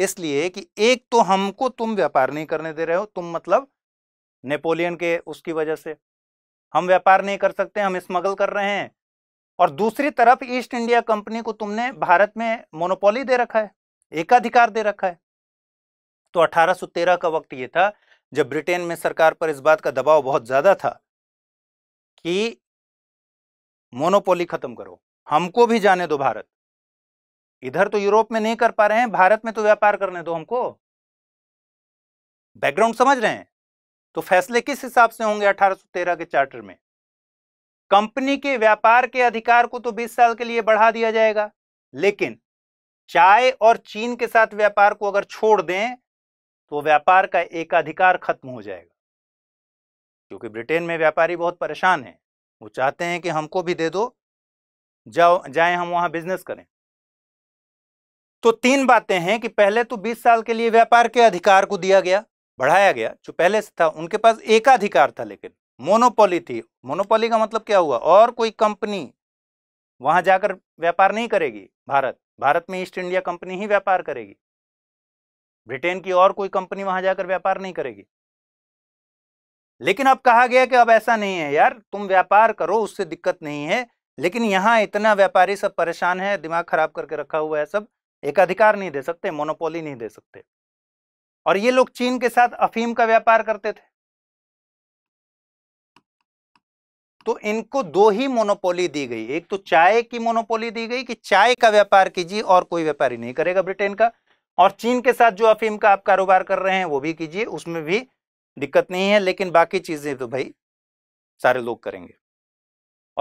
इसलिए कि एक तो हमको तुम व्यापार नहीं करने दे रहे हो तुम मतलब नेपोलियन के उसकी वजह से हम व्यापार नहीं कर सकते हम स्मगल कर रहे हैं और दूसरी तरफ ईस्ट इंडिया कंपनी को तुमने भारत में मोनोपोली दे रखा है एकाधिकार दे रखा है तो 1813 का वक्त ये था जब ब्रिटेन में सरकार पर इस बात का दबाव बहुत ज़्यादा था कि मोनोपोली खत्म करो हमको भी जाने दो भारत इधर तो यूरोप में नहीं कर पा रहे हैं भारत में तो व्यापार करने दो हमको बैकग्राउंड समझ रहे हैं तो फैसले किस हिसाब से होंगे 1813 के चार्टर में कंपनी के व्यापार के अधिकार को तो 20 साल के लिए बढ़ा दिया जाएगा लेकिन चाय और चीन के साथ व्यापार को अगर छोड़ दें तो व्यापार का एक अधिकार खत्म हो जाएगा क्योंकि ब्रिटेन में व्यापारी बहुत परेशान है वो चाहते हैं कि हमको भी दे दो जाओ जाए हम वहां बिजनेस करें तो तीन बातें हैं कि पहले तो 20 साल के लिए व्यापार के अधिकार को दिया गया बढ़ाया गया जो पहले से था उनके पास एकाधिकार था लेकिन मोनोपोली थी मोनोपोली का मतलब क्या हुआ और कोई कंपनी वहां जाकर व्यापार नहीं करेगी भारत भारत में ईस्ट इंडिया कंपनी ही व्यापार करेगी ब्रिटेन की और कोई कंपनी वहां जाकर व्यापार नहीं करेगी लेकिन अब कहा गया कि अब ऐसा नहीं है यार तुम व्यापार करो उससे दिक्कत नहीं है लेकिन यहां इतना व्यापारी सब परेशान है दिमाग खराब करके रखा हुआ है सब एकाधिकार नहीं दे सकते मोनोपोली नहीं दे सकते और ये लोग चीन के साथ अफीम का व्यापार करते थे तो इनको दो ही मोनोपोली दी गई एक तो चाय की मोनोपोली दी गई कि चाय का व्यापार कीजिए और कोई व्यापारी नहीं करेगा ब्रिटेन का और चीन के साथ जो अफीम का आप कारोबार कर रहे हैं वो भी कीजिए उसमें भी दिक्कत नहीं है लेकिन बाकी चीज़ें तो भाई सारे लोग करेंगे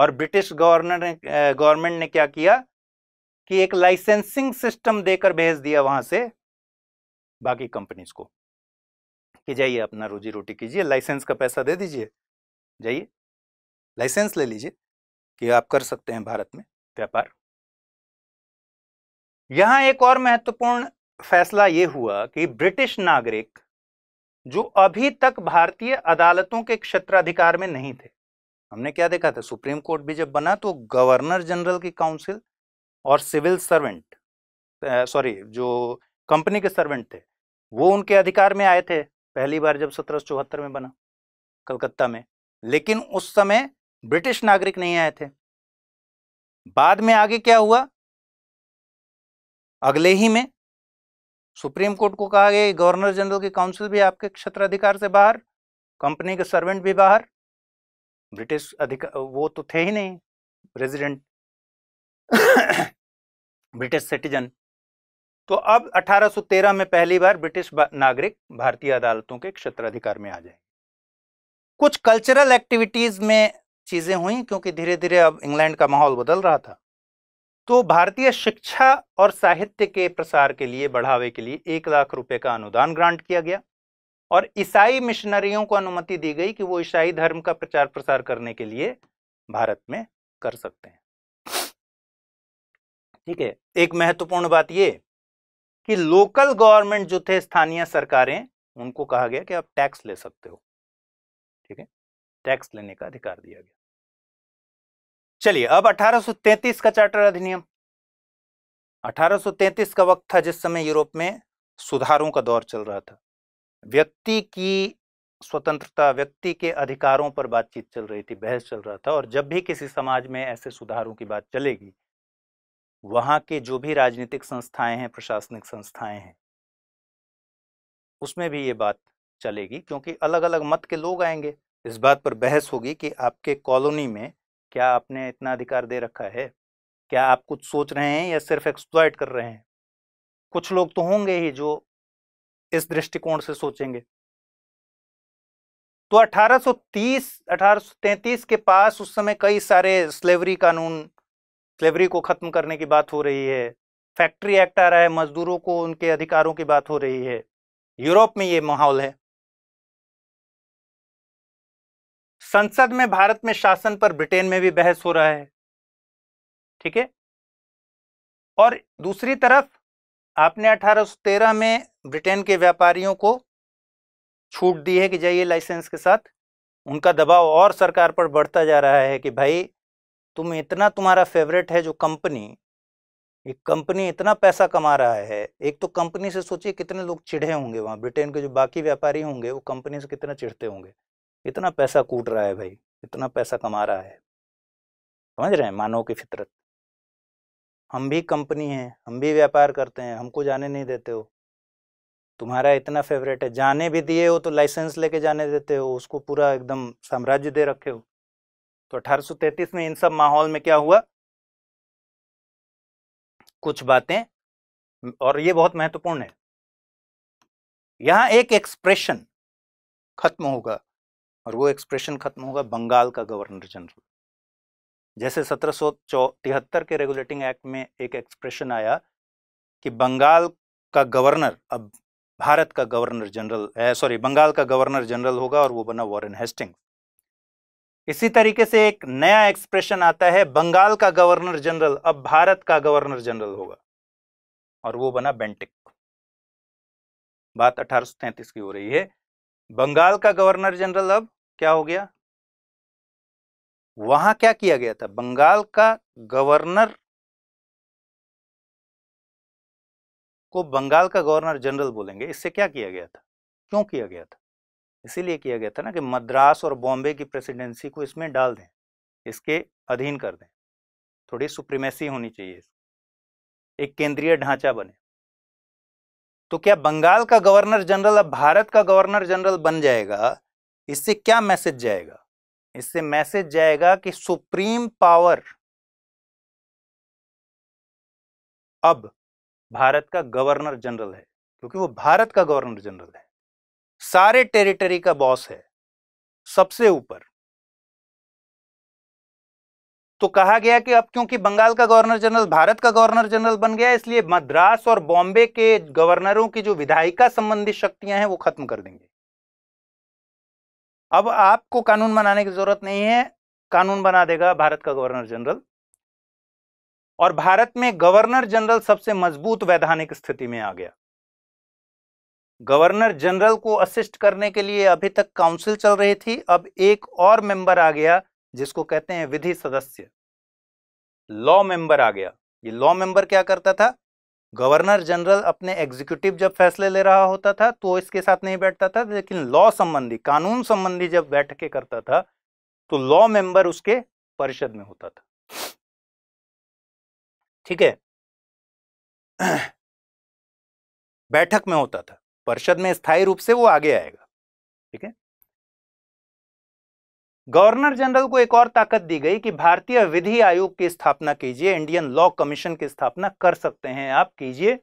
और ब्रिटिश गवर्नर ने गवर्नमेंट ने क्या किया कि एक लाइसेंसिंग सिस्टम देकर भेज दिया वहां से बाकी कंपनीज को कि जाइए अपना रोजी रोटी कीजिए लाइसेंस का पैसा दे दीजिए जाइए लाइसेंस ले लीजिए कि आप कर सकते हैं भारत में व्यापार यहां एक और महत्वपूर्ण फैसला ये हुआ कि ब्रिटिश नागरिक जो अभी तक भारतीय अदालतों के क्षेत्राधिकार में नहीं थे हमने क्या देखा था सुप्रीम कोर्ट भी जब बना तो गवर्नर जनरल की काउंसिल और सिविल सर्वेंट सॉरी जो कंपनी के सर्वेंट थे वो उनके अधिकार में आए थे पहली बार जब सत्रह में बना कलकत्ता में लेकिन उस समय ब्रिटिश नागरिक नहीं आए थे बाद में आगे क्या हुआ अगले ही में सुप्रीम कोर्ट को कहा गया गवर्नर जनरल की काउंसिल भी आपके क्षेत्र अधिकार से बाहर कंपनी के सर्वेंट भी बाहर ब्रिटिश अधिकार वो तो थे ही नहीं रेजिडेंट ब्रिटिश सिटीजन तो अब 1813 में पहली बार ब्रिटिश नागरिक भारतीय अदालतों के क्षेत्राधिकार में आ जाएंगे कुछ कल्चरल एक्टिविटीज में चीजें हुई क्योंकि धीरे धीरे अब इंग्लैंड का माहौल बदल रहा था तो भारतीय शिक्षा और साहित्य के प्रसार के लिए बढ़ावे के लिए एक लाख रुपए का अनुदान ग्रांट किया गया और ईसाई मिशनरियों को अनुमति दी गई कि वो ईसाई धर्म का प्रचार प्रसार करने के लिए भारत में कर सकते हैं ठीक है एक महत्वपूर्ण बात ये कि लोकल गवर्नमेंट जो थे स्थानीय सरकारें उनको कहा गया कि आप टैक्स ले सकते हो ठीक है टैक्स लेने का अधिकार दिया गया चलिए अब 1833 का चार्टर अधिनियम 1833 का वक्त था जिस समय यूरोप में सुधारों का दौर चल रहा था व्यक्ति की स्वतंत्रता व्यक्ति के अधिकारों पर बातचीत चल रही थी बहस चल रहा था और जब भी किसी समाज में ऐसे सुधारों की बात चलेगी वहां के जो भी राजनीतिक संस्थाएं हैं प्रशासनिक संस्थाएं हैं उसमें भी ये बात चलेगी क्योंकि अलग अलग मत के लोग आएंगे इस बात पर बहस होगी कि आपके कॉलोनी में क्या आपने इतना अधिकार दे रखा है क्या आप कुछ सोच रहे हैं या सिर्फ एक्सप्लॉयट कर रहे हैं कुछ लोग तो होंगे ही जो इस दृष्टिकोण से सोचेंगे तो 1830 1833 के पास उस समय कई सारे स्लेवरी कानून स्लेवरी को ख़त्म करने की बात हो रही है फैक्ट्री एक्ट आ रहा है मजदूरों को उनके अधिकारों की बात हो रही है यूरोप में ये माहौल है संसद में भारत में शासन पर ब्रिटेन में भी बहस हो रहा है ठीक है और दूसरी तरफ आपने 1813 में ब्रिटेन के व्यापारियों को छूट दी है कि जाइए लाइसेंस के साथ उनका दबाव और सरकार पर बढ़ता जा रहा है कि भाई तुम इतना तुम्हारा फेवरेट है जो कंपनी एक कंपनी इतना पैसा कमा रहा है एक तो कंपनी से सोचिए कितने लोग चिढ़े होंगे वहाँ ब्रिटेन के जो बाकी व्यापारी होंगे वो कंपनी से कितना चिढ़ते होंगे इतना पैसा कूट रहा है भाई इतना पैसा कमा रहा है समझ रहे हैं मानव की फितरत हम भी कंपनी हैं हम भी व्यापार करते हैं हमको जाने नहीं देते हो तुम्हारा इतना फेवरेट है जाने भी दिए हो तो लाइसेंस लेके जाने देते हो उसको पूरा एकदम साम्राज्य दे रखे हो तो 1833 में इन सब माहौल में क्या हुआ कुछ बातें और ये बहुत महत्वपूर्ण है यहां एक एक्सप्रेशन खत्म होगा और वो एक्सप्रेशन खत्म होगा बंगाल का गवर्नर जनरल जैसे सत्रह के रेगुलेटिंग एक्ट में एक एक्सप्रेशन आया कि बंगाल का गवर्नर अब भारत का गवर्नर जनरल सॉरी बंगाल का गवर्नर जनरल होगा और वो बना वॉरेन हेस्टिंग्स इसी तरीके से एक नया एक्सप्रेशन आता है बंगाल का गवर्नर जनरल अब भारत का गवर्नर जनरल होगा और वो बना बेंटिक बात 1833 की हो रही है बंगाल का गवर्नर जनरल अब क्या हो गया वहां क्या किया गया था बंगाल का गवर्नर को बंगाल का गवर्नर जनरल बोलेंगे इससे क्या किया गया था क्यों किया गया था इसीलिए किया गया था ना कि मद्रास और बॉम्बे की प्रेसिडेंसी को इसमें डाल दें इसके अधीन कर दें थोड़ी सुप्रीमेसी होनी चाहिए एक केंद्रीय ढांचा बने तो क्या बंगाल का गवर्नर जनरल अब भारत का गवर्नर जनरल बन जाएगा इससे क्या मैसेज जाएगा इससे मैसेज जाएगा कि सुप्रीम पावर अब भारत का गवर्नर जनरल है क्योंकि वो भारत का गवर्नर जनरल है सारे टेरिटरी का बॉस है सबसे ऊपर तो कहा गया कि अब क्योंकि बंगाल का गवर्नर जनरल भारत का गवर्नर जनरल बन गया इसलिए मद्रास और बॉम्बे के गवर्नरों की जो विधायिका संबंधी शक्तियां हैं वो खत्म कर देंगे अब आपको कानून बनाने की जरूरत नहीं है कानून बना देगा भारत का गवर्नर जनरल और भारत में गवर्नर जनरल सबसे मजबूत वैधानिक स्थिति में आ गया गवर्नर जनरल को असिस्ट करने के लिए अभी तक काउंसिल चल रही थी अब एक और मेंबर आ गया जिसको कहते हैं विधि सदस्य लॉ मेंबर आ गया ये लॉ मेंबर क्या करता था गवर्नर जनरल अपने एग्जीक्यूटिव जब फैसले ले रहा होता था तो इसके साथ नहीं बैठता था लेकिन लॉ संबंधी कानून संबंधी जब बैठकें करता था तो लॉ मेंबर उसके परिषद में होता था ठीक है बैठक में होता था परिषद में स्थायी रूप से वो आगे आएगा ठीक है गवर्नर जनरल को एक और ताकत दी गई कि भारतीय विधि आयोग की स्थापना कीजिए इंडियन लॉ कमीशन की स्थापना कर सकते हैं आप कीजिए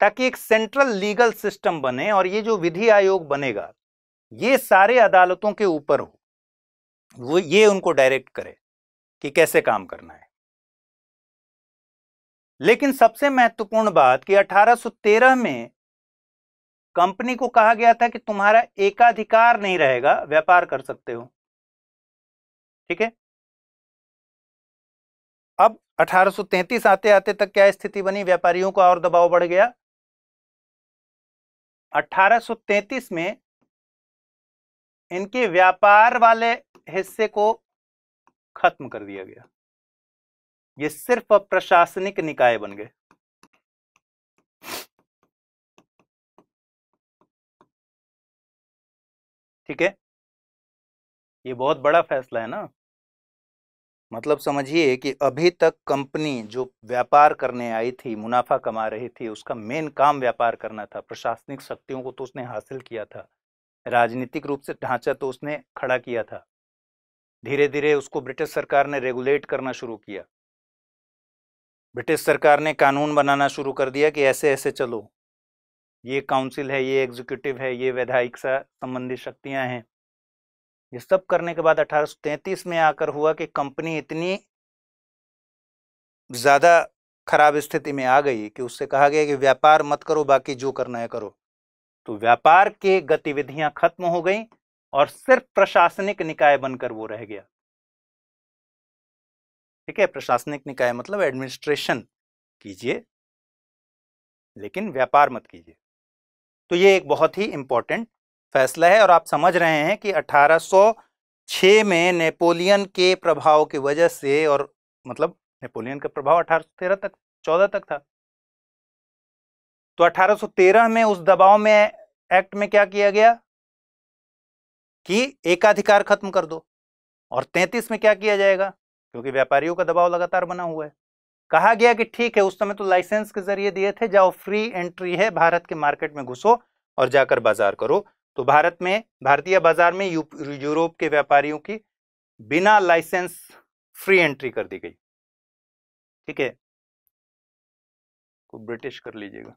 ताकि एक सेंट्रल लीगल सिस्टम बने और ये जो विधि आयोग बनेगा ये सारे अदालतों के ऊपर हो वो ये उनको डायरेक्ट करे कि कैसे काम करना है लेकिन सबसे महत्वपूर्ण बात कि 1813 में कंपनी को कहा गया था कि तुम्हारा एकाधिकार नहीं रहेगा व्यापार कर सकते हो ठीक है अब 1833 आते आते तक क्या स्थिति बनी व्यापारियों का और दबाव बढ़ गया 1833 में इनके व्यापार वाले हिस्से को खत्म कर दिया गया ये सिर्फ अब प्रशासनिक निकाय बन गए ठीक है ये बहुत बड़ा फैसला है ना मतलब समझिए कि अभी तक कंपनी जो व्यापार करने आई थी मुनाफा कमा रही थी उसका मेन काम व्यापार करना था प्रशासनिक शक्तियों को तो उसने हासिल किया था राजनीतिक रूप से ढांचा तो उसने खड़ा किया था धीरे धीरे उसको ब्रिटिश सरकार ने रेगुलेट करना शुरू किया ब्रिटिश सरकार ने कानून बनाना शुरू कर दिया कि ऐसे ऐसे चलो ये काउंसिल है ये एग्जीक्यूटिव है ये वैधायिक संबंधित शक्तियां हैं ये सब करने के बाद 1833 में आकर हुआ कि कंपनी इतनी ज़्यादा खराब स्थिति में आ गई कि उससे कहा गया कि व्यापार मत करो बाकी जो करना है करो तो व्यापार के गतिविधियां खत्म हो गई और सिर्फ प्रशासनिक निकाय बनकर वो रह गया ठीक है प्रशासनिक निकाय मतलब एडमिनिस्ट्रेशन कीजिए लेकिन व्यापार मत कीजिए तो ये एक बहुत ही इम्पॉर्टेंट फैसला है और आप समझ रहे हैं कि 1806 में नेपोलियन के प्रभाव की वजह से और मतलब नेपोलियन का प्रभाव अठारह तक चौदह तक था तो 1813 में उस दबाव में एक्ट में क्या किया गया कि एकाधिकार खत्म कर दो और 33 में क्या किया जाएगा क्योंकि व्यापारियों का दबाव लगातार बना हुआ है कहा गया कि ठीक है उस समय तो लाइसेंस के जरिए दिए थे जाओ फ्री एंट्री है भारत के मार्केट में घुसो और जाकर बाजार करो तो भारत में भारतीय बाजार में यूरोप के व्यापारियों की बिना लाइसेंस फ्री एंट्री कर दी गई ठीक है ब्रिटिश कर लीजिएगा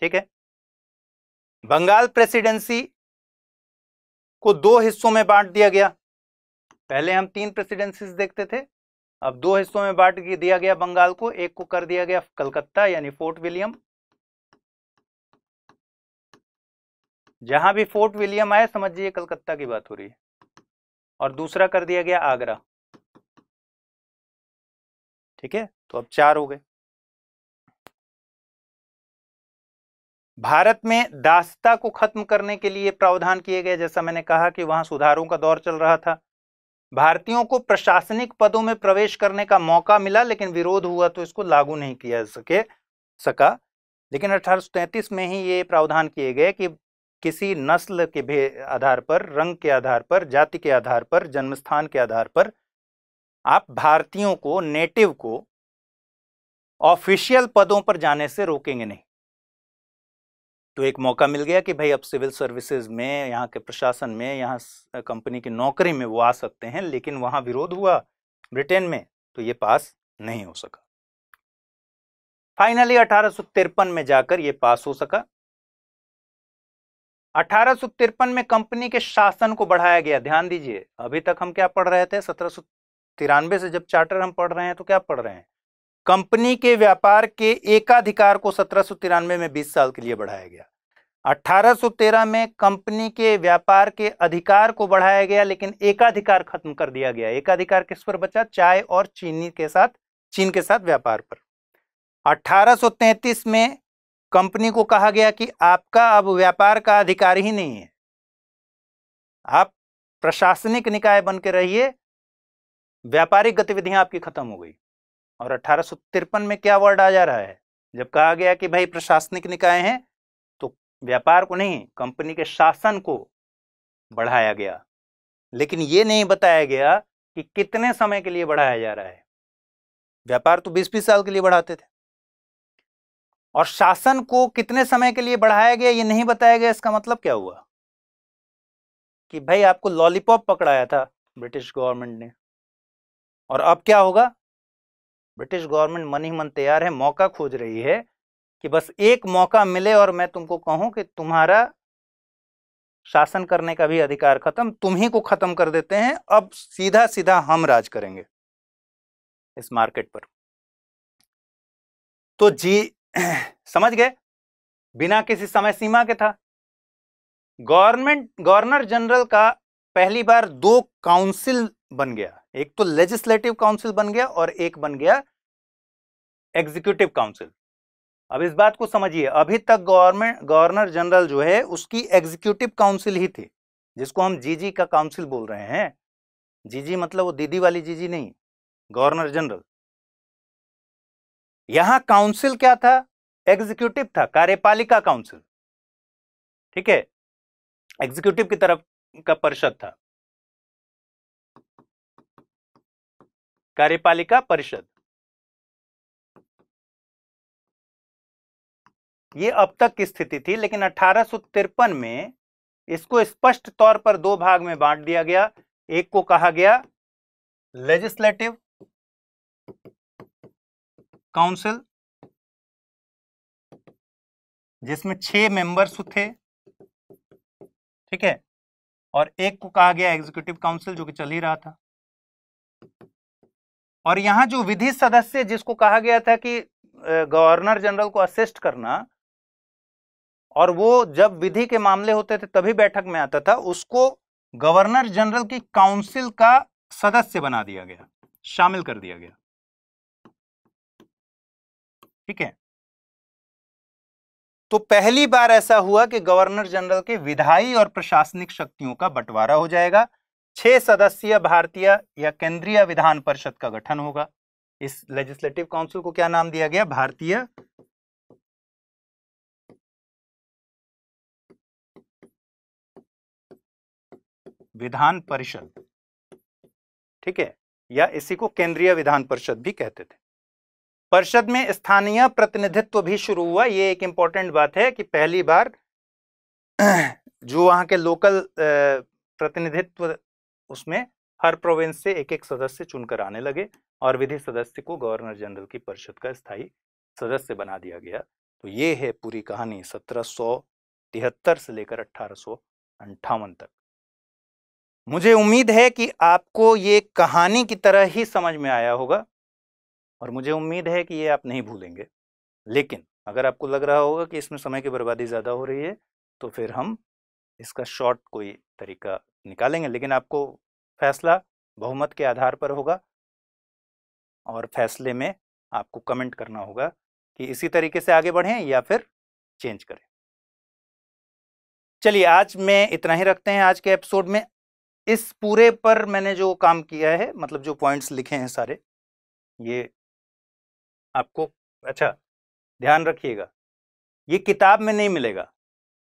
ठीक है बंगाल प्रेसिडेंसी को दो हिस्सों में बांट दिया गया पहले हम तीन प्रेसिडेंसीज देखते थे अब दो हिस्सों में बांट दिया गया बंगाल को एक को कर दिया गया कलकत्ता यानी फोर्ट विलियम जहां भी फोर्ट विलियम आया समझिए कलकत्ता की बात हो रही है और दूसरा कर दिया गया आगरा ठीक है तो अब चार हो गए भारत में दासता को खत्म करने के लिए प्रावधान किए गए जैसा मैंने कहा कि वहां सुधारों का दौर चल रहा था भारतीयों को प्रशासनिक पदों में प्रवेश करने का मौका मिला लेकिन विरोध हुआ तो इसको लागू नहीं किया सके सका लेकिन अठारह में ही ये प्रावधान किए गए कि किसी नस्ल के आधार पर रंग के आधार पर जाति के आधार पर जन्मस्थान के आधार पर आप भारतीयों को नेटिव को ऑफिशियल पदों पर जाने से रोकेंगे नहीं तो एक मौका मिल गया कि भाई अब सिविल सर्विसेज में यहाँ के प्रशासन में यहाँ कंपनी की नौकरी में वो आ सकते हैं लेकिन वहाँ विरोध हुआ ब्रिटेन में तो ये पास नहीं हो सका फाइनली अठारह में जाकर ये पास हो सका अठारह में कंपनी के शासन को बढ़ाया गया ध्यान दीजिए अभी तक हम क्या पढ़ रहे थे सत्रह से जब चार्टर हम पढ़ रहे हैं तो क्या पढ़ रहे हैं कंपनी के व्यापार के एकाधिकार को सत्रह में बीस साल के लिए बढ़ाया गया 1813 में कंपनी के व्यापार के अधिकार को बढ़ाया गया लेकिन एकाधिकार खत्म कर दिया गया एकाधिकार किस पर बचा चाय और चीनी के साथ चीन के साथ व्यापार पर 1833 में कंपनी को कहा गया कि आपका अब व्यापार का अधिकार ही नहीं है आप प्रशासनिक निकाय बन के रहिए व्यापारिक गतिविधियां आपकी खत्म हो गई और अठारह में क्या वर्ड आ जा रहा है जब कहा गया कि भाई प्रशासनिक निकाय हैं तो व्यापार को नहीं कंपनी के शासन को बढ़ाया गया लेकिन ये नहीं बताया गया कि कितने समय के लिए बढ़ाया जा रहा है व्यापार तो 20-20 साल के लिए बढ़ाते थे और शासन को कितने समय के लिए बढ़ाया गया ये नहीं बताया गया इसका मतलब क्या हुआ कि भाई आपको लॉलीपॉप पकड़ाया था ब्रिटिश गवर्नमेंट ने और अब क्या होगा ब्रिटिश गवर्नमेंट मन ही मन तैयार है मौका खोज रही है कि बस एक मौका मिले और मैं तुमको कहूं कि तुम्हारा शासन करने का भी अधिकार खत्म तुम्ही को खत्म कर देते हैं अब सीधा सीधा हम राज करेंगे इस मार्केट पर तो जी समझ गए बिना किसी समय सीमा के था गवर्नमेंट गवर्नर जनरल का पहली बार दो काउंसिल बन गया एक तो लेजिस्लेटिव काउंसिल बन गया और एक बन गया एग्जीक्यूटिव काउंसिल अब इस बात को समझिए अभी तक गवर्नमेंट गवर्नर जनरल जो है उसकी एग्जीक्यूटिव काउंसिल ही थी जिसको हम जीजी का काउंसिल बोल रहे हैं जीजी मतलब वो दीदी वाली जीजी नहीं गवर्नर जनरल यहां काउंसिल क्या था एग्जीक्यूटिव था कार्यपालिका काउंसिल ठीक है एग्जीक्यूटिव की तरफ का परिषद था कार्यपालिका परिषद ये अब तक की स्थिति थी लेकिन अठारह में इसको स्पष्ट तौर पर दो भाग में बांट दिया गया एक को कहा गया लेजिस्लेटिव काउंसिल जिसमें छह मेंबर्स थे ठीक है और एक को कहा गया एग्जीक्यूटिव काउंसिल जो कि चल ही रहा था और यहां जो विधि सदस्य जिसको कहा गया था कि गवर्नर जनरल को असिस्ट करना और वो जब विधि के मामले होते थे तभी बैठक में आता था उसको गवर्नर जनरल की काउंसिल का सदस्य बना दिया गया शामिल कर दिया गया ठीक है तो पहली बार ऐसा हुआ कि गवर्नर जनरल के विधायी और प्रशासनिक शक्तियों का बंटवारा हो जाएगा छह सदस्यीय भारतीय या केंद्रीय विधान परिषद का गठन होगा इस लेजिस्लेटिव काउंसिल को क्या नाम दिया गया भारतीय विधान परिषद ठीक है या इसी को केंद्रीय विधान परिषद भी कहते थे परिषद में स्थानीय प्रतिनिधित्व भी शुरू हुआ ये एक इंपॉर्टेंट बात है कि पहली बार जो वहां के लोकल प्रतिनिधित्व उसमें हर प्रोविंस से एक एक सदस्य चुनकर आने लगे और विधि सदस्य को गवर्नर जनरल की परिषद का स्थायी सदस्य बना दिया गया तो ये है पूरी कहानी सत्रह से लेकर अठारह तक मुझे उम्मीद है कि आपको ये कहानी की तरह ही समझ में आया होगा और मुझे उम्मीद है कि ये आप नहीं भूलेंगे लेकिन अगर आपको लग रहा होगा कि इसमें समय की बर्बादी ज़्यादा हो रही है तो फिर हम इसका शॉर्ट कोई तरीका निकालेंगे लेकिन आपको फैसला बहुमत के आधार पर होगा और फैसले में आपको कमेंट करना होगा कि इसी तरीके से आगे बढ़ें या फिर चेंज करें चलिए आज मैं इतना ही रखते हैं आज के एपिसोड में इस पूरे पर मैंने जो काम किया है मतलब जो पॉइंट्स लिखे हैं सारे ये आपको अच्छा ध्यान रखिएगा ये किताब में नहीं मिलेगा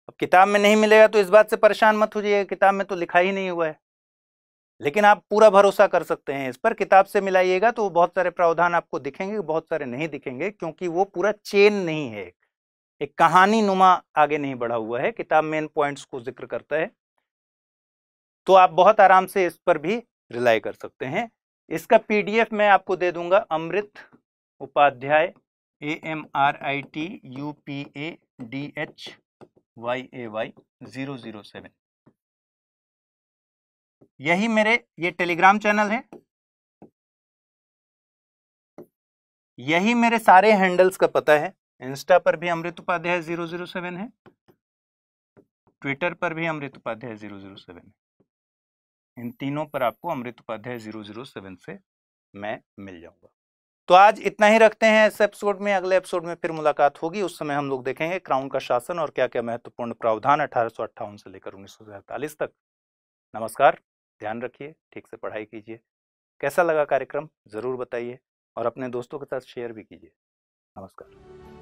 अब किताब में नहीं मिलेगा तो इस बात से परेशान मत हो जाइए किताब में तो लिखा ही नहीं हुआ है लेकिन आप पूरा भरोसा कर सकते हैं इस पर किताब से मिलाइएगा तो बहुत सारे प्रावधान आपको दिखेंगे बहुत सारे नहीं दिखेंगे क्योंकि वो पूरा चेन नहीं है एक कहानी नुमा आगे नहीं बढ़ा हुआ है किताब मेन पॉइंट्स को जिक्र करता है तो आप बहुत आराम से इस पर भी रिलाई कर सकते हैं इसका पीडीएफ मैं आपको दे दूंगा Amrit Upadhyay A M R I T U P A D H Y A Y zero zero seven यही मेरे ये टेलीग्राम चैनल है यही मेरे सारे हैंडल्स का पता है इंस्टा पर भी Amrit Upadhyay zero zero seven है ट्विटर पर भी Amrit Upadhyay zero zero seven है इन तीनों पर आपको Amrit Upadhyay zero zero seven से मैं मिल जाऊंगा तो आज इतना ही रखते हैं इस एपिसोड में अगले एपिसोड में फिर मुलाकात होगी उस समय हम लोग देखेंगे क्राउन का शासन और क्या क्या महत्वपूर्ण प्रावधान अठारह से लेकर उन्नीस तक नमस्कार ध्यान रखिए ठीक से पढ़ाई कीजिए कैसा लगा कार्यक्रम ज़रूर बताइए और अपने दोस्तों के साथ शेयर भी कीजिए नमस्कार